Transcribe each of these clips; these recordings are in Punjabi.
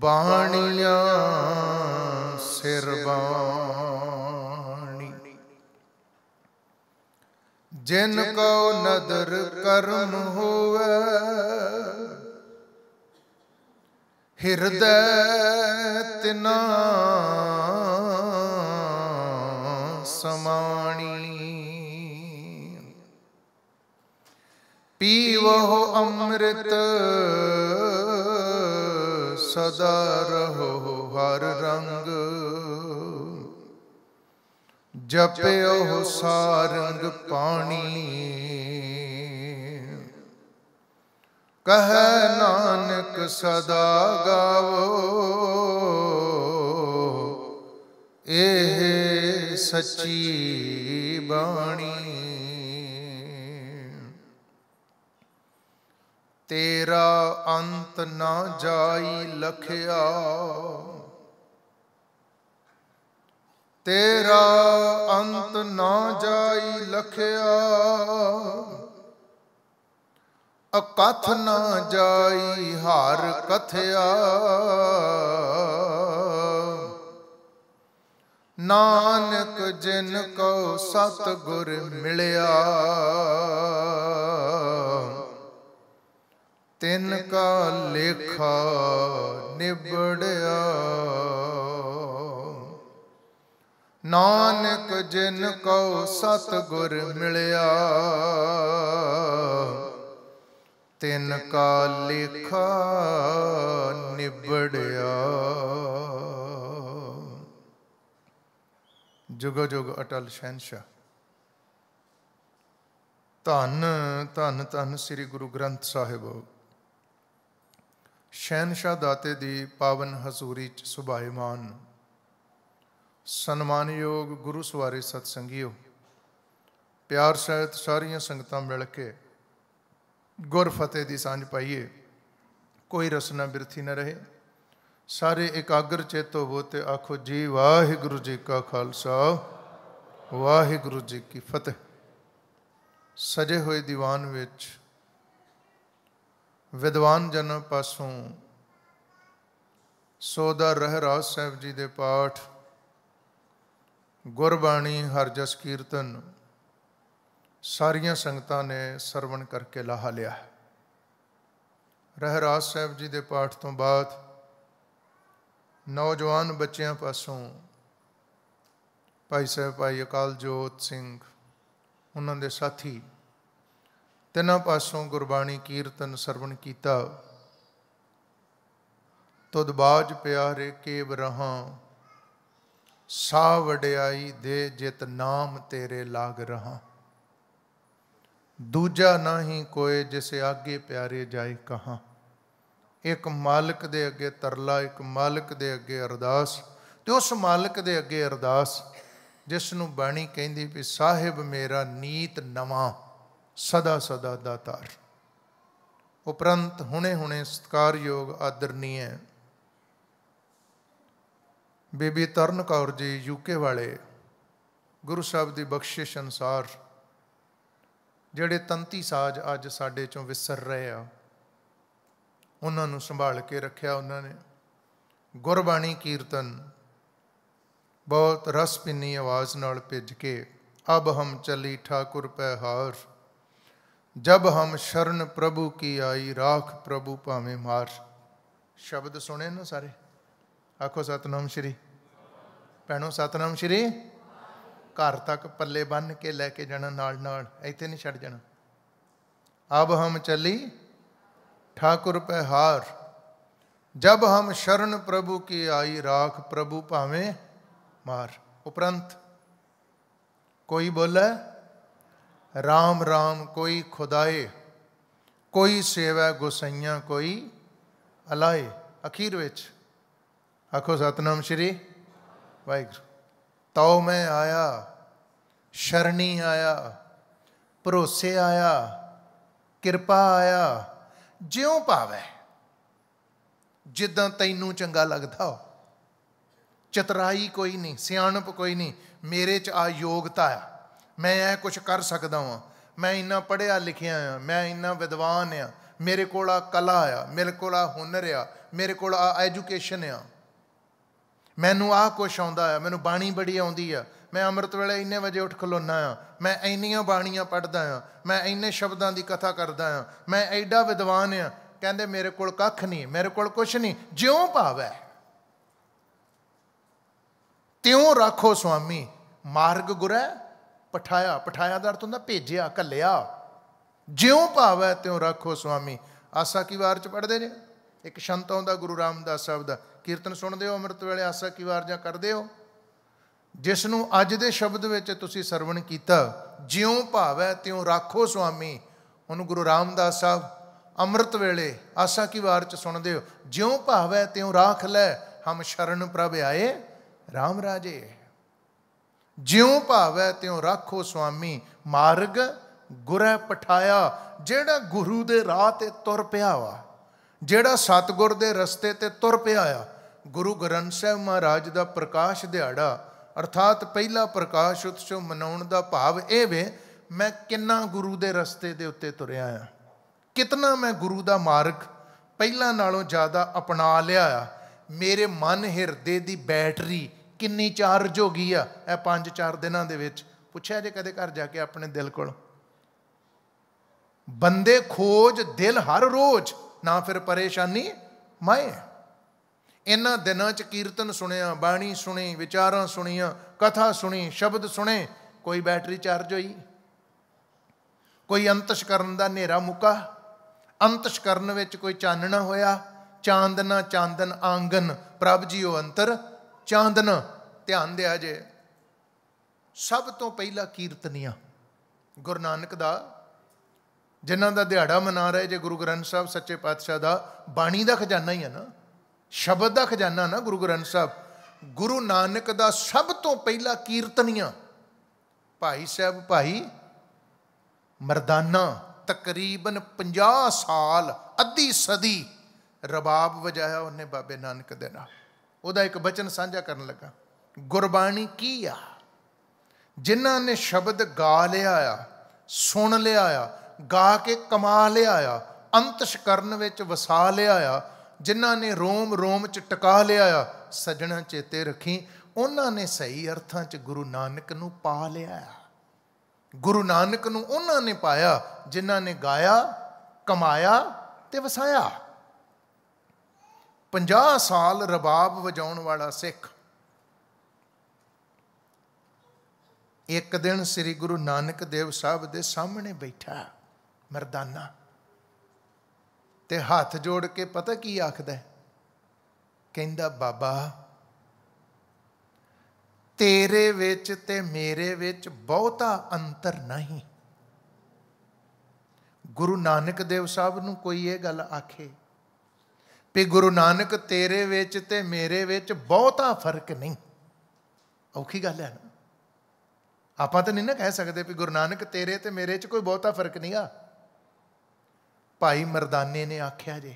ਬਾਣੀਆਂ ਸਿਰ ਬਾਣੀ ਜਿਨ ਕੋ ਨਦਰ ਕਰਮ ਹੋਵੇ ਹਿਰਦੈ ਤਿਨਾ ਸਮਾਣੀ ਪੀਵੋ ਅੰਮ੍ਰਿਤ ਸਦਾ ਰਹੋ ਹਰ ਰੰਗ ਜਪਿਓ ਸਾਰੰਗ ਪਾਣੀ ਕਹੈ ਨਾਨਕ ਸਦਾ ਗਾਵੋ ਇਹ ਸੱਚੀ ਬਾਣੀ ਤੇਰਾ ਅੰਤ ਨਾ ਜਾਈ ਲਖਿਆ ਤੇਰਾ ਅੰਤ ਨਾ ਜਾਈ ਲਖਿਆ ਅਕਥ ਨਾ ਜਾਈ ਹਰ ਕਥਿਆ ਨਾਨਕ ਜਿਨ ਕੋ ਸਤ ਗੁਰ ਮਿਲਿਆ ਤਿੰਨ ਕਾ ਲੇਖਾ ਨਿਬੜਿਆ ਨਾਨਕ ਜਿਨ ਕੋ ਸਤ ਗੁਰ ਮਿਲਿਆ ਤਿੰਨ ਕਾ ਲੇਖਾ ਨਿਬੜਿਆ ਜੁਗ ਜੁਗ ਅਟਲ ਸ਼ੈਨਸ਼ਾ ਧੰਨ ਧੰਨ ਧੰਨ ਸ੍ਰੀ ਗੁਰੂ ਗ੍ਰੰਥ ਸਾਹਿਬ ਸ਼ਹਿਨशाह ਦਾਤੇ ਦੀ ਪਾਵਨ ਹਜ਼ੂਰੀ ਚ ਸੁਭਾਈਮਾਨ ਸਨਮਾਨਯੋਗ ਗੁਰੂ ਸਵਾਰੇ ਸਤਸੰਗਿਓ ਪਿਆਰ ਸਹਿਤ ਸਾਰੀਆਂ ਸੰਗਤਾਂ ਮਿਲ ਕੇ ਗੁਰ ਫਤਿਹ ਦੀ ਸਾਂਝ ਪਾਈਏ ਕੋਈ ਰਸਨਾ ਬਿਰਥੀ ਨਾ ਰਹੇ ਸਾਰੇ ਇਕਾਗਰ ਚੇਤ ਹੋਵੋ ਤੇ ਆਖੋ ਜੀ ਵਾਹਿਗੁਰੂ ਜੀ ਕਾ ਖਾਲਸਾ ਵਾਹਿਗੁਰੂ ਜੀ ਕੀ ਫਤਿਹ ਸਜੇ ਹੋਏ ਦੀਵਾਨ ਵਿੱਚ ਵਿਦਵਾਨ ਜਨ ਪਾਸੋਂ ਸੋਦਾ ਰਹਿਰਾਜ ਸਾਹਿਬ ਜੀ ਦੇ ਪਾਠ ਗੁਰਬਾਣੀ ਹਰਜਸ ਕੀਰਤਨ ਸਾਰੀਆਂ ਸੰਗਤਾਂ ਨੇ ਸਰਵਣ ਕਰਕੇ ਲਾਹਾ ਲਿਆ ਰਹਿਰਾਜ ਸਾਹਿਬ ਜੀ ਦੇ ਪਾਠ ਤੋਂ ਬਾਅਦ ਨੌਜਵਾਨ ਬੱਚਿਆਂ ਪਾਸੋਂ ਭਾਈ ਸਾਹਿਬ ਭਾਈ ਅਕਾਲ ਜੋਤ ਸਿੰਘ ਉਹਨਾਂ ਦੇ ਸਾਥੀ ਤਿੰਨਾਂ ਪਾਸੋਂ ਗੁਰਬਾਣੀ ਕੀਰਤਨ ਸਰਵਣ ਕੀਤਾ ਤੁਧ ਬਾਜ ਪਿਆਰੇ ਕੇਵ ਰਹਾ ਸਾ ਵਡਿਆਈ ਦੇ ਜਿਤ ਨਾਮ ਤੇਰੇ ਲਾਗ ਰਹਾ ਦੂਜਾ ਨਹੀਂ ਕੋਏ ਜਿਸ ਆਗੇ ਪਿਆਰੇ ਜਾਏ ਕਹਾ ਇੱਕ ਮਾਲਕ ਦੇ ਅੱਗੇ ਤਰਲਾ ਇੱਕ ਮਾਲਕ ਦੇ ਅੱਗੇ ਅਰਦਾਸ ਤੇ ਉਸ ਮਾਲਕ ਦੇ ਅੱਗੇ ਅਰਦਾਸ ਜਿਸ ਨੂੰ ਬਾਣੀ ਕਹਿੰਦੀ ਵੀ ਸਾਹਿਬ ਮੇਰਾ ਨੀਤ ਨਵਾਂ ਸਦਾ ਸਦਾ ਦਾਤਾਰ ਉਪਰੰਤ ਹੁਣੇ ਹੁਣੇ ਸਤਕਾਰਯੋਗ ਆਦਰਨੀਏ ਬੀਬੀ ਤਰਨ ਕੌਰ ਜੀ ਯੂਕੇ ਵਾਲੇ ਗੁਰੂ ਸਾਹਿਬ ਦੀ ਬਖਸ਼ਿਸ਼ ਅਨਸਾਰ ਜਿਹੜੇ ਤੰਤੀ ਸਾਜ ਅੱਜ ਸਾਡੇ ਚੋਂ ਵਿਸਰ ਰਹੇ ਆ ਉਹਨਾਂ ਨੂੰ ਸੰਭਾਲ ਕੇ ਰੱਖਿਆ ਉਹਨਾਂ ਨੇ ਗੁਰਬਾਣੀ ਕੀਰਤਨ ਬਹੁਤ ਰਸ ਪਿੰਨੀ ਆਵਾਜ਼ ਨਾਲ ਭਿੱਜ ਕੇ ਅਬ ਹਮ ਚਲੀ ਠਾਕੁਰ ਪੈ ਹਾਰ जब हम शरण प्रभु की आई राख प्रभु भावे मार शब्द सुने ना सारे आखो सतनाम श्री भैनों सतनाम श्री घर तक पल्ले बन के लैके जाना नाल, नाल इतने नहीं छड़ जाना अब हम चली ठाकुर पहार जब हम शरण प्रभु की आई राख प्रभु भावे मार उपरंत कोई बोला ਰਾਮ ਰਾਮ ਕੋਈ ਖੁਦਾਏ ਕੋਈ ਸੇਵਾ ਗੁਸਈਆਂ ਕੋਈ ਅਲਾਏ ਅਖੀਰ ਵਿੱਚ ਆਖੋ ਸਤਨਾਮ ਸ਼੍ਰੀ ਵਾਹਿਗੁਰੂ ਤਉ ਮੈਂ ਆਇਆ ਸ਼ਰਣੀ ਆਇਆ ਭਰੋਸੇ ਆਇਆ ਕਿਰਪਾ ਆਇਆ ਜਿਉ ਪਾਵੇ ਜਿੱਦਾਂ ਤੈਨੂੰ ਚੰਗਾ ਲੱਗਦਾ ਚਤਰਾਈ ਕੋਈ ਨਹੀਂ ਸਿਆਣਪ ਕੋਈ ਨਹੀਂ ਮੇਰੇ ਚ ਆ ਯੋਗਤਾ ਆ ਮੈਂ ਇਹ ਕੁਝ ਕਰ ਸਕਦਾ ਹਾਂ ਮੈਂ ਇੰਨਾ ਪੜਿਆ ਲਿਖਿਆ ਆ ਮੈਂ ਇੰਨਾ ਵਿਦਵਾਨ ਆ ਮੇਰੇ ਕੋਲ ਆ ਕਲਾ ਆ ਮੇਰੇ ਕੋਲ ਆ ਹੁਨਰ ਆ ਮੇਰੇ ਕੋਲ ਆ ਐਜੂਕੇਸ਼ਨ ਆ ਮੈਨੂੰ ਆ ਕੁਝ ਆਉਂਦਾ ਆ ਮੈਨੂੰ ਬਾਣੀ ਬੜੀ ਆਉਂਦੀ ਆ ਮੈਂ ਅੰਮ੍ਰਿਤ ਵੇਲੇ ਇੰਨੇ ਵਜੇ ਉੱਠ ਖਲੋਣਾ ਆ ਮੈਂ ਇੰਨੀਆਂ ਬਾਣੀਆਂ ਪੜਦਾ ਆ ਮੈਂ ਇੰਨੇ ਸ਼ਬਦਾਂ ਦੀ ਕਥਾ ਕਰਦਾ ਆ ਮੈਂ ਐਡਾ ਵਿਦਵਾਨ ਆ ਕਹਿੰਦੇ ਮੇਰੇ ਕੋਲ ਕੱਖ ਨਹੀਂ ਮੇਰੇ ਕੋਲ ਕੁਝ ਨਹੀਂ ਜਿਉਂ ਭਾਵੈ ਤਿਉਂ ਰੱਖੋ ਸੁਆਮੀ ਮਾਰਗ ਗੁਰੈ ਪਠਾਇਆ ਪਠਾਇਆ ਦਾ ਅਰਥ ਹੁੰਦਾ ਭੇਜਿਆ ਕੱਲਿਆ ਜਿਉਂ ਭਾਵੈ ਤਿਉਂ ਰੱਖੋ ਸੁਆਮੀ ਆਸਾ ਕੀ ਵਾਰ ਚ ਪੜਦੇ ਨੇ ਇੱਕ ਸ਼ੰਤ ਆਉਂਦਾ ਗੁਰੂ ਰਾਮਦਾਸ ਸਾਹਿਬ ਦਾ ਕੀਰਤਨ ਸੁਣਦੇ ਹੋ ਅੰਮ੍ਰਿਤ ਵੇਲੇ ਆਸਾ ਕੀ ਵਾਰ ਜਾਂ ਕਰਦੇ ਹੋ ਜਿਸ ਨੂੰ ਅੱਜ ਦੇ ਸ਼ਬਦ ਵਿੱਚ ਤੁਸੀਂ ਸਰਵਣ ਕੀਤਾ ਜਿਉਂ ਭਾਵੈ ਤਿਉਂ ਰੱਖੋ ਸੁਆਮੀ ਉਹਨੂੰ ਗੁਰੂ ਰਾਮਦਾਸ ਸਾਹਿਬ ਅੰਮ੍ਰਿਤ ਵੇਲੇ ਆਸਾ ਕੀ ਵਾਰ ਚ ਸੁਣਦੇ ਹੋ ਜਿਉਂ ਭਾਵੈ ਤਿਉਂ ਰਾਖ ਲੈ ਹਮ ਸ਼ਰਨ ਪ੍ਰਭ ਆਏ ਰਾਮ ਰਾਜੇ ਜਿਉ ਭਾਵੈ ਤਿਉ ਰੱਖੋ ਸੁਆਮੀ ਮਾਰਗ ਗੁਰੇ ਪਠਾਇਆ ਜਿਹੜਾ ਗੁਰੂ ਦੇ ਰਾਹ ਤੇ ਤੁਰ ਪਿਆ ਵਾ ਜਿਹੜਾ ਸਤਗੁਰ ਦੇ ਰਸਤੇ ਤੇ ਤੁਰ ਪਿਆ ਆ ਗੁਰੂ ਗ੍ਰੰਥ ਸਾਹਿਬ ਮਹਾਰਾਜ ਦਾ ਪ੍ਰਕਾਸ਼ ਦਿਹਾੜਾ ਅਰਥਾਤ ਪਹਿਲਾ ਪ੍ਰਕਾਸ਼ ਉਤਸਵ ਮਨਾਉਣ ਦਾ ਭਾਵ ਇਹ ਵੇ ਮੈਂ ਕਿੰਨਾ ਗੁਰੂ ਦੇ ਰਸਤੇ ਦੇ ਉੱਤੇ ਤੁਰਿਆ ਆ ਕਿਤਨਾ ਮੈਂ ਗੁਰੂ ਦਾ ਮਾਰਗ ਪਹਿਲਾਂ ਨਾਲੋਂ ਜ਼ਿਆਦਾ ਅਪਣਾ ਲਿਆ ਆ ਮੇਰੇ ਮਨ ਹਿਰਦੇ ਦੀ ਬੈਟਰੀ ਕਿੰਨੀ ਚਾਰਜ ਹੋ ਗਈ ਆ ਇਹ 5-4 ਦਿਨਾਂ ਦੇ ਵਿੱਚ ਪੁੱਛਿਆ ਜੇ ਕਦੇ ਘਰ ਜਾ ਕੇ ਆਪਣੇ ਦਿਲ ਕੋਲ ਬੰਦੇ ਖੋਜ ਦਿਲ ਹਰ ਰੋਜ਼ ਨਾ ਫਿਰ ਪਰੇਸ਼ਾਨੀ ਮੈਂ ਇਹਨਾਂ ਦਿਨਾਂ 'ਚ ਕੀਰਤਨ ਸੁਣਿਆ ਬਾਣੀ ਸੁਣੀ ਵਿਚਾਰਾਂ ਸੁਣੀਆਂ ਕਥਾ ਸੁਣੀ ਸ਼ਬਦ ਸੁਣੇ ਕੋਈ ਬੈਟਰੀ ਚਾਰਜ ਹੋਈ ਕੋਈ ਅੰਤਸ਼ ਕਰਨ ਦਾ ਹਨੇਰਾ ਮੁਕਾ ਅੰਤਸ਼ ਕਰਨ ਵਿੱਚ ਕੋਈ ਚਾਨਣਾ ਹੋਇਆ ਚਾਂਦਨਾ ਚਾਂਦਨ ਆਂਗਨ ਪ੍ਰਭ ਜੀਓ ਅੰਤਰ ਚਾਂਦਨ ਧਿਆਨ ਦਿਆ ਜੇ ਸਭ ਤੋਂ ਪਹਿਲਾ ਕੀਰਤਨੀਆਂ ਗੁਰੂ ਨਾਨਕ ਦਾ ਜਿਨ੍ਹਾਂ ਦਾ ਦਿਹਾੜਾ ਮਨਾ ਰਹੇ ਜੇ ਗੁਰੂ ਗ੍ਰੰਥ ਸਾਹਿਬ ਸੱਚੇ ਪਾਤਸ਼ਾਹ ਦਾ ਬਾਣੀ ਦਾ ਖਜ਼ਾਨਾ ਹੀ ਹੈ ਨਾ ਸ਼ਬਦ ਦਾ ਖਜ਼ਾਨਾ ਨਾ ਗੁਰੂ ਗ੍ਰੰਥ ਸਾਹਿਬ ਗੁਰੂ ਨਾਨਕ ਦਾ ਸਭ ਤੋਂ ਪਹਿਲਾ ਕੀਰਤਨੀਆਂ ਭਾਈ ਸਾਹਿਬ ਭਾਈ ਮਰਦਾਨਾ ਤਕਰੀਬਨ 50 ਸਾਲ ਅੱਧੀ ਸਦੀ ਰਬਾਬ ਵਜਾਇਆ ਉਹਨੇ ਬਾਬੇ ਨਾਨਕ ਦੇ ਨਾਲ ਉਹਦਾ ਇੱਕ ਬਚਨ ਸਾਂਝਾ ਕਰਨ ਲੱਗਾ ਗੁਰਬਾਣੀ ਕੀ ਆ ਜਿਨ੍ਹਾਂ ਨੇ ਸ਼ਬਦ ਗਾ ਲਿਆ ਆ ਸੁਣ ਲਿਆ ਆ ਗਾ ਕੇ ਕਮਾ ਲਿਆ ਆ ਅੰਤਸ਼ ਕਰਨ ਵਿੱਚ ਵਸਾ ਲਿਆ ਆ ਜਿਨ੍ਹਾਂ ਨੇ ਰੋਮ ਰੋਮ ਚ ਟਿਕਾ ਲਿਆ ਆ ਸਜਣਾ ਚੇਤੇ ਰੱਖੀ ਉਹਨਾਂ ਨੇ ਸਹੀ ਅਰਥਾਂ ਚ ਗੁਰੂ ਨਾਨਕ ਨੂੰ ਪਾ ਲਿਆ ਆ ਗੁਰੂ ਨਾਨਕ ਨੂੰ ਉਹਨਾਂ ਨੇ ਪਾਇਆ ਜਿਨ੍ਹਾਂ ਨੇ ਗਾਇਆ ਕਮਾਇਆ ਤੇ ਵਸਾਇਆ 50 ਸਾਲ ਰਬਾਬ ਵਜਾਉਣ ਵਾਲਾ ਸਿੱਖ ਇੱਕ ਦਿਨ ਸ੍ਰੀ ਗੁਰੂ ਨਾਨਕ ਦੇਵ ਸਾਹਿਬ ਦੇ ਸਾਹਮਣੇ ਬੈਠਾ ਮਰਦਾਨਾ ਤੇ ਹੱਥ ਜੋੜ ਕੇ ਪਤਾ ਕੀ ਆਖਦਾ ਕਹਿੰਦਾ ਬਾਬਾ ਤੇਰੇ ਵਿੱਚ ਤੇ ਮੇਰੇ ਵਿੱਚ ਬਹੁਤਾ ਅੰਤਰ ਨਹੀਂ ਗੁਰੂ ਨਾਨਕ ਦੇਵ ਸਾਹਿਬ ਨੂੰ ਕੋਈ ਇਹ ਗੱਲ ਆਖੇ ਵੀ ਗੁਰੂ ਨਾਨਕ ਤੇਰੇ ਵਿੱਚ ਤੇ ਮੇਰੇ ਵਿੱਚ ਬਹੁਤਾ ਫਰਕ ਨਹੀਂ ਔਖੀ ਗੱਲ ਹੈ ਨਾ ਆਪਾਂ ਤਾਂ ਨਹੀਂ ਨਾ ਕਹਿ ਸਕਦੇ ਵੀ ਗੁਰੂ ਨਾਨਕ ਤੇਰੇ ਤੇ ਮੇਰੇ 'ਚ ਕੋਈ ਬਹੁਤਾ ਫਰਕ ਨਹੀਂ ਆ ਭਾਈ ਮਰਦਾਨੇ ਨੇ ਆਖਿਆ ਜੇ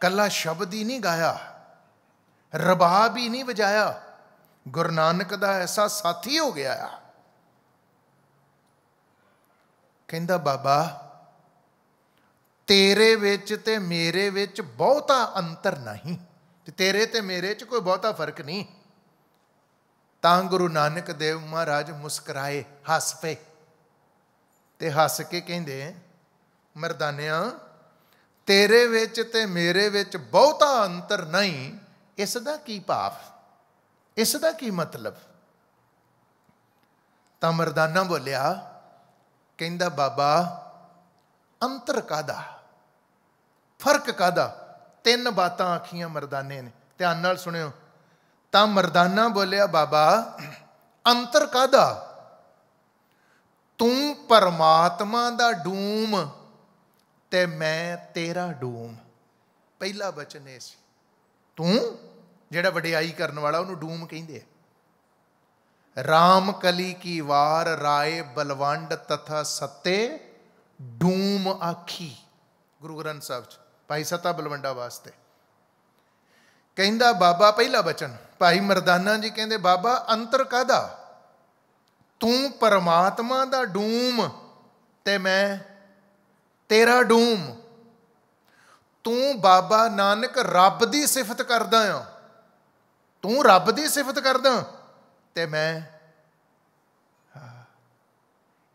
ਕੱਲਾ ਸ਼ਬਦ ਹੀ ਨਹੀਂ ਗਾਇਆ ਰਬਾਬ ਹੀ ਨਹੀਂ ਵਜਾਇਆ ਗੁਰੂ ਨਾਨਕ ਦਾ ਐਸਾ ਸਾਥੀ ਹੋ ਗਿਆ ਆ ਕਹਿੰਦਾ ਬਾਬਾ ਤੇਰੇ ਵਿੱਚ ਤੇ ਮੇਰੇ ਵਿੱਚ ਬਹੁਤਾ ਅੰਤਰ ਨਹੀਂ ਤੇ ਤੇਰੇ ਤੇ ਮੇਰੇ 'ਚ ਕੋਈ ਬਹੁਤਾ ਫਰਕ ਨਹੀਂ ਤਾਂ ਗੁਰੂ ਨਾਨਕ ਦੇਵ ਮਹਾਰਾਜ ਮੁਸਕਰਾਏ ਹੱਸ ਪਏ ਤੇ ਹੱਸ ਕੇ ਕਹਿੰਦੇ ਮਰਦਾਨਿਆਂ ਤੇਰੇ ਵਿੱਚ ਤੇ ਮੇਰੇ ਵਿੱਚ ਬਹੁਤਾ ਅੰਤਰ ਨਹੀਂ ਇਸ ਦਾ ਕੀ ਭਾਵ ਇਸ ਦਾ ਕੀ ਮਤਲਬ ਤਾਂ ਮਰਦਾਨਾ ਬੋਲਿਆ ਕਹਿੰਦਾ ਬਾਬਾ ਅੰਤਰ ਕਾਦਾ ਫਰਕ ਕਾਦਾ ਤਿੰਨ ਬਾਤਾਂ ਆਖੀਆਂ ਮਰਦਾਨੇ ਨੇ ਧਿਆਨ ਨਾਲ ਸੁਣਿਓ ਤਾਂ ਮਰਦਾਨਾ ਬੋਲਿਆ ਬਾਬਾ ਅੰਤਰ ਕਾਦਾ ਤੂੰ ਪਰਮਾਤਮਾ ਦਾ ਡੂਮ ਤੇ ਮੈਂ ਤੇਰਾ ਡੂਮ ਪਹਿਲਾ ਬਚਨ ਇਹ ਸੀ ਤੂੰ ਜਿਹੜਾ ਵਡਿਆਈ ਕਰਨ ਵਾਲਾ ਉਹਨੂੰ ਡੂਮ ਕਹਿੰਦੇ ਆ ਰਾਮ ਕਲੀ ਕੀ ਵਾਰ ਰਾਏ ਬਲਵੰਡ ਤਥਾ ਸੱਤੇ ਡੂਮ ਆਖੀ ਗੁਰੂ ਗ੍ਰੰਥ ਸਾਹਿਬ ਭਾਈ ਸਤਾ ਬਲਵੰਡਾ ਵਾਸਤੇ ਕਹਿੰਦਾ ਬਾਬਾ ਪਹਿਲਾ ਬਚਨ ਭਾਈ ਮਰਦਾਨਾ ਜੀ ਕਹਿੰਦੇ ਬਾਬਾ ਅੰਤਰ ਕਾਦਾ ਤੂੰ ਪਰਮਾਤਮਾ ਦਾ ਡੂਮ ਤੇ ਮੈਂ ਤੇਰਾ ਡੂਮ ਤੂੰ ਬਾਬਾ ਨਾਨਕ ਰੱਬ ਦੀ ਸਿਫਤ ਕਰਦਾ ਆ ਤੂੰ ਰੱਬ ਦੀ ਸਿਫਤ ਕਰਦਾ ਤੇ ਮੈਂ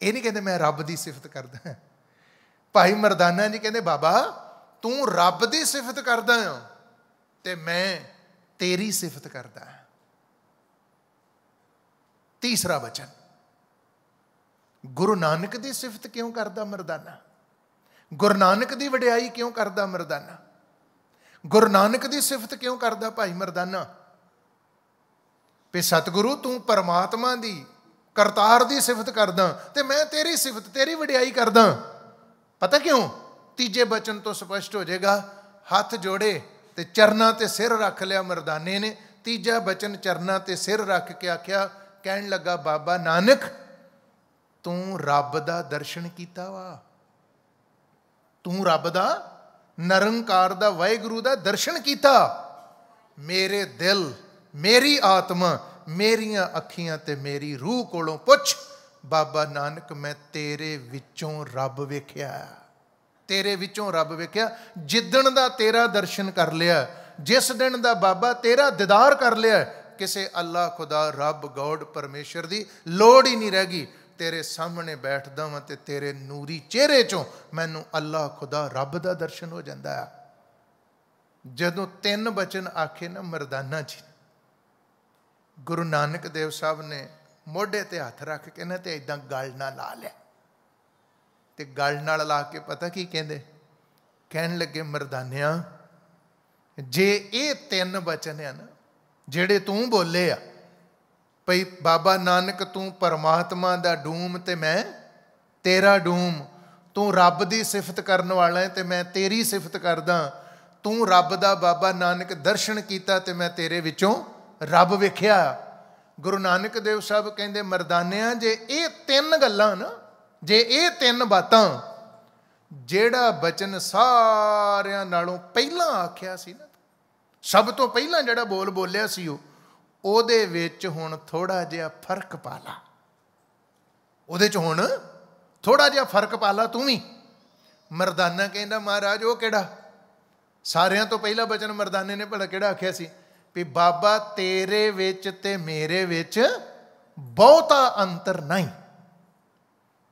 ਇਹ ਨਹੀਂ ਕਹਿੰਦੇ ਮੈਂ ਰੱਬ ਦੀ ਸਿਫਤ ਕਰਦਾ ਭਾਈ ਮਰਦਾਨਾ ਜੀ ਕਹਿੰਦੇ ਬਾਬਾ ਤੂੰ ਰੱਬ ਦੀ ਸਿਫਤ ਕਰਦਾ ਆ ਤੇ ਮੈਂ ਤੇਰੀ ਸਿਫਤ ਕਰਦਾ ਹਾਂ ਤੀਸਰਾ ਬਚਨ ਗੁਰੂ ਨਾਨਕ ਦੀ ਸਿਫਤ ਕਿਉਂ ਕਰਦਾ ਮਰਦਾਨਾ ਗੁਰੂ ਨਾਨਕ ਦੀ ਵਡਿਆਈ ਕਿਉਂ ਕਰਦਾ ਮਰਦਾਨਾ ਗੁਰੂ ਨਾਨਕ ਦੀ ਸਿਫਤ ਕਿਉਂ ਕਰਦਾ ਭਾਈ ਮਰਦਾਨਾ ਪੇ ਸਤਿਗੁਰੂ ਤੂੰ ਪਰਮਾਤਮਾ ਦੀ ਕਰਤਾਰ ਦੀ ਸਿਫਤ ਕਰਦਾ ਤੇ ਮੈਂ ਤੇਰੀ ਸਿਫਤ ਤੇਰੀ ਵਡਿਆਈ ਕਰਦਾ ਪਤਾ ਕਿਉਂ ਤੀਜੇ ਬਚਨ ਤੋਂ ਸਪਸ਼ਟ ਹੋ ਜਾਏਗਾ ਹੱਥ ਜੋੜੇ ਤੇ ਚਰਨਾਂ ਤੇ ਸਿਰ ਰੱਖ ਲਿਆ ਮਰਦਾਨੇ ਨੇ ਤੀਜਾ ਬਚਨ ਚਰਨਾਂ ਤੇ ਸਿਰ ਰੱਖ ਕੇ ਆਖਿਆ ਕਹਿਣ ਲੱਗਾ ਬਾਬਾ ਨਾਨਕ ਤੂੰ ਰੱਬ ਦਾ ਦਰਸ਼ਨ ਕੀਤਾ ਵਾ ਤੂੰ ਰੱਬ ਦਾ ਨਰੰਕਾਰ ਦਾ ਵਾਹਿਗੁਰੂ ਦਾ ਦਰਸ਼ਨ ਕੀਤਾ ਮੇਰੇ ਦਿਲ ਮੇਰੀ ਆਤਮਾ ਮੇਰੀਆਂ ਅੱਖੀਆਂ ਤੇ ਮੇਰੀ ਰੂਹ ਕੋਲੋਂ ਪੁੱਛ ਬਾਬਾ ਨਾਨਕ ਮੈਂ ਤੇਰੇ ਵਿੱਚੋਂ ਰੱਬ ਵੇਖਿਆ ਤੇਰੇ ਵਿੱਚੋਂ ਰੱਬ ਵੇਖਿਆ ਜਿੱਦਣ ਦਾ ਤੇਰਾ ਦਰਸ਼ਨ ਕਰ ਲਿਆ ਜਿਸ ਦਿਨ ਦਾ ਬਾਬਾ ਤੇਰਾ ਦੀਦਾਰ ਕਰ ਲਿਆ ਕਿਸੇ ਅੱਲਾ ਖੁਦਾ ਰੱਬ ਗੋਡ ਪਰਮੇਸ਼ਰ ਦੀ ਲੋੜ ਹੀ ਨਹੀਂ ਰਹਿ ਗਈ ਤੇਰੇ ਸਾਹਮਣੇ ਬੈਠਦਾ ਵਾਂ ਤੇ ਤੇਰੇ ਨੂਰੀ ਚਿਹਰੇ ਚੋਂ ਮੈਨੂੰ ਅੱਲਾ ਖੁਦਾ ਰੱਬ ਦਾ ਦਰਸ਼ਨ ਹੋ ਜਾਂਦਾ ਆ ਜਦੋਂ ਤਿੰਨ ਬਚਨ ਆਖੇ ਨਾ ਮਰਦਾਨਾ ਜੀ ਗੁਰੂ ਨਾਨਕ ਦੇਵ ਸਾਹਿਬ ਨੇ ਮੋਢੇ ਤੇ ਹੱਥ ਰੱਖ ਕੇ ਨਾ ਤੇ ਇਦਾਂ ਗੱਲ ਨਾ ਲਾ ਲਿਆ ਤੇ ਗੱਲ ਨਾਲ ਲਾ ਕੇ ਪਤਾ ਕੀ ਕਹਿੰਦੇ ਕਹਿਣ ਲੱਗੇ ਮਰਦਾਨਿਆਂ ਜੇ ਇਹ ਤਿੰਨ ਬਚਨ ਹਨ ਨਾ ਜਿਹੜੇ ਤੂੰ ਬੋਲੇ ਆ ਭਈ ਬਾਬਾ ਨਾਨਕ ਤੂੰ ਪਰਮਾਤਮਾ ਦਾ ਡੂਮ ਤੇ ਮੈਂ ਤੇਰਾ ਡੂਮ ਤੂੰ ਰੱਬ ਦੀ ਸਿਫਤ ਕਰਨ ਵਾਲਾ ਹੈ ਤੇ ਮੈਂ ਤੇਰੀ ਸਿਫਤ ਕਰਦਾ ਤੂੰ ਰੱਬ ਦਾ ਬਾਬਾ ਨਾਨਕ ਦਰਸ਼ਨ ਕੀਤਾ ਤੇ ਮੈਂ ਤੇਰੇ ਵਿੱਚੋਂ ਰੱਬ ਵੇਖਿਆ ਗੁਰੂ ਨਾਨਕ ਦੇਵ ਸਾਹਿਬ ਕਹਿੰਦੇ ਮਰਦਾਨਿਆਂ ਜੇ ਇਹ ਤਿੰਨ ਗੱਲਾਂ ਨਾ ਜੇ ਇਹ ਤਿੰਨ ਬਾਤਾਂ ਜਿਹੜਾ ਬਚਨ ਸਾਰਿਆਂ ਨਾਲੋਂ ਪਹਿਲਾਂ ਆਖਿਆ ਸੀ ਨਾ ਸਭ ਤੋਂ ਪਹਿਲਾਂ ਜਿਹੜਾ ਬੋਲ ਬੋਲਿਆ ਸੀ ਉਹ ਉਹਦੇ ਵਿੱਚ ਹੁਣ ਥੋੜਾ ਜਿਹਾ ਫਰਕ ਪਾ ਲਾ ਉਹਦੇ 'ਚ ਹੁਣ ਥੋੜਾ ਜਿਹਾ ਫਰਕ ਪਾ ਲਾ ਤੂੰ ਵੀ ਮਰਦਾਨਾ ਕਹਿੰਦਾ ਮਹਾਰਾਜ ਉਹ ਕਿਹੜਾ ਸਾਰਿਆਂ ਤੋਂ ਪਹਿਲਾ ਬਚਨ ਮਰਦਾਨੇ ਨੇ ਭਲਾ ਕਿਹੜਾ ਆਖਿਆ ਸੀ ਵੀ ਬਾਬਾ ਤੇਰੇ ਵਿੱਚ ਤੇ ਮੇਰੇ ਵਿੱਚ ਬਹੁਤਾ ਅੰਤਰ ਨਹੀਂ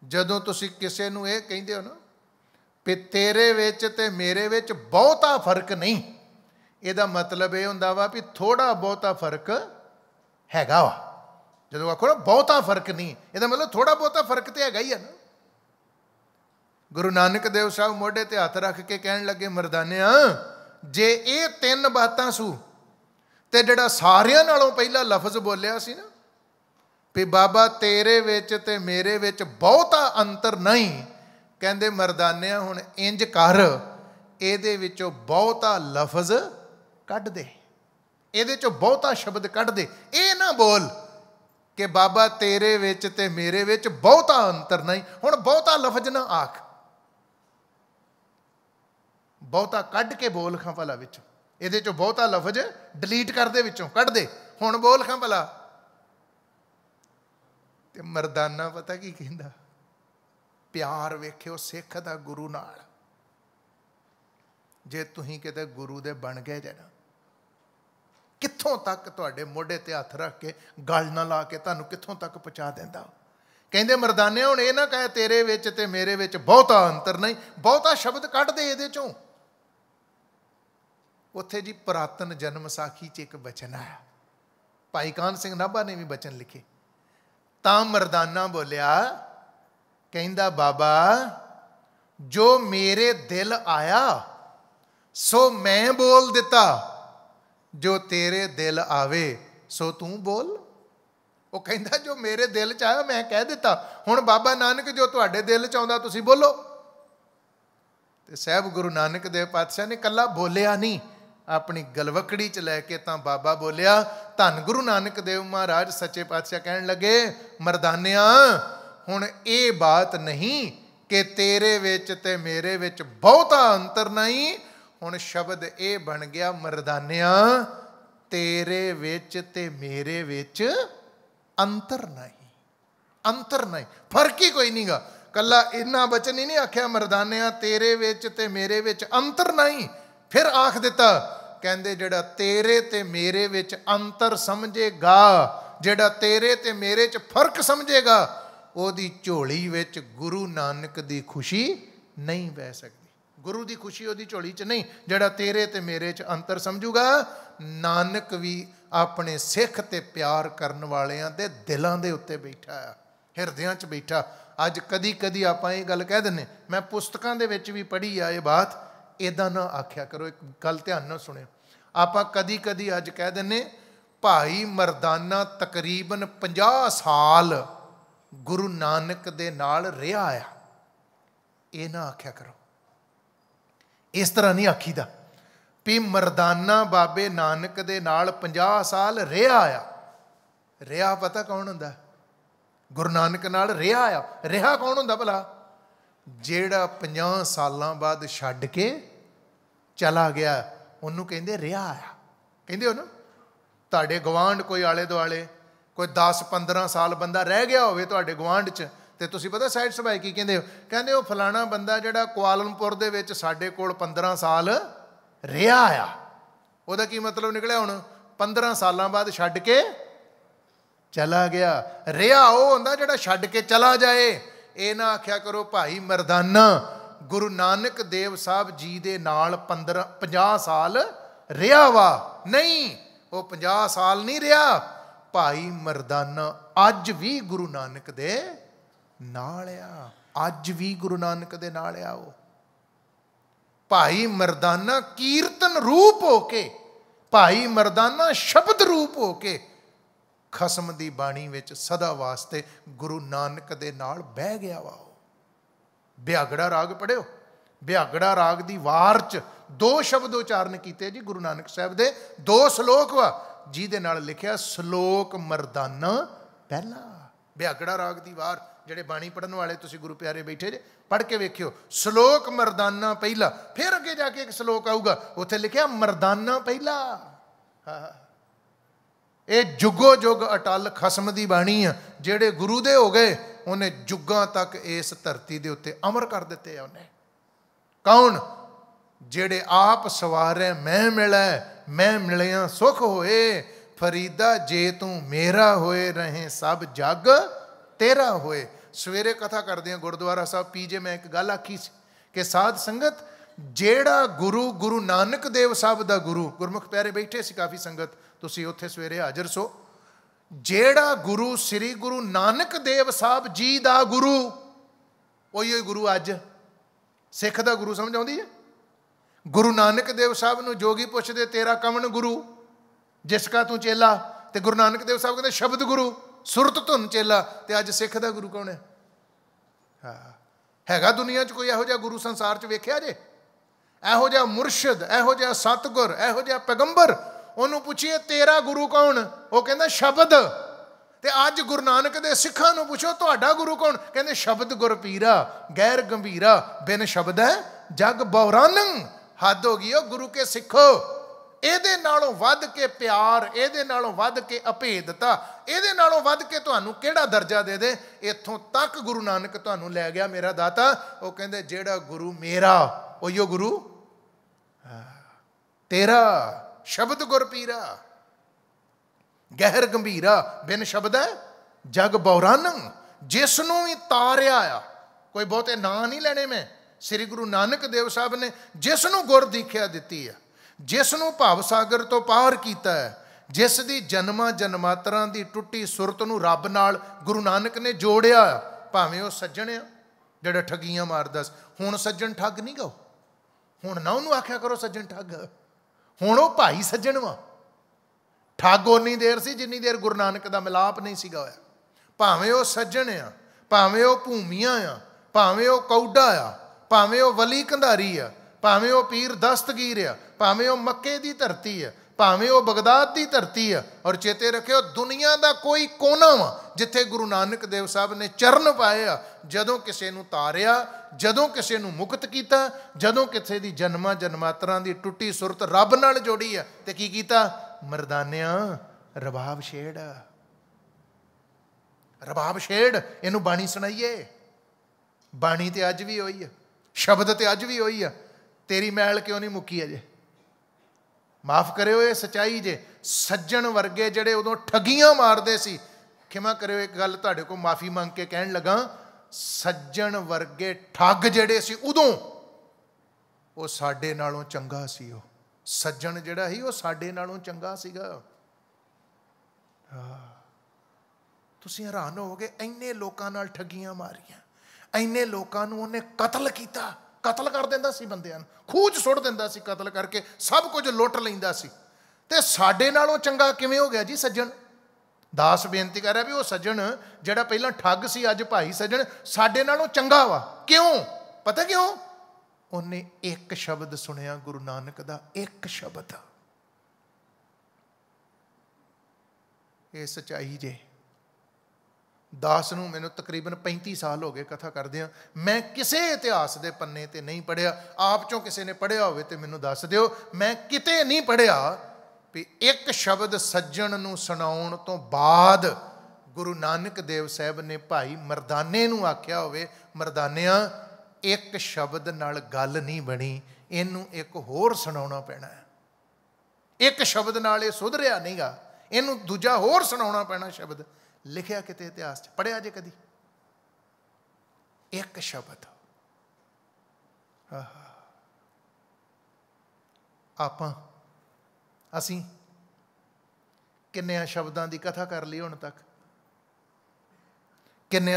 ਜਦੋਂ ਤੁਸੀਂ ਕਿਸੇ ਨੂੰ ਇਹ ਕਹਿੰਦੇ ਹੋ ਨਾ ਕਿ ਤੇਰੇ ਵਿੱਚ ਤੇ ਮੇਰੇ ਵਿੱਚ ਬਹੁਤਾ ਫਰਕ ਨਹੀਂ ਇਹਦਾ ਮਤਲਬ ਇਹ ਹੁੰਦਾ ਵਾ ਵੀ ਥੋੜਾ ਬਹੁਤਾ ਫਰਕ ਹੈਗਾ ਵਾ ਜਦੋਂ ਆਖੋ ਨਾ ਬਹੁਤਾ ਫਰਕ ਨਹੀਂ ਇਹਦਾ ਮਤਲਬ ਥੋੜਾ ਬਹੁਤਾ ਫਰਕ ਤੇ ਹੈਗਾ ਹੀ ਆ ਨਾ ਗੁਰੂ ਨਾਨਕ ਦੇਵ ਸਾਹਿਬ ਮੋਢੇ ਤੇ ਹੱਥ ਰੱਖ ਕੇ ਕਹਿਣ ਲੱਗੇ ਮਰਦਾਨਿਆਂ ਜੇ ਇਹ ਤਿੰਨ ਬਾਤਾਂ ਸੂ ਤੇ ਜਿਹੜਾ ਸਾਰਿਆਂ ਨਾਲੋਂ ਪਹਿਲਾ ਲਫ਼ਜ਼ ਬੋਲਿਆ ਸੀ ਨਾ ਵੀ ਬਾਬਾ ਤੇਰੇ ਵਿੱਚ ਤੇ ਮੇਰੇ ਵਿੱਚ ਬਹੁਤਾ ਅੰਤਰ ਨਹੀਂ ਕਹਿੰਦੇ ਮਰਦਾਨਿਆਂ ਹੁਣ ਇੰਜ ਕਰ ਇਹਦੇ ਵਿੱਚੋਂ ਬਹੁਤਾ ਲਫ਼ਜ਼ ਕੱਢ ਦੇ ਇਹਦੇ ਚੋਂ ਬਹੁਤਾ ਸ਼ਬਦ ਕੱਢ ਦੇ ਇਹ ਨਾ ਬੋਲ ਕਿ ਬਾਬਾ ਤੇਰੇ ਵਿੱਚ ਤੇ ਮੇਰੇ ਵਿੱਚ ਬਹੁਤਾ ਅੰਤਰ ਨਹੀਂ ਹੁਣ ਬਹੁਤਾ ਲਫ਼ਜ਼ ਨਾ ਆਖ ਬਹੁਤਾ ਕੱਢ ਕੇ ਬੋਲ ਖਾਂ ਭਲਾ ਵਿੱਚ ਇਹਦੇ ਚੋਂ ਬਹੁਤਾ ਲਫ਼ਜ਼ ਡਿਲੀਟ ਕਰ ਦੇ ਵਿੱਚੋਂ ਕੱਢ ਦੇ ਹੁਣ ਬੋਲ ਖਾਂ ਭਲਾ ਤੇ ਮਰਦਾਨਾ ਪਤਾ ਕੀ ਕਹਿੰਦਾ ਪਿਆਰ ਵੇਖਿਓ ਸਿੱਖ ਦਾ ਗੁਰੂ ਨਾਲ ਜੇ ਤੁਸੀਂ ਕਿਤੇ ਗੁਰੂ ਦੇ ਬਣ ਗਏ ਜੇ ਕਿੱਥੋਂ ਤੱਕ ਤੁਹਾਡੇ ਮੋਢੇ ਤੇ ਹੱਥ ਰੱਖ ਕੇ ਗੱਲ ਨਾ ਲਾ ਕੇ ਤੁਹਾਨੂੰ ਕਿੱਥੋਂ ਤੱਕ ਪਹੁੰਚਾ ਦਿੰਦਾ ਕਹਿੰਦੇ ਮਰਦਾਨੇ ਹੁਣ ਇਹ ਨਾ ਕਹੇ ਤੇਰੇ ਵਿੱਚ ਤੇ ਮੇਰੇ ਵਿੱਚ ਬਹੁਤਾ ਅੰਤਰ ਨਹੀਂ ਬਹੁਤਾ ਸ਼ਬਦ ਕੱਢ ਦੇ ਇਹਦੇ ਚੋਂ ਉੱਥੇ ਜੀ ਪ੍ਰਾਤਨ ਜਨਮ ਸਾਖੀ 'ਚ ਇੱਕ ਬਚਨ ਆਇਆ ਭਾਈ ਕਾਨ ਸਿੰਘ ਨਾਭਾ ਨੇ ਵੀ ਬਚਨ ਲਿਖੇ ਤਾਂ ਮਰਦਾਨਾ ਬੋਲਿਆ ਕਹਿੰਦਾ ਬਾਬਾ ਜੋ ਮੇਰੇ ਦਿਲ ਆਇਆ ਸੋ ਮੈਂ ਬੋਲ ਦਿੱਤਾ ਜੋ ਤੇਰੇ ਦਿਲ ਆਵੇ ਸੋ ਤੂੰ ਬੋਲ ਉਹ ਕਹਿੰਦਾ ਜੋ ਮੇਰੇ ਦਿਲ ਚ ਆਇਆ ਮੈਂ ਕਹਿ ਦਿੱਤਾ ਹੁਣ ਬਾਬਾ ਨਾਨਕ ਜੋ ਤੁਹਾਡੇ ਦਿਲ ਚ ਆਉਂਦਾ ਤੁਸੀਂ ਬੋਲੋ ਤੇ ਸਹਿਬ ਗੁਰੂ ਨਾਨਕ ਦੇਵ ਪਾਤਸ਼ਾਹ ਨੇ ਕੱਲਾ ਬੋਲਿਆ ਨਹੀਂ ਆਪਣੀ ਗਲਵਕੜੀ ਚ ਲੈ ਕੇ ਤਾਂ ਬਾਬਾ ਬੋਲਿਆ ਧੰਨ ਗੁਰੂ ਨਾਨਕ ਦੇਵ ਮਹਾਰਾਜ ਸੱਚੇ ਪਾਤਸ਼ਾਹ ਕਹਿਣ ਲੱਗੇ ਮਰਦਾਨਿਆ ਹੁਣ ਇਹ ਬਾਤ ਨਹੀਂ ਕਿ ਤੇਰੇ ਵਿੱਚ ਤੇ ਮੇਰੇ ਵਿੱਚ ਬਹੁਤਾ ਅੰਤਰ ਨਹੀਂ ਹੁਣ ਸ਼ਬਦ ਇਹ ਬਣ ਗਿਆ ਮਰਦਾਨਿਆ ਤੇਰੇ ਵਿੱਚ ਤੇ ਮੇਰੇ ਵਿੱਚ ਅੰਤਰ ਨਹੀਂ ਅੰਤਰ ਨਹੀਂ ਫਰਕ ਹੀ ਕੋਈ ਨਹੀਂਗਾ ਕੱਲਾ ਇੰਨਾ ਬਚਨ ਹੀ ਨਹੀਂ ਆਖਿਆ ਮਰਦਾਨਿਆ ਤੇਰੇ ਵਿੱਚ ਤੇ ਮੇਰੇ ਵਿੱਚ ਅੰਤਰ ਨਹੀਂ ਫਿਰ ਆਖ ਦਿੱਤਾ ਕਹਿੰਦੇ ਜਿਹੜਾ ਤੇਰੇ ਤੇ ਮੇਰੇ ਵਿੱਚ ਅੰਤਰ ਸਮਝੇਗਾ ਜਿਹੜਾ ਤੇਰੇ ਤੇ ਮੇਰੇ 'ਚ ਫਰਕ ਸਮਝੇਗਾ ਉਹਦੀ ਝੋਲੀ ਵਿੱਚ ਗੁਰੂ ਨਾਨਕ ਦੀ ਖੁਸ਼ੀ ਨਹੀਂ ਬਹਿ ਸਕਦੀ ਗੁਰੂ ਦੀ ਖੁਸ਼ੀ ਉਹਦੀ ਝੋਲੀ 'ਚ ਨਹੀਂ ਜਿਹੜਾ ਤੇਰੇ ਤੇ ਮੇਰੇ 'ਚ ਅੰਤਰ ਸਮਝੂਗਾ ਨਾਨਕ ਵੀ ਆਪਣੇ ਸਿੱਖ ਤੇ ਪਿਆਰ ਕਰਨ ਵਾਲਿਆਂ ਦੇ ਦਿਲਾਂ ਦੇ ਉੱਤੇ ਬੈਠਾ ਆ ਹਿਰਦਿਆਂ 'ਚ ਬੈਠਾ ਅੱਜ ਕਦੀ ਕਦੀ ਆਪਾਂ ਇਹ ਗੱਲ ਕਹਿ ਦਿੰਨੇ ਮੈਂ ਪੁਸਤਕਾਂ ਦੇ ਵਿੱਚ ਵੀ ਪੜ੍ਹੀ ਆ ਇਹ ਬਾਤ ਇਦਾਂ ਨਾ ਆਖਿਆ ਕਰੋ ਇੱਕ ਗੱਲ ਧਿਆਨ ਨਾਲ ਸੁਣਿਓ ਆਪਾਂ ਕਦੀ-ਕਦੀ ਅੱਜ ਕਹਿ ਦਿੰਨੇ ਭਾਈ ਮਰਦਾਨਾ ਤਕਰੀਬਨ 50 ਸਾਲ ਗੁਰੂ ਨਾਨਕ ਦੇ ਨਾਲ ਰਿਹਾ ਆ ਇਹ ਨਾ ਆਖਿਆ ਕਰੋ ਇਸ ਤਰ੍ਹਾਂ ਨਹੀਂ ਆਖੀਦਾ ਵੀ ਮਰਦਾਨਾ ਬਾਬੇ ਨਾਨਕ ਦੇ ਨਾਲ 50 ਸਾਲ ਰਿਹਾ ਆ ਰਿਹਾ ਪਤਾ ਕੌਣ ਹੁੰਦਾ ਗੁਰੂ ਨਾਨਕ ਨਾਲ ਰਿਹਾ ਆ ਰਿਹਾ ਕੌਣ ਹੁੰਦਾ ਭਲਾ ਜਿਹੜਾ 50 ਸਾਲਾਂ ਬਾਅਦ ਛੱਡ ਕੇ ਚਲਾ ਗਿਆ ਉਹਨੂੰ ਕਹਿੰਦੇ ਰਿਹਾ ਆ ਕਹਿੰਦੇ ਹੋ ਨਾ ਤੁਹਾਡੇ ਗਵਾਂਢ ਕੋਈ ਆਲੇ ਦੁਆਲੇ ਕੋਈ 10 15 ਸਾਲ ਬੰਦਾ ਰਹਿ ਗਿਆ ਹੋਵੇ ਤੁਹਾਡੇ ਗਵਾਂਢ 'ਚ ਤੇ ਤੁਸੀਂ ਪਤਾ ਸਾਈਡ ਸਭਾਈ ਕੀ ਕਹਿੰਦੇ ਹੋ ਕਹਿੰਦੇ ਉਹ ਫਲਾਣਾ ਬੰਦਾ ਜਿਹੜਾ ਕੁਆਲਨਪੁਰ ਦੇ ਵਿੱਚ ਸਾਡੇ ਕੋਲ 15 ਸਾਲ ਰਿਹਾ ਆ ਉਹਦਾ ਕੀ ਮਤਲਬ ਨਿਕਲਿਆ ਹੁਣ 15 ਸਾਲਾਂ ਬਾਅਦ ਛੱਡ ਕੇ ਚਲਾ ਗਿਆ ਰਿਹਾ ਉਹ ਹੁੰਦਾ ਜਿਹੜਾ ਛੱਡ ਕੇ ਚਲਾ ਜਾਏ ਇਹ ਨਾ ਆਖਿਆ ਕਰੋ ਭਾਈ ਮਰਦਾਨਾ ਗੁਰੂ ਨਾਨਕ ਦੇਵ ਸਾਹਿਬ ਜੀ ਦੇ ਨਾਲ 15 50 ਸਾਲ ਰਿਹਾ ਵਾ ਨਹੀਂ ਉਹ 50 ਸਾਲ ਨਹੀਂ ਰਿਹਾ ਭਾਈ ਮਰਦਾਨਾ ਅੱਜ ਵੀ ਗੁਰੂ ਨਾਨਕ ਦੇ ਨਾਲ ਆ ਅੱਜ ਵੀ ਗੁਰੂ ਨਾਨਕ ਦੇ ਨਾਲ ਆ ਉਹ ਭਾਈ ਮਰਦਾਨਾ ਕੀਰਤਨ ਰੂਪ ਹੋ ਕੇ ਭਾਈ ਮਰਦਾਨਾ ਸ਼ਬਦ ਰੂਪ ਹੋ ਕੇ ਖਸਮ ਦੀ ਬਾਣੀ ਵਿੱਚ ਸਦਾ ਵਾਸਤੇ ਗੁਰੂ ਨਾਨਕ ਦੇ ਨਾਲ ਬਹਿ ਗਿਆ ਵਾ ਬਿਆਗੜਾ ਰਾਗ ਪੜਿਓ ਬਿਆਗੜਾ ਰਾਗ ਦੀ ਵਾਰ ਚ ਦੋ ਸ਼ਬਦ ਉਚਾਰਨ ਕੀਤੇ ਜੀ ਗੁਰੂ ਨਾਨਕ ਸਾਹਿਬ ਦੇ ਦੋ ਸ਼ਲੋਕ ਵਾ ਜਿਹਦੇ ਨਾਲ ਲਿਖਿਆ ਸ਼ਲੋਕ ਮਰਦਾਨਾ ਪਹਿਲਾ ਬਿਆਗੜਾ ਰਾਗ ਦੀ ਵਾਰ ਜਿਹੜੇ ਬਾਣੀ ਪੜਨ ਵਾਲੇ ਤੁਸੀਂ ਗੁਰੂ ਪਿਆਰੇ ਬੈਠੇ ਜੇ ਪੜ ਕੇ ਵੇਖਿਓ ਸ਼ਲੋਕ ਮਰਦਾਨਾ ਪਹਿਲਾ ਫਿਰ ਅੱਗੇ ਜਾ ਕੇ ਇੱਕ ਸ਼ਲੋਕ ਆਊਗਾ ਉੱਥੇ ਲਿਖਿਆ ਮਰਦਾਨਾ ਪਹਿਲਾ ਇਹ ਜੁਗੋ ਜੁਗ ਅਟਲ ਖਸਮ ਦੀ ਬਾਣੀ ਆ ਜਿਹੜੇ ਗੁਰੂ ਦੇ ਹੋ ਗਏ ਉਹਨੇ ਜੁਗਾਂ ਤੱਕ ਇਸ ਧਰਤੀ ਦੇ ਉੱਤੇ ਅਮਰ ਕਰ ਦਿੱਤੇ ਆ ਉਹਨੇ ਕੌਣ ਜਿਹੜੇ ਆਪ ਸਵਾਰੇ ਮੈਂ ਮਿਲੈ ਮੈਂ ਮਿਲਿਆ ਸੁਖ ਹੋਏ ਫਰੀਦਾ ਜੇ ਤੂੰ ਮੇਰਾ ਹੋਏ ਰਹੇ ਸਭ ਜਗ ਤੇਰਾ ਹੋਏ ਸਵੇਰੇ ਕਥਾ ਕਰਦੇ ਆ ਗੁਰਦੁਆਰਾ ਸਾਹਿਬ ਪੀਜੇ ਮੈਂ ਇੱਕ ਗੱਲ ਆਖੀ ਸੀ ਕਿ ਸਾਧ ਸੰਗਤ ਜਿਹੜਾ ਗੁਰੂ ਗੁਰੂ ਨਾਨਕ ਦੇਵ ਸਾਹਿਬ ਦਾ ਗੁਰੂ ਗੁਰਮੁਖ ਪਿਆਰੇ ਬੈਠੇ ਸੀ ਕਾਫੀ ਸੰਗਤ ਤੁਸੀਂ ਉੱਥੇ ਸਵੇਰੇ ਹਾਜ਼ਰ ਸੋ ਜਿਹੜਾ ਗੁਰੂ ਸ੍ਰੀ ਗੁਰੂ ਨਾਨਕ ਦੇਵ ਸਾਹਿਬ ਜੀ ਦਾ ਗੁਰੂ ਉਹੀ ਉਹ ਗੁਰੂ ਅੱਜ ਸਿੱਖ ਦਾ ਗੁਰੂ ਸਮਝ ਆਉਂਦੀ ਹੈ ਗੁਰੂ ਨਾਨਕ ਦੇਵ ਸਾਹਿਬ ਨੂੰ ਜੋਗੀ ਪੁੱਛਦੇ ਤੇਰਾ ਕਮਨ ਗੁਰੂ ਜਿਸ ਕਾ ਤੂੰ ਚੇਲਾ ਤੇ ਗੁਰੂ ਨਾਨਕ ਦੇਵ ਸਾਹਿਬ ਕਹਿੰਦੇ ਸ਼ਬਦ ਗੁਰੂ ਸੁਰਤ ਧੁਨ ਚੇਲਾ ਤੇ ਅੱਜ ਸਿੱਖ ਦਾ ਗੁਰੂ ਕੌਣ ਹੈ ਹੈਗਾ ਦੁਨੀਆ 'ਚ ਕੋਈ ਇਹੋ ਜਿਹਾ ਗੁਰੂ ਸੰਸਾਰ 'ਚ ਵੇਖਿਆ ਜੇ ਇਹੋ ਜਿਹਾ ਮੁਰਸ਼ਿਦ ਇਹੋ ਜਿਹਾ ਸਤਗੁਰ ਇਹੋ ਜਿਹਾ ਪੈਗੰਬਰ ਉਹਨੂੰ ਪੁੱਛੀਏ ਤੇਰਾ ਗੁਰੂ ਕੌਣ ਉਹ ਕਹਿੰਦਾ ਸ਼ਬਦ ਤੇ ਅੱਜ ਗੁਰੂ ਨਾਨਕ ਦੇ ਸਿੱਖਾਂ ਨੂੰ ਪੁੱਛੋ ਤੁਹਾਡਾ ਗੁਰੂ ਕੌਣ ਕਹਿੰਦੇ ਸ਼ਬਦ ਗੁਰ ਪੀਰਾ ਗੈਰ ਗੰਭੀਰਾ ਬਿਨ ਸ਼ਬਦ ਹੈ ਜਗ ਬੌਰਾਨੰ ਹੱਦ ਹੋ ਗਈ ਉਹ ਗੁਰੂ ਕੇ ਸਿੱਖੋ ਇਹਦੇ ਨਾਲੋਂ ਵੱਧ ਕੇ ਪਿਆਰ ਇਹਦੇ ਨਾਲੋਂ ਵੱਧ ਕੇ ਅਭੇਦਤਾ ਇਹਦੇ ਨਾਲੋਂ ਵੱਧ ਕੇ ਤੁਹਾਨੂੰ ਕਿਹੜਾ ਦਰਜਾ ਦੇ ਦੇ ਇੱਥੋਂ ਤੱਕ ਗੁਰੂ ਨਾਨਕ ਤੁਹਾਨੂੰ ਲੈ ਗਿਆ ਮੇਰਾ ਦਾਤਾ ਉਹ ਕਹਿੰਦੇ ਜਿਹੜਾ ਗੁਰੂ ਮੇਰਾ ਯੋ ਗੁਰੂ ਤੇਰਾ ਸ਼ਬਦ ਗੁਰ ਪੀਰਾ ਗਹਿਰ ਗੰਭੀਰਾ ਬਿਨ ਸ਼ਬਦ ਹੈ ਜਗ ਬੌਰਾਨ ਜਿਸ ਨੂੰ ਵੀ ਤਾਰਿਆ ਆ ਕੋਈ ਬਹੁਤੇ ਨਾਂ ਨਹੀਂ ਲੈਣੇ ਮੈਂ ਸ੍ਰੀ ਗੁਰੂ ਨਾਨਕ ਦੇਵ ਸਾਹਿਬ ਨੇ ਜਿਸ ਨੂੰ ਗੁਰ ਦੀਖਿਆ ਦਿੱਤੀ ਆ ਜਿਸ ਨੂੰ ਭਵ ਸਾਗਰ ਤੋਂ ਪਾਰ ਕੀਤਾ ਹੈ ਜਿਸ ਦੀ ਜਨਮਾਂ ਜਨਮਾਤਰਾਂ ਦੀ ਟੁੱਟੀ ਸੁਰਤ ਨੂੰ ਰੱਬ ਨਾਲ ਗੁਰੂ ਨਾਨਕ ਨੇ ਜੋੜਿਆ ਭਾਵੇਂ ਉਹ ਸੱਜਣ ਆ ਜਿਹੜਾ ਠਗੀਆਂ ਮਾਰਦਾ ਹੁਣ ਸੱਜਣ ਠੱਗ ਨਹੀਂ ਗਾਉ ਹੁਣ ਨਾ ਉਹਨੂੰ ਆਖਿਆ ਕਰੋ ਸੱਜਣ ਠੱਗ ਹੁਣ ਉਹ ਭਾਈ ਸੱਜਣ ਵਾ ਠਾਗੋ ਨਹੀਂ ਦੇਰ ਸੀ ਜਿੰਨੀ ਦੇਰ ਗੁਰੂ ਨਾਨਕ ਦਾ ਮਿਲਾਪ ਨਹੀਂ ਸੀਗਾ ਹੋਇਆ ਭਾਵੇਂ ਉਹ ਸੱਜਣ ਆ ਭਾਵੇਂ ਉਹ ਭੂਮੀਆਂ ਆ ਭਾਵੇਂ ਉਹ ਕੌਡਾ ਆ ਭਾਵੇਂ ਉਹ ਵਲੀ ਕੰਧਾਰੀ ਆ ਭਾਵੇਂ ਉਹ ਪੀਰ ਦਸਤਗੀਰ ਆ ਭਾਵੇਂ ਉਹ ਮੱਕੇ ਦੀ ਧਰਤੀ ਆ ਭਾਵੇਂ ਉਹ ਬਗਦਾਦ ਦੀ ਧਰਤੀ ਆ ਔਰ ਚੇਤੇ ਰੱਖਿਓ ਦੁਨੀਆ ਦਾ ਕੋਈ ਕੋਨਾ ਵਾ ਜਿੱਥੇ ਗੁਰੂ ਨਾਨਕ ਦੇਵ ਸਾਹਿਬ ਨੇ ਚਰਨ ਪਾਏ ਆ ਜਦੋਂ ਕਿਸੇ ਨੂੰ ਤਾਰਿਆ ਜਦੋਂ ਕਿਸੇ ਨੂੰ ਮੁਕਤ ਕੀਤਾ ਜਦੋਂ ਕਿਸੇ ਦੀ ਜਨਮਾਂ ਜਨਮਾਤਰਾਂ ਦੀ ਟੁੱਟੀ ਸੁਰਤ ਰੱਬ ਨਾਲ ਜੋੜੀ ਆ ਤੇ ਕੀ ਕੀਤਾ ਮਰਦਾਨਿਆਂ ਰਬਾਬ ਛੇੜ ਰਬਾਬ ਛੇੜ ਇਹਨੂੰ ਬਾਣੀ ਸੁਣਾਈਏ ਬਾਣੀ ਤੇ ਅੱਜ ਵੀ ਹੋਈ ਆ ਸ਼ਬਦ ਤੇ ਅੱਜ ਵੀ ਹੋਈ ਆ ਤੇਰੀ ਮੈਲ ਕਿਉਂ ਨਹੀਂ ਮੁੱਕੀ ਅਜੇ ਮਾਫ ਕਰਿਓ ਇਹ ਸਚਾਈ ਜੇ ਸੱਜਣ ਵਰਗੇ ਜਿਹੜੇ ਉਦੋਂ ਠਗੀਆਂ ਮਾਰਦੇ ਸੀ ਖਿਮਾ ਕਰਿਓ ਇੱਕ ਗੱਲ ਤੁਹਾਡੇ ਕੋਲ ਮਾਫੀ ਮੰਗ ਕੇ ਕਹਿਣ ਲੱਗਾ ਸੱਜਣ ਵਰਗੇ ਠੱਗ ਜਿਹੜੇ ਸੀ ਉਦੋਂ ਉਹ ਸਾਡੇ ਨਾਲੋਂ ਚੰਗਾ ਸੀ ਉਹ ਸੱਜਣ ਜਿਹੜਾ ਸੀ ਉਹ ਸਾਡੇ ਨਾਲੋਂ ਚੰਗਾ ਸੀਗਾ ਤੁਸੀਂ ਹੈਰਾਨ ਹੋਵੋਗੇ ਐਨੇ ਲੋਕਾਂ ਨਾਲ ਠੱਗੀਆਂ ਮਾਰੀਆਂ ਐਨੇ ਲੋਕਾਂ ਨੂੰ ਉਹਨੇ ਕਤਲ ਕੀਤਾ ਕਤਲ ਕਰ ਦਿੰਦਾ ਸੀ ਬੰਦਿਆਂ ਨੂੰ ਖੂਜ ਸੁੱਟ ਦਿੰਦਾ ਸੀ ਕਤਲ ਕਰਕੇ ਸਭ ਕੁਝ ਲੁੱਟ ਲੈਂਦਾ ਸੀ ਤੇ ਸਾਡੇ ਨਾਲੋਂ ਚੰਗਾ ਕਿਵੇਂ ਹੋ ਗਿਆ ਜੀ ਸੱਜਣ ਦਾਸ ਬੇਨਤੀ ਕਰ ਰਿਹਾ ਵੀ ਉਹ ਸੱਜਣ ਜਿਹੜਾ ਪਹਿਲਾਂ ਠੱਗ ਸੀ ਅੱਜ ਭਾਈ ਸੱਜਣ ਸਾਡੇ ਨਾਲੋਂ ਚੰਗਾ ਵਾ ਕਿਉਂ ਪਤਾ ਕਿਉਂ ਉਹਨੇ ਇੱਕ ਸ਼ਬਦ ਸੁਣਿਆ ਗੁਰੂ ਨਾਨਕ ਦਾ ਇੱਕ ਸ਼ਬਦ ਇਹ ਸਚਾਈ ਜੇ ਦਾਸ ਨੂੰ ਮੈਨੂੰ ਤਕਰੀਬਨ 35 ਸਾਲ ਹੋ ਗਏ ਕਥਾ ਕਰਦਿਆਂ ਮੈਂ ਕਿਸੇ ਇਤਿਹਾਸ ਦੇ ਪੰਨੇ ਤੇ ਨਹੀਂ ਪੜਿਆ ਆਪ ਚੋਂ ਕਿਸੇ ਨੇ ਪੜਿਆ ਹੋਵੇ ਤੇ ਮੈਨੂੰ ਦੱਸ ਦਿਓ ਮੈਂ ਕਿਤੇ ਨਹੀਂ ਪੜਿਆ ਵੀ ਇੱਕ ਸ਼ਬਦ ਸੱਜਣ ਨੂੰ ਸੁਣਾਉਣ ਤੋਂ ਬਾਅਦ ਗੁਰੂ ਨਾਨਕ ਦੇਵ ਸਾਹਿਬ ਨੇ ਭਾਈ ਮਰਦਾਨੇ ਨੂੰ ਆਖਿਆ ਹੋਵੇ ਮਰਦਾਨਿਆਂ ਇੱਕ ਸ਼ਬਦ ਨਾਲ ਗੱਲ ਨਹੀਂ ਬਣੀ ਇਹਨੂੰ ਇੱਕ ਹੋਰ ਸੁਣਾਉਣਾ ਪੈਣਾ ਹੈ ਇੱਕ ਸ਼ਬਦ ਨਾਲ ਇਹ ਸੁਧਰਿਆ ਨਹੀਂਗਾ ਇਹਨੂੰ ਦੂਜਾ ਹੋਰ ਸੁਣਾਉਣਾ ਪੈਣਾ ਸ਼ਬਦ ਲਿਖਿਆ ਕਿਤੇ ਇਤਿਹਾਸ 'ਚ ਪੜਿਆ ਜੇ ਕਦੀ ਇੱਕ ਸ਼ਬਦ ਆਪਾਂ ਅਸੀਂ ਕਿੰਨੇ ਸ਼ਬਦਾਂ ਦੀ ਕਥਾ ਕਰ ਲਈ ਹੁਣ ਤੱਕ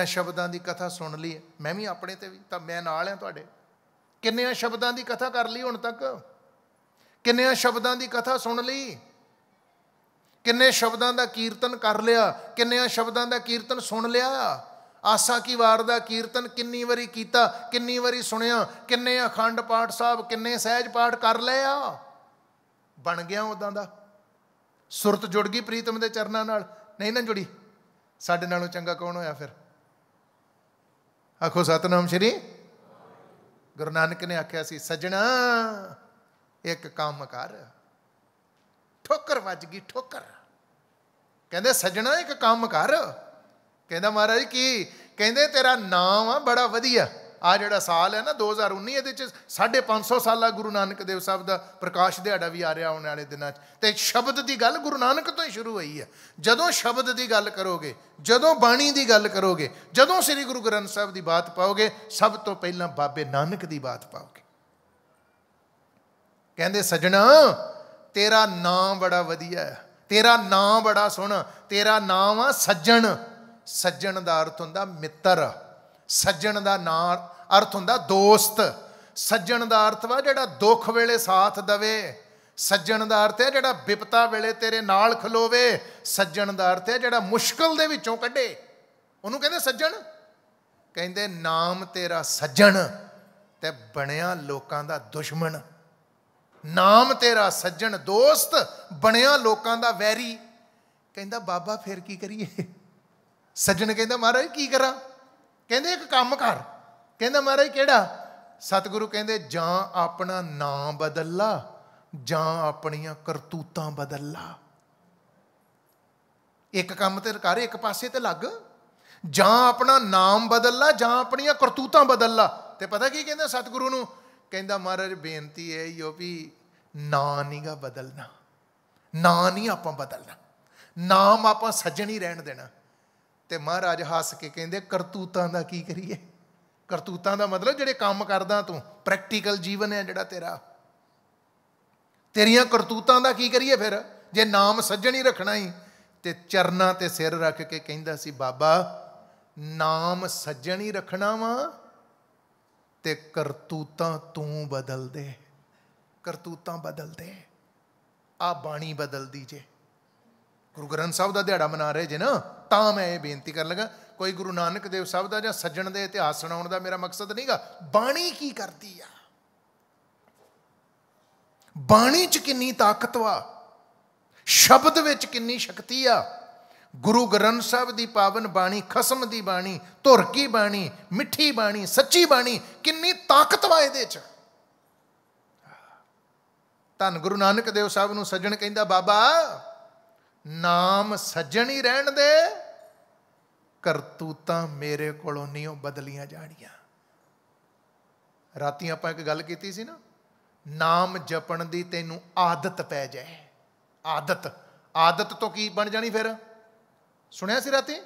ਆ ਸ਼ਬਦਾਂ ਦੀ ਕਥਾ ਸੁਣ ਲਈ ਮੈਂ ਵੀ ਆਪਣੇ ਤੇ ਵੀ ਤਾਂ ਮੈਂ ਨਾਲ ਹਾਂ ਤੁਹਾਡੇ ਆ ਸ਼ਬਦਾਂ ਦੀ ਕਥਾ ਕਰ ਲਈ ਹੁਣ ਤੱਕ ਆ ਸ਼ਬਦਾਂ ਦੀ ਕਥਾ ਸੁਣ ਲਈ ਕਿੰਨੇ ਸ਼ਬਦਾਂ ਦਾ ਕੀਰਤਨ ਕਰ ਲਿਆ ਕਿੰਨਿਆਂ ਸ਼ਬਦਾਂ ਦਾ ਕੀਰਤਨ ਸੁਣ ਲਿਆ ਆਸਾ ਕੀ ਵਾਰ ਦਾ ਕੀਰਤਨ ਕਿੰਨੀ ਵਾਰੀ ਕੀਤਾ ਕਿੰਨੀ ਵਾਰੀ ਸੁਣਿਆ ਕਿੰਨੇ ਅਖੰਡ ਪਾਠ ਸਾਹਿਬ ਕਿੰਨੇ ਸਹਿਜ ਪਾਠ ਕਰ ਲਿਆ ਬਣ ਗਿਆ ਉਦਾਂ ਦਾ ਸੁਰਤ ਜੁੜ ਗਈ ਪ੍ਰੀਤਮ ਦੇ ਚਰਨਾਂ ਨਾਲ ਨਹੀਂ ਨਾ ਜੁੜੀ ਸਾਡੇ ਨਾਲੋਂ ਚੰਗਾ ਕੌਣ ਹੋਇਆ ਫਿਰ ਆਖੋ ਸਤਨਾਮ ਸ਼੍ਰੀ ਗੁਰੂ ਨਾਨਕ ਨੇ ਆਖਿਆ ਸੀ ਸਜਣਾ ਇੱਕ ਕੰਮ ਕਰ ਠੋਕਰ ਵੱਜ ਗਈ ਠੋਕਰ ਕਹਿੰਦੇ ਸੱਜਣਾ ਇੱਕ ਕੰਮ ਕਰ ਕਹਿੰਦਾ ਮਹਾਰਾਜ ਕੀ ਕਹਿੰਦੇ ਤੇਰਾ ਨਾਮ ਆ ਬੜਾ ਵਧੀਆ ਆ ਜਿਹੜਾ ਸਾਲ ਹੈ ਨਾ 2019 ਇਹਦੇ ਚ 550 ਸਾਲਾ ਗੁਰੂ ਨਾਨਕ ਦੇਵ ਸਾਹਿਬ ਦਾ ਪ੍ਰਕਾਸ਼ ਦਿਹਾੜਾ ਵੀ ਆ ਰਿਹਾ ਆਉਣ ਵਾਲੇ ਦਿਨਾਂ 'ਚ ਤੇ ਸ਼ਬਦ ਦੀ ਗੱਲ ਗੁਰੂ ਨਾਨਕ ਤੋਂ ਹੀ ਸ਼ੁਰੂ ਹੋਈ ਹੈ ਜਦੋਂ ਸ਼ਬਦ ਦੀ ਗੱਲ ਕਰੋਗੇ ਜਦੋਂ ਬਾਣੀ ਦੀ ਗੱਲ ਕਰੋਗੇ ਜਦੋਂ ਸ੍ਰੀ ਗੁਰੂ ਗ੍ਰੰਥ ਸਾਹਿਬ ਦੀ ਬਾਤ ਪਾਓਗੇ ਸਭ ਤੋਂ ਪਹਿਲਾਂ ਬਾਬੇ ਨਾਨਕ ਦੀ ਬਾਤ ਪਾਓਗੇ ਕਹਿੰਦੇ ਸਜਣਾ ਤੇਰਾ ਨਾਮ ਬੜਾ ਵਧੀਆ ਹੈ ਤੇਰਾ ਨਾਮ ਬੜਾ ਸੁਣ ਤੇਰਾ ਨਾਮ ਆ ਸੱਜਣ ਸੱਜਣ ਦਾ ਅਰਥ ਹੁੰਦਾ ਮਿੱਤਰ ਸੱਜਣ ਦਾ ਨਾਮ ਅਰਥ ਹੁੰਦਾ ਦੋਸਤ ਸੱਜਣ ਦਾ ਅਰਥ ਵਾ ਜਿਹੜਾ ਦੁੱਖ ਵੇਲੇ ਸਾਥ ਦਵੇ ਸੱਜਣ ਦਾ ਅਰਥ ਹੈ ਜਿਹੜਾ ਵਿਪਤਾ ਵੇਲੇ ਤੇਰੇ ਨਾਲ ਖਲੋਵੇ ਸੱਜਣ ਦਾ ਅਰਥ ਹੈ ਜਿਹੜਾ ਮੁਸ਼ਕਲ ਦੇ ਵਿੱਚੋਂ ਕੱਢੇ ਉਹਨੂੰ ਕਹਿੰਦੇ ਸੱਜਣ ਕਹਿੰਦੇ ਨਾਮ ਤੇਰਾ ਸੱਜਣ ਤੇ ਬਣਿਆ ਲੋਕਾਂ ਦਾ ਦੁਸ਼ਮਣ ਨਾਮ ਤੇਰਾ ਸੱਜਣ ਦੋਸਤ ਬਣਿਆ ਲੋਕਾਂ ਦਾ ਵੈਰੀ ਕਹਿੰਦਾ ਬਾਬਾ ਫਿਰ ਕੀ ਕਰੀਏ ਸੱਜਣ ਕਹਿੰਦਾ ਮਹਾਰਾਜ ਕੀ ਕਰਾਂ ਕਹਿੰਦੇ ਇੱਕ ਕੰਮ ਕਰ ਕਹਿੰਦਾ ਮਹਾਰਾਜ ਕਿਹੜਾ ਸਤਿਗੁਰੂ ਕਹਿੰਦੇ ਜਾਂ ਆਪਣਾ ਨਾਮ ਲਾ ਜਾਂ ਆਪਣੀਆਂ ਕਰਤੂਤਾਂ ਲਾ ਇੱਕ ਕੰਮ ਤੇ ਕਰ ਇੱਕ ਪਾਸੇ ਤੇ ਲੱਗ ਜਾਂ ਆਪਣਾ ਨਾਮ ਲਾ ਜਾਂ ਆਪਣੀਆਂ ਕਰਤੂਤਾਂ ਲਾ ਤੇ ਪਤਾ ਕੀ ਕਹਿੰਦਾ ਸਤਿਗੁਰੂ ਨੂੰ ਕਹਿੰਦਾ ਮਹਾਰਾਜ ਬੇਨਤੀ ਹੈ ਇਹੋ ਵੀ ਨਾਂ ਨਹੀਂਗਾ ਬਦਲਣਾ ਨਾਂ ਨਹੀਂ ਆਪਾਂ ਬਦਲਣਾ ਨਾਮ ਆਪਾਂ ਸੱਜਣ ਹੀ ਰਹਿਣ ਦੇਣਾ ਤੇ ਮਹਾਰਾਜ ਹੱਸ ਕੇ ਕਹਿੰਦੇ ਕਰਤੂਤਾਂ ਦਾ ਕੀ ਕਰੀਏ ਕਰਤੂਤਾਂ ਦਾ ਮਤਲਬ ਜਿਹੜੇ ਕੰਮ ਕਰਦਾ ਤੂੰ ਪ੍ਰੈਕਟੀਕਲ ਜੀਵਨ ਹੈ ਜਿਹੜਾ ਤੇਰਾ ਤੇਰੀਆਂ ਕਰਤੂਤਾਂ ਦਾ ਕੀ ਕਰੀਏ ਫਿਰ ਜੇ ਨਾਮ ਸੱਜਣ ਹੀ ਰੱਖਣਾ ਹੀ ਤੇ ਚਰਨਾਂ ਤੇ ਸਿਰ ਰੱਖ ਕੇ ਕਹਿੰਦਾ ਸੀ ਬਾਬਾ ਨਾਮ ਸੱਜਣ ਹੀ ਰੱਖਣਾ ਵਾ ਤੇ ਕਰਤੂਤਾਂ ਤੂੰ ਬਦਲ ਦੇ ਕਰਤੂਤਾਂ ਬਦਲ ਦੇ ਆ ਬਾਣੀ ਬਦਲ ਜੇ ਗੁਰੂ ਗ੍ਰੰਥ ਸਾਹਿਬ ਦਾ ਦਿਹਾੜਾ ਮਨਾ ਰਹੇ ਜੇ ਨਾ ਤਾਂ ਮੈਂ ਇਹ ਬੇਨਤੀ ਕਰਨ ਲੱਗਾ ਕੋਈ ਗੁਰੂ ਨਾਨਕ ਦੇਵ ਸਾਹਿਬ ਦਾ ਜਾਂ ਸੱਜਣ ਦੇ ਇਤਿਹਾਸ ਸੁਣਾਉਣ ਦਾ ਮੇਰਾ ਮਕਸਦ ਨਹੀਂਗਾ ਬਾਣੀ ਕੀ ਕਰਦੀ ਆ ਬਾਣੀ 'ਚ ਕਿੰਨੀ ਤਾਕਤ ਵਾ ਸ਼ਬਦ ਵਿੱਚ ਕਿੰਨੀ ਸ਼ਕਤੀ ਆ ਗੁਰੂ ਗ੍ਰੰਥ ਸਾਹਿਬ ਦੀ ਪਾਵਨ ਬਾਣੀ ਖਸਮ ਦੀ ਬਾਣੀ ਧੁਰ ਕੀ ਬਾਣੀ ਮਿੱਠੀ ਬਾਣੀ ਸੱਚੀ ਬਾਣੀ ਕਿੰਨੀ ਤਾਕਤ ਵਾ ਇਹਦੇ ਚ ਧੰਨ ਗੁਰੂ ਨਾਨਕ ਦੇਵ ਸਾਹਿਬ ਨੂੰ ਸੱਜਣ ਕਹਿੰਦਾ ਬਾਬਾ ਨਾਮ ਸੱਜਣ ਹੀ ਰਹਿਣ ਦੇ ਕਰਤੂਤਾਂ ਮੇਰੇ ਕੋਲੋਂ ਨਹੀਂ ਉਹ ਬਦਲੀਆਂ ਜਾਣੀਆਂ ਰਾਤੀ ਆਪਾਂ ਇੱਕ ਗੱਲ ਕੀਤੀ ਸੀ ਨਾ ਨਾਮ ਜਪਣ ਦੀ ਤੈਨੂੰ ਆਦਤ ਪੈ ਜਾਏ ਆਦਤ ਆਦਤ ਤੋਂ ਕੀ ਬਣ ਜਾਣੀ ਫਿਰ ਸੁਣਿਆ ਸੀ ਰਾਤੀ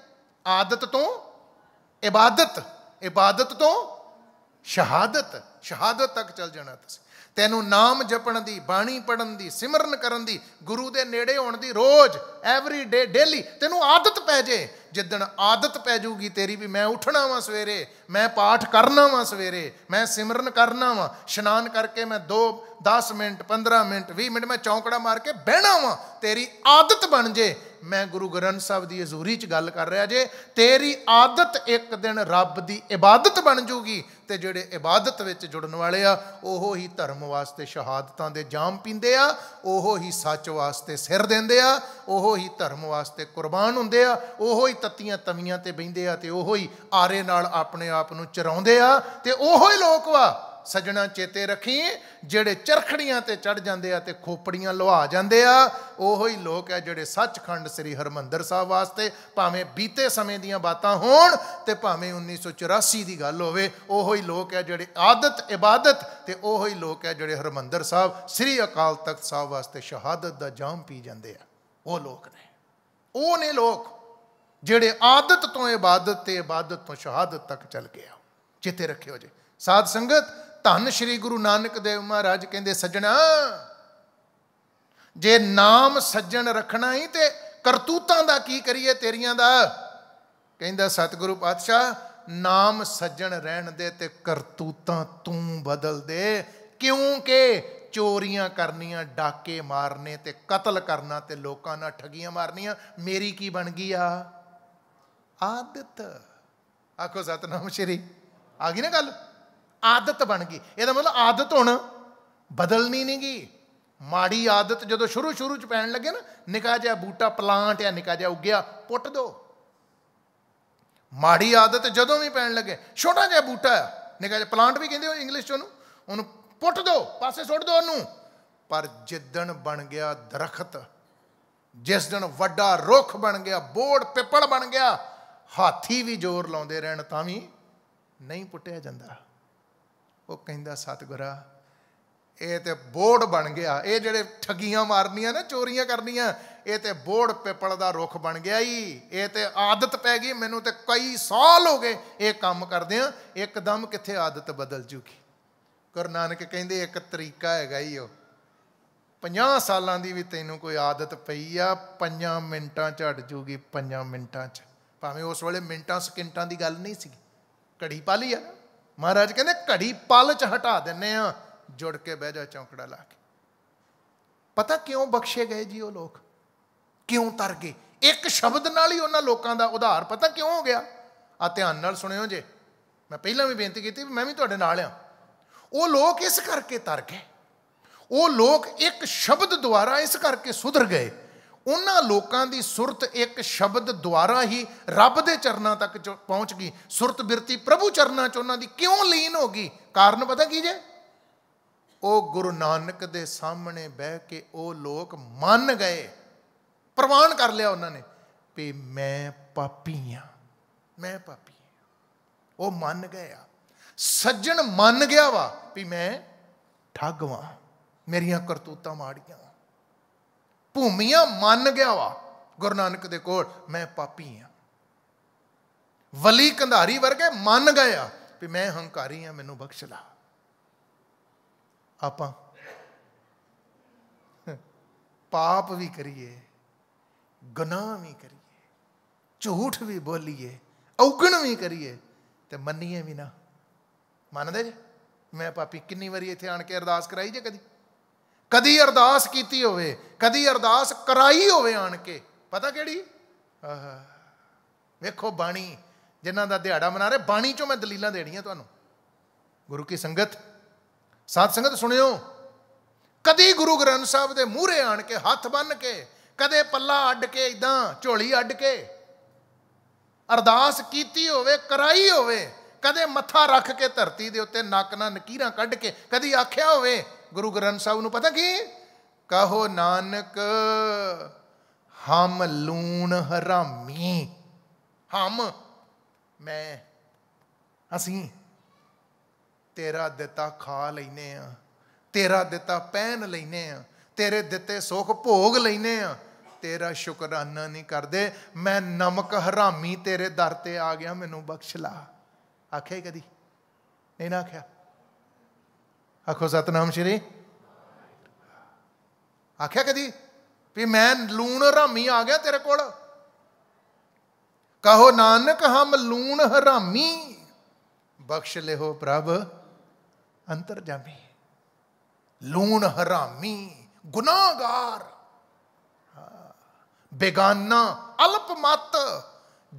ਆਦਤ ਤੋਂ ਇਬਾਦਤ ਇਬਾਦਤ ਤੋਂ ਸ਼ਹਾਦਤ ਸ਼ਹਾਦਤ ਤੱਕ ਚੱਲ ਜਾਣਾ ਤੁਸੀਂ ਤੈਨੂੰ ਨਾਮ ਜਪਣ ਦੀ ਬਾਣੀ ਪੜਨ ਦੀ ਸਿਮਰਨ ਕਰਨ ਦੀ ਗੁਰੂ ਦੇ ਨੇੜੇ ਹੋਣ ਦੀ ਰੋਜ਼ ਐਵਰੀ ਡੇ ਡੇਲੀ ਤੈਨੂੰ ਆਦਤ ਪੈ ਜੇ ਜਿੱਦਣ ਆਦਤ ਪੈ ਜੂਗੀ ਤੇਰੀ ਵੀ ਮੈਂ ਉੱਠਣਾ ਵਾਂ ਸਵੇਰੇ ਮੈਂ ਪਾਠ ਕਰਨਾ ਵਾਂ ਸਵੇਰੇ ਮੈਂ ਸਿਮਰਨ ਕਰਨਾ ਵਾਂ ਇਸ਼ਨਾਨ ਕਰਕੇ ਮੈਂ 2 10 ਮਿੰਟ 15 ਮਿੰਟ 20 ਮਿੰਟ ਮੈਂ ਚੌਂਕੜਾ ਮਾਰ ਕੇ ਬਹਿਣਾ ਵਾਂ ਤੇਰੀ ਆਦਤ ਬਣ ਜੇ ਮੈਂ ਗੁਰੂ ਗ੍ਰੰਥ ਸਾਹਿਬ ਦੀ ਹਜ਼ੂਰੀ 'ਚ ਗੱਲ ਕਰ ਰਿਹਾ ਜੇ ਤੇਰੀ ਆਦਤ ਇੱਕ ਦਿਨ ਰੱਬ ਦੀ ਇਬਾਦਤ ਬਣ ਜੂਗੀ ਤੇ ਜਿਹੜੇ ਇਬਾਦਤ ਵਿੱਚ ਜੁੜਨ ਵਾਲੇ ਆ ਉਹੋ ਹੀ ਧਰਮ ਵਾਸਤੇ ਸ਼ਹਾਦਤਾਂ ਦੇ ਜਾਮ ਪੀਂਦੇ ਆ ਉਹੋ ਹੀ ਸੱਚ ਵਾਸਤੇ ਸਿਰ ਦਿੰਦੇ ਆ ਉਹੋ ਹੀ ਧਰਮ ਵਾਸਤੇ ਕੁਰਬਾਨ ਹੁੰਦੇ ਆ ਉਹੋ ਹੀ ਤੱਤੀਆਂ ਤਵੀਆਂ ਤੇ ਬੈਂਦੇ ਆ ਤੇ ਉਹੋ ਹੀ ਆਰੇ ਨਾਲ ਆਪਣੇ ਆਪ ਨੂੰ ਚਰਾਉਂਦੇ ਆ ਤੇ ਉਹੋ ਹੀ ਲੋਕ ਵਾ ਸਜਣਾ ਚੇਤੇ ਰੱਖੀ ਜਿਹੜੇ ਚਰਖੜੀਆਂ ਤੇ ਚੜ ਜਾਂਦੇ ਆ ਤੇ ਖੋਪੜੀਆਂ ਲਵਾ ਜਾਂਦੇ ਆ ਉਹੋ ਹੀ ਲੋਕ ਆ ਜਿਹੜੇ ਸੱਚਖੰਡ ਸ੍ਰੀ ਹਰਮੰਦਰ ਸਾਹਿਬ ਵਾਸਤੇ ਭਾਵੇਂ ਬੀਤੇ ਸਮੇਂ ਦੀਆਂ ਬਾਤਾਂ ਹੋਣ ਤੇ ਭਾਵੇਂ 1984 ਦੀ ਗੱਲ ਹੋਵੇ ਉਹੋ ਹੀ ਲੋਕ ਆ ਜਿਹੜੇ ਆਦਤ ਇਬਾਦਤ ਤੇ ਉਹੋ ਹੀ ਲੋਕ ਆ ਜਿਹੜੇ ਹਰਮੰਦਰ ਸਾਹਿਬ ਸ੍ਰੀ ਅਕਾਲ ਤਖਤ ਸਾਹਿਬ ਵਾਸਤੇ ਸ਼ਹਾਦਤ ਦਾ ਜਾਮ ਪੀ ਜਾਂਦੇ ਆ ਉਹ ਲੋਕ ਨੇ ਉਹ ਨੇ ਲੋਕ ਜਿਹੜੇ ਆਦਤ ਤੋਂ ਇਬਾਦਤ ਤੇ ਇਬਾਦਤ ਤੋਂ ਸ਼ਹਾਦਤ ਤੱਕ ਚੱਲ ਗਏ ਚਿੱਤੇ ਰੱਖਿਓ ਜੀ ਸਾਧ ਸੰਗਤ ਧੰਨ ਸ਼੍ਰੀ ਗੁਰੂ ਨਾਨਕ ਦੇਵ ਮਹਾਰਾਜ ਕਹਿੰਦੇ ਸੱਜਣਾ ਜੇ ਨਾਮ ਸੱਜਣ ਰੱਖਣਾ ਹੀ ਤੇ ਕਰਤੂਤਾਂ ਦਾ ਕੀ ਕਰੀਏ ਤੇਰੀਆਂ ਦਾ ਕਹਿੰਦਾ ਸਤਿਗੁਰੂ ਪਾਤਸ਼ਾਹ ਨਾਮ ਸੱਜਣ ਰਹਿਣ ਦੇ ਤੇ ਕਰਤੂਤਾਂ ਤੂੰ ਬਦਲ ਦੇ ਕਿਉਂਕਿ ਚੋਰੀਆਂ ਕਰਨੀਆਂ ਡਾਕੇ ਮਾਰਨੇ ਤੇ ਕਤਲ ਕਰਨਾ ਤੇ ਲੋਕਾਂ ਨਾਲ ਠਗੀਆਂ ਮਾਰਨੀਆਂ ਮੇਰੀ ਕੀ ਬਣ ਗਈ ਆ ਆਦਤ ਆਖੋ ਸਤਨਾਮ ਸ਼੍ਰੀ ਆ ਗਈ ਨਾ ਗੱਲ ਆਦਤ ਬਣ ਗਈ ਇਹਦਾ ਮਤਲਬ ਆਦਤ ਹੁਣ ਬਦਲਣੀ ਨਹੀਂ ਗਈ ਮਾੜੀ ਆਦਤ ਜਦੋਂ ਸ਼ੁਰੂ ਸ਼ੁਰੂ ਚ ਪੈਣ ਲੱਗੇ ਨਾ ਨਿਕਾ ਜਿਹਾ ਬੂਟਾ ਪਲਾਂਟ ਜਾਂ ਨਿਕਾ ਜਿਹਾ ਉੱਗਿਆ ਪੁੱਟ ਦੋ ਮਾੜੀ ਆਦਤ ਜਦੋਂ ਵੀ ਪੈਣ ਲੱਗੇ ਛੋਟਾ ਜਿਹਾ ਬੂਟਾ ਨਿਕਾ ਜਿਹਾ ਪਲਾਂਟ ਵੀ ਕਹਿੰਦੇ ਹੋ ਇੰਗਲਿਸ਼ ਚ ਉਹਨੂੰ ਉਹਨੂੰ ਪੁੱਟ ਦੋ ਪਾਸੇ ਛੱਡ ਦੋ ਉਹਨੂੰ ਪਰ ਜਿੱਦਣ ਬਣ ਗਿਆ ਦਰਖਤ ਜਿਸ ਦਿਨ ਵੱਡਾ ਰੁੱਖ ਬਣ ਗਿਆ ਬੋੜ ਪਿੱਪਲ ਬਣ ਗਿਆ ਹਾਥੀ ਵੀ ਜ਼ੋਰ ਲਾਉਂਦੇ ਰਹਿਣ ਤਾਂ ਵੀ ਨਹੀਂ ਪੁੱਟਿਆ ਜਾਂਦਾ ਉਹ ਕਹਿੰਦਾ ਸਤਿਗੁਰਾ ਇਹ ਤੇ ਬੋੜ ਬਣ ਗਿਆ ਇਹ ਜਿਹੜੇ ਠਗੀਆਂ ਮਾਰਨੀਆਂ ਨਾ ਚੋਰੀਆਂ ਕਰਨੀਆਂ ਇਹ ਤੇ ਬੋੜ ਪਿੱਪਲ ਦਾ ਰੁੱਖ ਬਣ ਗਿਆ ਹੀ ਇਹ ਤੇ ਆਦਤ ਪੈ ਗਈ ਮੈਨੂੰ ਤੇ ਕਈ ਸਾਲ ਹੋ ਗਏ ਇਹ ਕੰਮ ਕਰਦੇ ਆ ਇੱਕਦਮ ਕਿੱਥੇ ਆਦਤ ਬਦਲ ਜੂਗੀ ਗੁਰੂ ਨਾਨਕ ਕਹਿੰਦੇ ਇੱਕ ਤਰੀਕਾ ਹੈਗਾ ਹੀ ਉਹ 50 ਸਾਲਾਂ ਦੀ ਵੀ ਤੈਨੂੰ ਕੋਈ ਆਦਤ ਪਈ ਆ 5 ਮਿੰਟਾਂ ਚ ਹਟ ਜੂਗੀ 5 ਮਿੰਟਾਂ ਚ ਭਾਵੇਂ ਉਸ ਵੇਲੇ ਮਿੰਟਾਂ ਸਕਿੰਟਾਂ ਦੀ ਗੱਲ ਨਹੀਂ ਸੀ ਘੜੀ ਪਾ ਲਈ ਆ ਮਹਾਰਾਜ ਕਹਿੰਦੇ ਘੜੀ ਪਲ ਚ ਹਟਾ ਦਿੰਨੇ ਆ ਜੁੜ ਕੇ ਬਹਿ ਜਾ ਚੌਂਕੜਾ ਲਾ ਕੇ ਪਤਾ ਕਿਉਂ ਬਖਸ਼ੇ ਗਏ ਜੀ ਉਹ ਲੋਕ ਕਿਉਂ ਤਰ ਗਏ ਇੱਕ ਸ਼ਬਦ ਨਾਲ ਹੀ ਉਹਨਾਂ ਲੋਕਾਂ ਦਾ ਉਧਾਰ ਪਤਾ ਕਿਉਂ ਹੋ ਗਿਆ ਆ ਧਿਆਨ ਨਾਲ ਸੁਣਿਓ ਜੇ ਮੈਂ ਪਹਿਲਾਂ ਵੀ ਬੇਨਤੀ ਕੀਤੀ ਮੈਂ ਵੀ ਤੁਹਾਡੇ ਨਾਲ ਆ ਉਹ ਲੋਕ ਇਸ ਕਰਕੇ ਤਰ ਗਏ ਉਹ ਲੋਕ ਇੱਕ ਸ਼ਬਦ ਦੁਆਰਾ ਇਸ ਕਰਕੇ ਸੁਧਰ ਗਏ ਉਹਨਾਂ ਲੋਕਾਂ ਦੀ ਸੁਰਤ ਇੱਕ ਸ਼ਬਦ ਦੁਆਰਾ ਹੀ ਰੱਬ ਦੇ ਚਰਨਾਂ ਤੱਕ ਪਹੁੰਚ ਗਈ ਸੁਰਤ ਬਿਰਤੀ ਪ੍ਰਭੂ ਚਰਨਾਂ 'ਚ ਉਹਨਾਂ ਦੀ ਕਿਉਂ ਲੀਨ ਹੋ ਗਈ ਕਾਰਨ ਪਤਾ ਕੀ ਜੇ ਉਹ ਗੁਰੂ ਨਾਨਕ ਦੇ ਸਾਹਮਣੇ ਬਹਿ ਕੇ ਉਹ ਲੋਕ ਮੰਨ ਗਏ ਪ੍ਰਮਾਣ ਕਰ ਲਿਆ ਉਹਨਾਂ ਨੇ ਵੀ ਮੈਂ ਪਾਪੀ ਆ ਮੈਂ ਪਾਪੀ ਉਹ ਮੰਨ ਗਏ ਆ ਸੱਜਣ ਮੰਨ ਗਿਆ ਵਾ ਵੀ ਮੈਂ ਠੱਗ ਵਾਂ ਮੇਰੀਆਂ ਕਰਤੂਤਾਂ ਮਾੜੀਆਂ ਭੂਮੀਆਂ ਮੰਨ ਗਿਆ ਵਾ ਗੁਰੂ ਨਾਨਕ ਦੇ ਕੋਲ ਮੈਂ ਪਾਪੀ ਆ ਵਲੀ ਕੰਧਾਰੀ ਵਰਗੇ ਮੰਨ ਗਏ ਆ ਵੀ ਮੈਂ ਹੰਕਾਰੀ ਆ ਮੈਨੂੰ ਬਖਸ਼ ਲਾ ਆਪਾਂ ਪਾਪ ਵੀ ਕਰੀਏ ਗੁਨਾਹ ਵੀ ਕਰੀਏ ਝੂਠ ਵੀ ਬੋਲੀਏ ਔਗਣ ਵੀ ਕਰੀਏ ਤੇ ਮੰਨੀਏ ਵੀ ਨਾ ਮੰਨਦੇ ਜੇ ਮੈਂ ਪਾਪੀ ਕਿੰਨੀ ਵਾਰੀ ਇੱਥੇ ਆਣ ਕੇ ਅਰਦਾਸ ਕਰਾਈ ਜੇ ਕਦੀ ਕਦੀ ਅਰਦਾਸ ਕੀਤੀ ਹੋਵੇ ਕਦੀ ਅਰਦਾਸ ਕਰਾਈ ਹੋਵੇ ਆਣ ਕੇ ਪਤਾ ਕਿਹੜੀ ਵੇਖੋ ਬਾਣੀ ਜਿਨ੍ਹਾਂ ਦਾ ਦਿਹਾੜਾ ਮਨਾ ਰਹੇ ਬਾਣੀ ਚੋਂ ਮੈਂ ਦਲੀਲਾਂ ਦੇਣੀਆਂ ਤੁਹਾਨੂੰ ਗੁਰੂ ਕੀ ਸੰਗਤ ਸਾਧ ਸੰਗਤ ਸੁਣਿਓ ਕਦੀ ਗੁਰੂ ਗ੍ਰੰਥ ਸਾਹਿਬ ਦੇ ਮੂਹਰੇ ਆਣ ਕੇ ਹੱਥ ਬੰਨ ਕੇ ਕਦੇ ਪੱਲਾ ਅੱਡ ਕੇ ਇਦਾਂ ਝੋਲੀ ਅੱਡ ਕੇ ਅਰਦਾਸ ਕੀਤੀ ਹੋਵੇ ਕਰਾਈ ਹੋਵੇ ਕਦੇ ਮੱਥਾ ਰੱਖ ਕੇ ਧਰਤੀ ਦੇ ਉੱਤੇ ਨੱਕ ਨਾਲ ਨਕੀਰਾਂ ਕੱਢ ਕੇ ਕਦੀ ਆਖਿਆ ਹੋਵੇ ਗੁਰੂ ਗ੍ਰੰਥ ਸਾਹਿਬ ਨੂੰ ਪਤਾ ਕੀ ਕਹੋ ਨਾਨਕ ਹਮ ਲੂਣ ਹਰਾਮੀ ਹਮ ਮੈਂ ਅਸੀਂ ਤੇਰਾ ਦਿੱਤਾ ਖਾ ਲੈਨੇ ਆ ਤੇਰਾ ਦਿੱਤਾ ਪਹਿਨ ਲੈਨੇ ਆ ਤੇਰੇ ਦਿੱਤੇ ਸੁਖ ਭੋਗ ਲੈਨੇ ਆ ਤੇਰਾ ਸ਼ੁਕਰਾਨਾ ਨਹੀਂ ਕਰਦੇ ਮੈਂ ਨਮਕ ਹਰਾਮੀ ਤੇਰੇ ਦਰ ਤੇ ਆ ਗਿਆ ਮੈਨੂੰ ਬਖਸ਼ ਲਾ ਆਖੇ ਕਦੀ ਨਹੀਂ ਨਾ ਆਖਿਆ ਆਖੋ ਸਤਨਾਮ ਸ਼੍ਰੀ ਆਖਿਆ ਕਦੀ ਵੀ ਮੈਂ ਲੂਣ ਹਰਾਮੀ ਆ ਗਿਆ ਤੇਰੇ ਕੋਲ ਕਹੋ ਨਾਨਕ ਹਮ ਲੂਣ ਹਰਾਮੀ ਬਖਸ਼ ਲਿਓ ਪ੍ਰਭ ਅੰਤਰਜਾਮੀ ਲੂਣ ਹਰਾਮੀ ਗੁਨਾਹਗਾਰ ਬੇਗਾਨਾ ਅਲਪ ਮਤ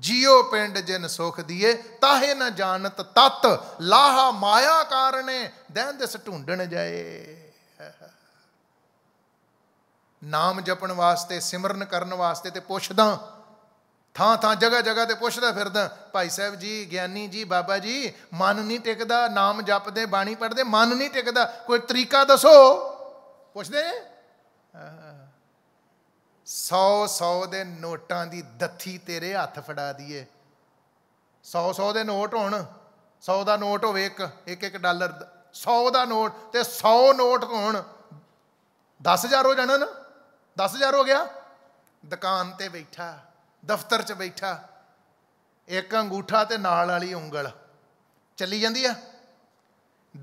ਜੀਓ ਪਿੰਡ ਜਿਨ ਸੁਖ ਦੀਏ ਤਾਹੇ ਨ ਜਾਣਤ ਤਤ ਲਾਹਾ ਮਾਇਆ ਕਾਰਨੇ ਦੈਨ ਦਿਸ ਢੂੰਡਣ ਜਾਏ ਨਾਮ ਜਪਣ ਵਾਸਤੇ ਸਿਮਰਨ ਕਰਨ ਵਾਸਤੇ ਤੇ ਪੁੱਛਦਾ ਥਾਂ ਥਾਂ ਜਗ੍ਹਾ ਜਗ੍ਹਾ ਤੇ ਪੁੱਛਦਾ ਫਿਰਦਾ ਭਾਈ ਸਾਹਿਬ ਜੀ ਗਿਆਨੀ ਜੀ ਬਾਬਾ ਜੀ ਮਨ ਨਹੀਂ ਟਿਕਦਾ ਨਾਮ ਜਪਦੇ ਬਾਣੀ ਪੜਦੇ ਮਨ ਨਹੀਂ ਟਿਕਦਾ ਕੋਈ ਤਰੀਕਾ ਦੱਸੋ ਪੁੱਛਦੇ ਨੇ 100-100 ਦੇ ਨੋਟਾਂ ਦੀ ਦੱਥੀ ਤੇਰੇ ਹੱਥ ਫੜਾ ਦਈਏ 100-100 ਦੇ ਨੋਟ ਹੋਣ 100 ਦਾ ਨੋਟ ਹੋਵੇ ਇੱਕ ਇੱਕ ਇੱਕ ਡਾਲਰ 100 ਦਾ ਨੋਟ ਤੇ 100 ਨੋਟ ਹੋਣ 10000 ਹੋ ਜਾਣਾ ਨਾ 10000 ਹੋ ਗਿਆ ਦੁਕਾਨ ਤੇ ਬੈਠਾ ਦਫ਼ਤਰ 'ਚ ਬੈਠਾ ਇੱਕ ਅੰਗੂਠਾ ਤੇ ਨਾਲ ਵਾਲੀ ਉਂਗਲ ਚੱਲੀ ਜਾਂਦੀ ਆ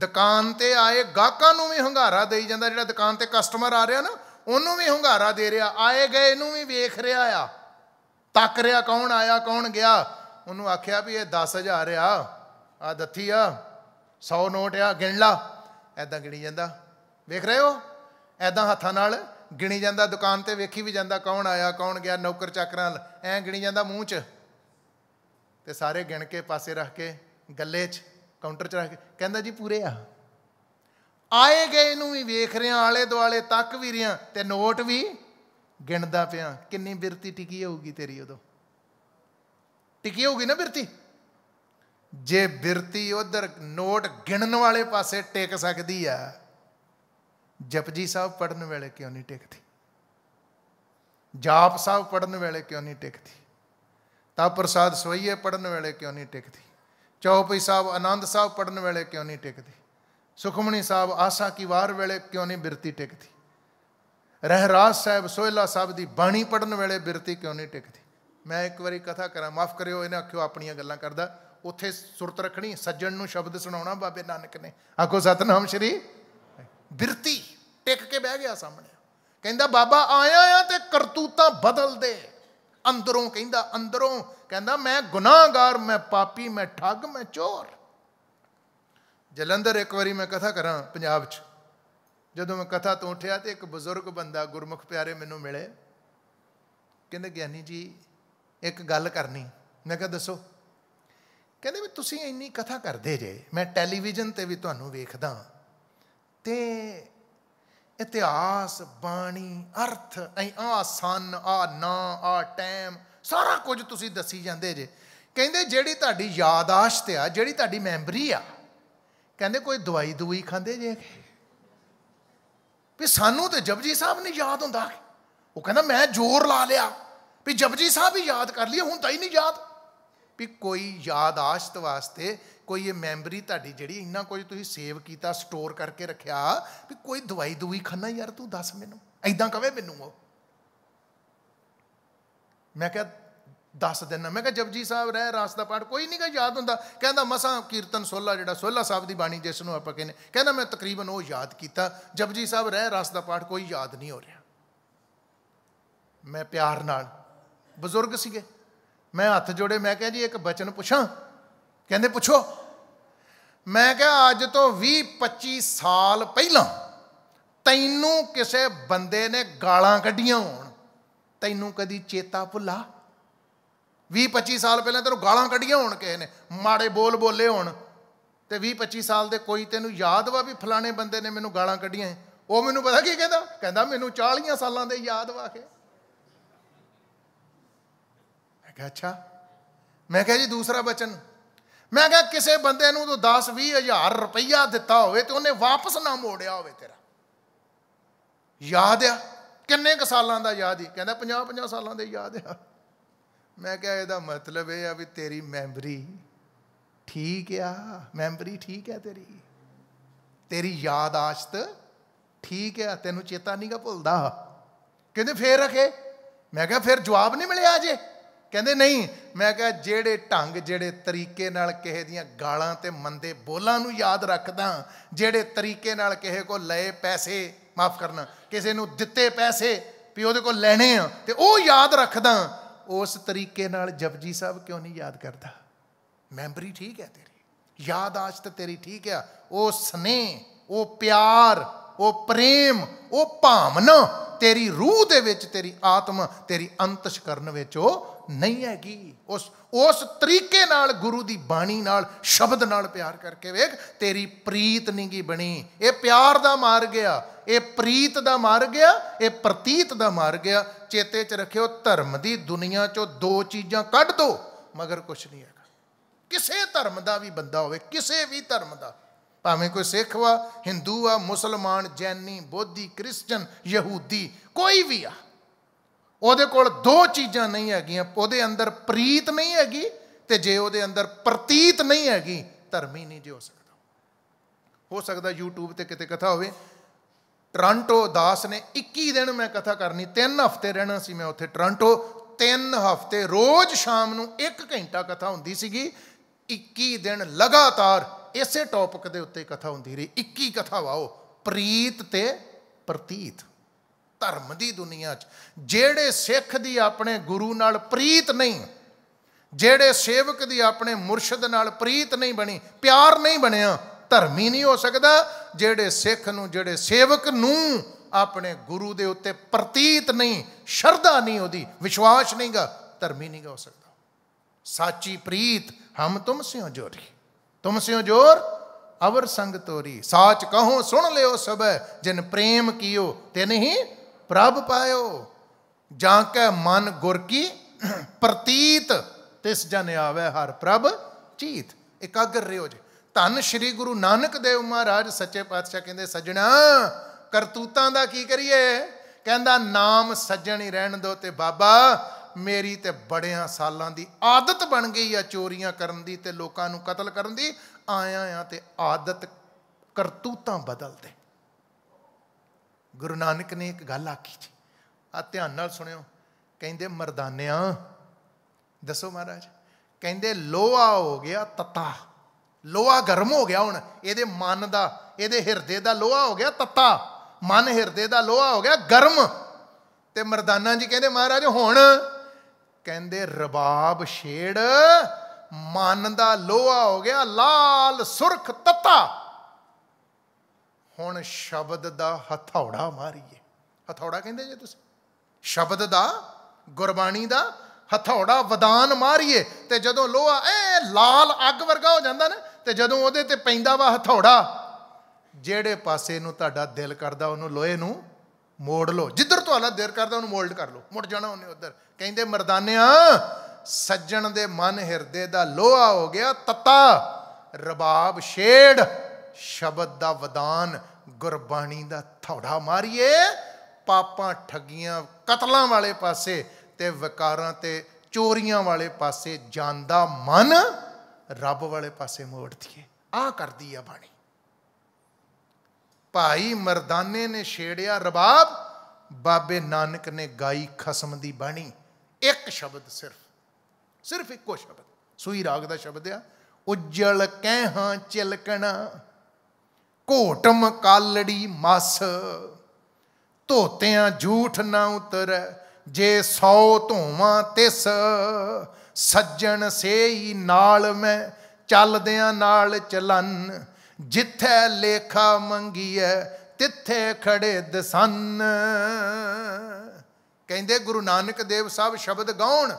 ਦੁਕਾਨ ਤੇ ਆਏ ਗਾਹਕਾਂ ਨੂੰ ਵੀ ਹੰਗਾਰਾ ਦੇਈ ਜਾਂਦਾ ਜਿਹੜਾ ਦੁਕਾਨ ਤੇ ਕਸਟਮਰ ਆ ਰਿਹਾ ਨਾ ਉਹਨੂੰ ਵੀ ਹੰਗਾਰਾ ਦੇ ਰਿਹਾ ਆਏ ਗਏ ਨੂੰ ਵੀ ਵੇਖ ਰਿਹਾ ਆ ਤੱਕ ਰਿਹਾ ਕੌਣ ਆਇਆ ਕੌਣ ਗਿਆ ਉਹਨੂੰ ਆਖਿਆ ਵੀ ਇਹ 10000 ਆ ਆ ਦੱਥੀ ਆ 100 ਨੋਟ ਆ ਗਿਣ ਲਾ ਐਦਾਂ ਗਿਣੀ ਜਾਂਦਾ ਵੇਖ ਰਹੇ ਹੋ ਐਦਾਂ ਹੱਥਾਂ ਨਾਲ ਗਿਣੀ ਜਾਂਦਾ ਦੁਕਾਨ ਤੇ ਵੇਖੀ ਵੀ ਜਾਂਦਾ ਕੌਣ ਆਇਆ ਕੌਣ ਗਿਆ ਨੌਕਰ ਨਾਲ ਐ ਗਿਣੀ ਜਾਂਦਾ ਮੂੰਹ 'ਚ ਤੇ ਸਾਰੇ ਗਿਣ ਕੇ ਪਾਸੇ ਰੱਖ ਕੇ ਗੱਲੇ 'ਚ ਕਾਊਂਟਰ 'ਚ ਰੱਖ ਕੇ ਕਹਿੰਦਾ ਜੀ ਪੂਰੇ ਆ ਆਏ ਗਏ ਨੂੰ ਵੀ ਵੇਖ ਰਿਆਂ ਆਲੇ ਦੁਆਲੇ ਤੱਕ ਵੀ ਰਿਆਂ ਤੇ ਨੋਟ ਵੀ ਗਿਣਦਾ ਪਿਆ ਕਿੰਨੀ ਬਿਰਤੀ ਟਿਕੀ ਹੋਊਗੀ ਤੇਰੀ ਉਦੋਂ ਟਿਕੀ ਹੋਊਗੀ ਨਾ ਬਿਰਤੀ ਜੇ ਬਿਰਤੀ ਉਧਰ ਨੋਟ ਗਿਣਨ ਵਾਲੇ ਪਾਸੇ ਟਿਕ ਸਕਦੀ ਆ ਜਪਜੀ ਸਾਹਿਬ ਪੜਨ ਵੇਲੇ ਕਿਉਂ ਨਹੀਂ ਟਿਕਦੀ ਜਾਪ ਸਾਹਿਬ ਪੜਨ ਵੇਲੇ ਕਿਉਂ ਨਹੀਂ ਟਿਕਦੀ ਤਾਂ ਪ੍ਰਸਾਦ ਸਵਈਏ ਪੜਨ ਵੇਲੇ ਕਿਉਂ ਨਹੀਂ ਟਿਕਦੀ ਚੌਪਈ ਸਾਹਿਬ ਆਨੰਦ ਸਾਹਿਬ ਪੜਨ ਵੇਲੇ ਕਿਉਂ ਨਹੀਂ ਟਿਕਦੀ ਸੁਖਮਣੀ ਸਾਹਿਬ ਆਸਾ ਕੀ ਵਾਰ ਵੇਲੇ ਕਿਉਂ ਨਹੀਂ ਬਿਰਤੀ ਟਿਕਦੀ ਰਹਿਰਾਜ ਸਾਹਿਬ ਸੋਹਿਲਾ ਸਾਹਿਬ ਦੀ ਬਾਣੀ ਪੜਨ ਵੇਲੇ ਬਿਰਤੀ ਕਿਉਂ ਨਹੀਂ ਟਿਕਦੀ ਮੈਂ ਇੱਕ ਵਾਰੀ ਕਥਾ ਕਰਾਂ ਮਾਫ ਕਰਿਓ ਇਹਨੇ ਆਖਿਓ ਆਪਣੀਆਂ ਗੱਲਾਂ ਕਰਦਾ ਉੱਥੇ ਸੁਰਤ ਰੱਖਣੀ ਸੱਜਣ ਨੂੰ ਸ਼ਬਦ ਸੁਣਾਉਣਾ ਬਾਬੇ ਨਾਨਕ ਨੇ ਆਖੋ ਸਤਨਾਮ ਸ਼੍ਰੀ ਬਿਰਤੀ ਟਿਕ ਕੇ ਬਹਿ ਗਿਆ ਸਾਹਮਣੇ ਕਹਿੰਦਾ ਬਾਬਾ ਆਇਆ ਆ ਤੇ ਕਰਤੂਤਾਂ ਬਦਲ ਦੇ ਅੰਦਰੋਂ ਕਹਿੰਦਾ ਅੰਦਰੋਂ ਕਹਿੰਦਾ ਮੈਂ ਗੁਨਾਹਗਾਰ ਮੈਂ ਪਾਪੀ ਮੈਂ ਠੱਗ ਮੈਂ ਚੋਰ ਜਲੰਧਰ ਇੱਕ ਵਾਰੀ ਮੈਂ ਕਥਾ ਕਰਾਂ ਪੰਜਾਬ 'ਚ ਜਦੋਂ ਮੈਂ ਕਥਾ ਤੋਂ ਉੱਠਿਆ ਤੇ ਇੱਕ ਬਜ਼ੁਰਗ ਬੰਦਾ ਗੁਰਮੁਖ ਪਿਆਰੇ ਮੈਨੂੰ ਮਿਲੇ ਕਹਿੰਦੇ ਗਿਆਨੀ ਜੀ ਇੱਕ ਗੱਲ ਕਰਨੀ ਮੈਂ ਕਿਹਾ ਦੱਸੋ ਕਹਿੰਦੇ ਵੀ ਤੁਸੀਂ ਇੰਨੀ ਕਥਾ ਕਰਦੇ ਜੇ ਮੈਂ ਟੈਲੀਵਿਜ਼ਨ ਤੇ ਵੀ ਤੁਹਾਨੂੰ ਵੇਖਦਾ ਤੇ ਇਤਿਹਾਸ ਬਾਣੀ ਅਰਥ ਐ ਆ ਸਨ ਆ ਨਾ ਆ ਟਾਈਮ ਸਾਰਾ ਕੁਝ ਤੁਸੀਂ ਦੱਸੀ ਜਾਂਦੇ ਜੇ ਕਹਿੰਦੇ ਜਿਹੜੀ ਤੁਹਾਡੀ ਯਾਦਾਸ਼ਤ ਆ ਜਿਹੜੀ ਤੁਹਾਡੀ ਮੈਮਰੀ ਆ ਕਹਿੰਦੇ ਕੋਈ ਦਵਾਈ ਦਵਾਈ ਖਾਂਦੇ ਜੇ ਵੀ ਸਾਨੂੰ ਤੇ ਜਪਜੀ ਸਾਹਿਬ ਨਹੀਂ ਯਾਦ ਹੁੰਦਾ ਉਹ ਕਹਿੰਦਾ ਮੈਂ ਜ਼ੋਰ ਲਾ ਲਿਆ ਵੀ ਜਪਜੀ ਸਾਹਿਬ ਹੀ ਯਾਦ ਕਰ ਲਈ ਹੁਣ ਤਾਂ ਹੀ ਨਹੀਂ ਯਾਦ ਵੀ ਕੋਈ ਯਾਦਾਸ਼ਤ ਵਾਸਤੇ ਕੋਈ ਇਹ ਮੈਮਰੀ ਤੁਹਾਡੀ ਜਿਹੜੀ ਇੰਨਾ ਕੁਝ ਤੁਸੀਂ ਸੇਵ ਕੀਤਾ ਸਟੋਰ ਕਰਕੇ ਰੱਖਿਆ ਵੀ ਕੋਈ ਦਵਾਈ ਦਵਾਈ ਖਾਣਾ ਯਾਰ ਤੂੰ ਦੱਸ ਮੈਨੂੰ ਐਦਾਂ ਕਵੇ ਮੈਨੂੰ ਉਹ ਮੈਂ ਕਿਹਾ ਦੱਸ ਦਿੰਨਾ ਮੈਂ ਕਿਹਾ ਜਪਜੀ ਸਾਹਿਬ ਰਹਿ ਰਾਸ ਦਾ ਪਾਠ ਕੋਈ ਨਹੀਂ ਗਾ ਯਾਦ ਹੁੰਦਾ ਕਹਿੰਦਾ ਮਸਾਂ ਕੀਰਤਨ 16 ਜਿਹੜਾ 16 ਸਾਹਿਬ ਦੀ ਬਾਣੀ ਜਿਸ ਨੂੰ ਆਪਾਂ ਕਹਿੰਦੇ ਕਹਿੰਦਾ ਮੈਂ ਤਕਰੀਬਨ ਉਹ ਯਾਦ ਕੀਤਾ ਜਪਜੀ ਸਾਹਿਬ ਰਹਿ ਰਾਸ ਦਾ ਪਾਠ ਕੋਈ ਯਾਦ ਨਹੀਂ ਹੋ ਰਿਹਾ ਮੈਂ ਪਿਆਰ ਨਾਲ ਬਜ਼ੁਰਗ ਸੀਗੇ ਮੈਂ ਹੱਥ ਜੋੜੇ ਮੈਂ ਕਿਹਾ ਜੀ ਇੱਕ ਬਚਨ ਪੁੱਛਾਂ ਕਹਿੰਦੇ ਪੁੱਛੋ ਮੈਂ ਕਿਹਾ ਅੱਜ ਤੋਂ 20 25 ਸਾਲ ਪਹਿਲਾਂ ਤੈਨੂੰ ਕਿਸੇ ਬੰਦੇ ਨੇ ਗਾਲਾਂ ਕੱਢੀਆਂ ਹੋਣ ਤੈਨੂੰ ਕਦੀ ਚੇਤਾ ਭੁੱਲਾ 20 25 ਸਾਲ ਪਹਿਲਾਂ ਤੈਨੂੰ ਗਾਲਾਂ ਕੱਢੀਆਂ ਹੋਣ ਕਿਸੇ ਨੇ ਮਾੜੇ ਬੋਲ ਬੋਲੇ ਹੋਣ ਤੇ 20 25 ਸਾਲ ਦੇ ਕੋਈ ਤੈਨੂੰ ਯਾਦ ਵਾ ਵੀ ਫਲਾਣੇ ਬੰਦੇ ਨੇ ਮੈਨੂੰ ਗਾਲਾਂ ਕੱਢੀਆਂ ਉਹ ਮੈਨੂੰ ਪਤਾ ਕੀ ਕਹਿੰਦਾ ਕਹਿੰਦਾ ਮੈਨੂੰ 40 ਸਾਲਾਂ ਦੇ ਯਾਦ ਵਾ ਕੇ ਮੈਂ ਕਿਹਾ ਅੱਛਾ ਮੈਂ ਕਿਹਾ ਜੀ ਦੂਸਰਾ ਬਚਨ ਮੈਂ ਕਿਹਾ ਕਿਸੇ ਬੰਦੇ ਨੂੰ ਤੂੰ 10 20 ਹਜ਼ਾਰ ਰੁਪਈਆ ਦਿੱਤਾ ਹੋਵੇ ਤੇ ਉਹਨੇ ਵਾਪਸ ਨਾ ਮੋੜਿਆ ਹੋਵੇ ਤੇਰਾ ਯਾਦ ਆ ਕਿੰਨੇ ਕ ਸਾਲਾਂ ਦਾ ਯਾਦ ਹੀ ਕਹਿੰਦਾ 50 50 ਸਾਲਾਂ ਦੇ ਯਾਦ ਆ ਮੈਂ ਕਿਹਾ ਇਹਦਾ ਮਤਲਬ ਇਹ ਆ ਵੀ ਤੇਰੀ ਮੈਮਰੀ ਠੀਕ ਆ ਮੈਮਰੀ ਠੀਕ ਹੈ ਤੇਰੀ ਤੇਰੀ ਯਾਦਾਸ਼ਤ ਠੀਕ ਹੈ ਤੈਨੂੰ ਚੇਤਾ ਨਹੀਂਗਾ ਭੁੱਲਦਾ ਕਹਿੰਦੇ ਫੇਰ ਰਖੇ ਮੈਂ ਕਿਹਾ ਫਿਰ ਜਵਾਬ ਨਹੀਂ ਮਿਲਿਆ ਅਜੇ ਕਹਿੰਦੇ ਨਹੀਂ ਮੈਂ ਕਿਹਾ ਜਿਹੜੇ ਢੰਗ ਜਿਹੜੇ ਤਰੀਕੇ ਨਾਲ ਕਿਸੇ ਦੀਆਂ ਗਾਲਾਂ ਤੇ ਮੰਦੇ ਬੋਲਾਂ ਨੂੰ ਯਾਦ ਰੱਖਦਾ ਜਿਹੜੇ ਤਰੀਕੇ ਨਾਲ ਕਿਸੇ ਕੋ ਲਏ ਪੈਸੇ ਮਾਫ ਕਰਨਾ ਕਿਸੇ ਨੂੰ ਦਿੱਤੇ ਪੈਸੇ ਵੀ ਉਹਦੇ ਕੋਲ ਲੈਣੇ ਆ ਤੇ ਉਹ ਯਾਦ ਰੱਖਦਾ ਉਸ ਤਰੀਕੇ ਨਾਲ ਜਪਜੀ ਸਾਹਿਬ ਕਿਉਂ ਨਹੀਂ ਯਾਦ ਕਰਦਾ ਮੈਮਰੀ ਠੀਕ ਹੈ ਤੇਰੀ ਯਾਦਾਸ਼ਤ ਤੇਰੀ ਠੀਕ ਆ ਉਹ ਸਨੇਹ ਉਹ ਪਿਆਰ ਉਹ ਪ੍ਰੇਮ ਉਹ ਭਾਵਨਾ ਤੇਰੀ ਰੂਹ ਦੇ ਵਿੱਚ ਤੇਰੀ ਆਤਮਾ ਤੇਰੀ ਅੰਤਸ਼ ਕਰਨ ਵਿੱਚ ਉਹ ਨਹੀਂ ਹੈਗੀ ਉਸ ਉਸ ਤਰੀਕੇ ਨਾਲ ਗੁਰੂ ਦੀ ਬਾਣੀ ਨਾਲ ਸ਼ਬਦ ਨਾਲ ਪਿਆਰ ਕਰਕੇ ਵੇਖ ਤੇਰੀ ਪ੍ਰੀਤ ਨਹੀਂਗੀ ਬਣੀ ਇਹ ਪਿਆਰ ਦਾ ਮਾਰ ਗਿਆ ਇਹ ਪ੍ਰੀਤ ਦਾ ਮਾਰ ਗਿਆ ਇਹ ਪ੍ਰਤੀਤ ਦਾ ਮਾਰ ਗਿਆ ਚੇਤੇ 'ਚ ਰੱਖਿਓ ਧਰਮ ਦੀ ਦੁਨੀਆ 'ਚੋਂ ਦੋ ਚੀਜ਼ਾਂ ਕੱਢ ਦੋ ਮਗਰ ਕੁਛ ਨਹੀਂ ਹੈਗਾ ਕਿਸੇ ਧਰਮ ਦਾ ਵੀ ਬੰਦਾ ਹੋਵੇ ਕਿਸੇ ਵੀ ਧਰਮ ਦਾ ਭਾਵੇਂ ਕੋਈ ਸਿੱਖ ਵਾ ਹਿੰਦੂ ਆ ਮੁਸਲਮਾਨ ਜੈਨੀ ਬੋਧੀ ਕ੍ਰਿਸਚਨ ਯਹੂਦੀ ਕੋਈ ਵੀ ਆ ਉਹਦੇ ਕੋਲ ਦੋ ਚੀਜ਼ਾਂ ਨਹੀਂ ਹੈਗੀਆਂ ਉਹਦੇ ਅੰਦਰ ਪ੍ਰੀਤ ਨਹੀਂ ਹੈਗੀ ਤੇ ਜੇ ਉਹਦੇ ਅੰਦਰ ਪ੍ਰਤੀਤ ਨਹੀਂ ਹੈਗੀ ਧਰਮੀ ਨਹੀਂ ਜੋ ਹੋ ਸਕਦਾ ਹੋ ਸਕਦਾ YouTube ਤੇ ਕਿਤੇ ਕਥਾ ਹੋਵੇ ਟ੍ਰਾਂਟੋ ਦਾਸ ਨੇ 21 ਦਿਨ ਮੈਂ ਕਥਾ ਕਰਨੀ 3 ਹਫ਼ਤੇ ਰਹਿਣਾ ਸੀ ਮੈਂ ਉੱਥੇ ਟ੍ਰਾਂਟੋ 3 ਹਫ਼ਤੇ ਰੋਜ਼ ਸ਼ਾਮ ਨੂੰ 1 ਘੰਟਾ ਕਥਾ ਹੁੰਦੀ ਸੀਗੀ 21 ਦਿਨ ਲਗਾਤਾਰ ਇਸੇ ਟੌਪਿਕ ਦੇ ਉੱਤੇ ਕਥਾ ਹੁੰਦੀ ਰਹੀ 21 ਕਥਾ ਵਾਓ ਪ੍ਰੀਤ ਤੇ ਪ੍ਰਤੀਤ ਧਰਮ ਦੀ ਦੁਨੀਆ 'ਚ ਜਿਹੜੇ ਸਿੱਖ ਦੀ ਆਪਣੇ ਗੁਰੂ ਨਾਲ ਪ੍ਰੀਤ ਨਹੀਂ ਜਿਹੜੇ ਸੇਵਕ ਦੀ ਆਪਣੇ ਮੁਰਸ਼ਿਦ ਨਾਲ ਪ੍ਰੀਤ ਨਹੀਂ ਬਣੀ ਪਿਆਰ ਨਹੀਂ ਬਣਿਆ ਧਰਮੀ ਨਹੀਂ ਹੋ ਸਕਦਾ ਜਿਹੜੇ ਸਿੱਖ ਨੂੰ ਜਿਹੜੇ ਸੇਵਕ ਨੂੰ ਆਪਣੇ ਗੁਰੂ ਦੇ ਉੱਤੇ ਪ੍ਰਤੀਤ ਨਹੀਂ ਸ਼ਰਧਾ ਨਹੀਂ ਉਹਦੀ ਵਿਸ਼ਵਾਸ ਨਹੀਂਗਾ ਧਰਮੀ ਨਹੀਂਗਾ ਹੋ ਸਕਦਾ ਸਾਚੀ ਪ੍ਰੀਤ ਹਮ ਤੁਮ ਸਿਓ ਜੋਰੀ ਤੁਮ सियो ਜੋਰ ਅਵਰ ਸੰਗ ਤੋਰੀ ਸਾਚ ਕਹੋ ਸੁਣ ਲਿਓ ਸਭ ਜਿਨ ਪ੍ਰੇਮ ਕੀਓ ते नहीं ਪ੍ਰਭ ਪਾਇਓ ਜਾਂ ਕੈ ਮਨ ਗੁਰ ਕੀ ਪ੍ਰਤੀਤ ਤਿਸ ਜਨ ਆਵੇ ਹਰ ਪ੍ਰਭ ਚੀਤ ਇਕਾਗਰ ਰਿਓ ਜੇ ਧੰਨ ਸ਼੍ਰੀ ਗੁਰੂ ਨਾਨਕ ਦੇਵ ਮਹਾਰਾਜ ਸੱਚੇ ਪਾਤਸ਼ਾਹ ਕਹਿੰਦੇ ਸੱਜਣਾ ਕਰਤੂਤਾਂ ਦਾ ਕੀ ਕਰੀਏ ਕਹਿੰਦਾ ਨਾਮ ਸੱਜਣ ਹੀ ਰਹਿਣ ਦੋ ਤੇ ਬਾਬਾ ਮੇਰੀ ਤੇ ਬੜਿਆਂ ਸਾਲਾਂ ਦੀ ਆਦਤ ਬਣ ਗਈ ਆ ਚੋਰੀਆਂ ਕਰਨ ਦੀ ਤੇ ਲੋਕਾਂ ਨੂੰ ਕਤਲ ਕਰਨ ਦੀ ਆਇਆ ਆ ਤੇ ਆਦਤ ਕਰਤੂਤਾਂ ਬਦਲਦੇ ਗੁਰੂ ਨਾਨਕ ਨੇ ਇੱਕ ਗੱਲ ਆਖੀ ਜੀ ਆ ਧਿਆਨ ਨਾਲ ਸੁਣਿਓ ਕਹਿੰਦੇ ਮਰਦਾਨਿਆਂ ਦੱਸੋ ਮਹਾਰਾਜ ਕਹਿੰਦੇ ਲੋਹਾ ਹੋ ਗਿਆ ਤਤਾ ਲੋਹਾ ਗਰਮ ਹੋ ਗਿਆ ਹੁਣ ਇਹਦੇ ਮਨ ਦਾ ਇਹਦੇ ਹਿਰਦੇ ਦਾ ਲੋਹਾ ਹੋ ਗਿਆ ਤਤਾ ਮਨ ਹਿਰਦੇ ਦਾ ਲੋਹਾ ਹੋ ਗਿਆ ਗਰਮ ਤੇ ਮਰਦਾਨਾ ਜੀ ਕਹਿੰਦੇ ਮਹਾਰਾਜ ਹੁਣ ਕਹਿੰਦੇ ਰਬਾਬ ਛੇੜ ਮਨ ਦਾ ਲੋਹਾ ਹੋ ਗਿਆ ਲਾਲ ਸੁਰਖ ਤਤਾ ਹੁਣ ਸ਼ਬਦ ਦਾ ਹਥੌੜਾ ਮਾਰੀਏ ਹਥੌੜਾ ਕਹਿੰਦੇ ਜੇ ਤੁਸੀਂ ਸ਼ਬਦ ਦਾ ਗੁਰਬਾਣੀ ਦਾ ਹਥੌੜਾ ਵਦਾਨ ਮਾਰੀਏ ਤੇ ਜਦੋਂ ਲੋਹਾ ਐ ਲਾਲ ਅੱਗ ਵਰਗਾ ਹੋ ਜਾਂਦਾ ਨਾ ਤੇ ਜਦੋਂ ਉਹਦੇ ਤੇ ਪੈਂਦਾ ਵਾ ਹਥੌੜਾ ਜਿਹੜੇ ਪਾਸੇ ਨੂੰ ਤੁਹਾਡਾ ਦਿਲ ਕਰਦਾ ਉਹਨੂੰ ਲੋਹੇ ਨੂੰ ਮੋੜ ਲਓ ਜਿੱਧਰ ਤੁਹਾਡਾ ਦੇਰ ਕਰਦਾ ਉਹਨੂੰ ਮੋਲਡ ਕਰ ਲਓ ਮੁੜ ਜਾਣਾ ਉਹਨੇ ਉੱਧਰ ਕਹਿੰਦੇ ਮਰਦਾਨਿਆਂ ਸੱਜਣ ਦੇ ਮਨ ਹਿਰਦੇ ਦਾ ਲੋਹਾ ਹੋ ਗਿਆ ਤਤਾ ਰਬਾਬ ਛੇੜ ਸ਼ਬਦ ਦਾ ਵਦਾਨ ਗੁਰਬਾਣੀ ਦਾ ਥੌੜਾ ਮਾਰੀਏ ਪਾਪਾਂ ਠੱਗੀਆਂ ਕਤਲਾਂ ਵਾਲੇ ਪਾਸੇ ਤੇ ਵਿਕਾਰਾਂ ਤੇ ਚੋਰੀਆਂ ਵਾਲੇ ਪਾਸੇ ਜਾਂਦਾ ਮਨ ਰੱਬ ਵਾਲੇ ਪਾਸੇ ਮੋੜ ਦਈਏ ਆ ਕਰਦੀ ਆ ਬਾਣੀ ਭਾਈ ਮਰਦਾਨੇ ਨੇ ਛੇੜਿਆ ਰਬਾਬ ਬਾਬੇ ਨਾਨਕ ਨੇ ਗਾਈ ਖਸਮ ਦੀ ਬਾਣੀ ਇੱਕ ਸ਼ਬਦ ਸਿਰਫ ਸਿਰਫ ਇੱਕੋ ਸ਼ਬਦ ਸੂਈ ਰਾਗ ਦਾ ਸ਼ਬਦ ਆ ਉਜਲ ਹਾਂ ਚਿਲਕਣਾ ਘੋਟਮ ਕਾਲੜੀ ਮਸ ਧੋਤਿਆਂ ਝੂਠ ਨਾ ਉਤਰੈ ਜੇ ਸੌ ਧੋਵਾਂ ਤਿਸ ਸੱਜਣ ਸੇਈ ਨਾਲ ਮੈਂ ਚੱਲਦਿਆਂ ਨਾਲ ਚਲੰਨ ਜਿੱਥੇ ਲੇਖਾ ਮੰਗੀਐ ਤਿੱਥੇ ਖੜੇ ਦਸਨ ਕਹਿੰਦੇ ਗੁਰੂ ਨਾਨਕ ਦੇਵ ਸਾਹਿਬ ਸ਼ਬਦ ਗਾਉਣ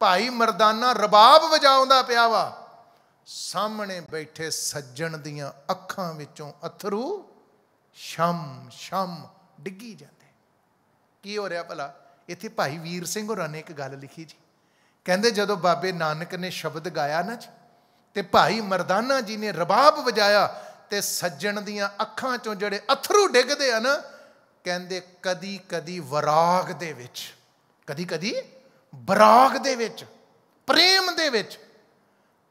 ਭਾਈ ਮਰਦਾਨਾ ਰਬਾਬ ਵਜਾਉਂਦਾ ਪਿਆ ਵਾ ਸਾਹਮਣੇ ਬੈਠੇ ਸੱਜਣ ਦੀਆਂ ਅੱਖਾਂ ਵਿੱਚੋਂ ਅਥਰੂ ਸ਼ਮ ਸ਼ਮ ਡਿੱਗੀ ਜਾਂਦੇ ਕੀ ਹੋ ਰਿਹਾ ਭਲਾ ਇੱਥੇ ਭਾਈ ਵੀਰ ਸਿੰਘ ਹੋਰਾਂ ਨੇ ਇੱਕ ਗੱਲ ਲਿਖੀ ਜੀ ਕਹਿੰਦੇ ਜਦੋਂ ਬਾਬੇ ਨਾਨਕ ਨੇ ਸ਼ਬਦ ਗਾਇਆ ਨਾ ਜੀ ਤੇ ਭਾਈ ਮਰਦਾਨਾ ਜੀ ਨੇ ਰਬਾਬ ਵਜਾਇਆ ਤੇ ਸੱਜਣ ਦੀਆਂ ਅੱਖਾਂ ਚੋਂ ਜਿਹੜੇ ਅਥਰੂ ਡਿੱਗਦੇ ਆ ਨਾ ਕਹਿੰਦੇ ਕਦੀ ਕਦੀ ਵਿਰਾਗ ਦੇ ਵਿੱਚ ਕਦੀ ਕਦੀ ਬਰਾਗ ਦੇ ਵਿੱਚ ਪ੍ਰੇਮ ਦੇ ਵਿੱਚ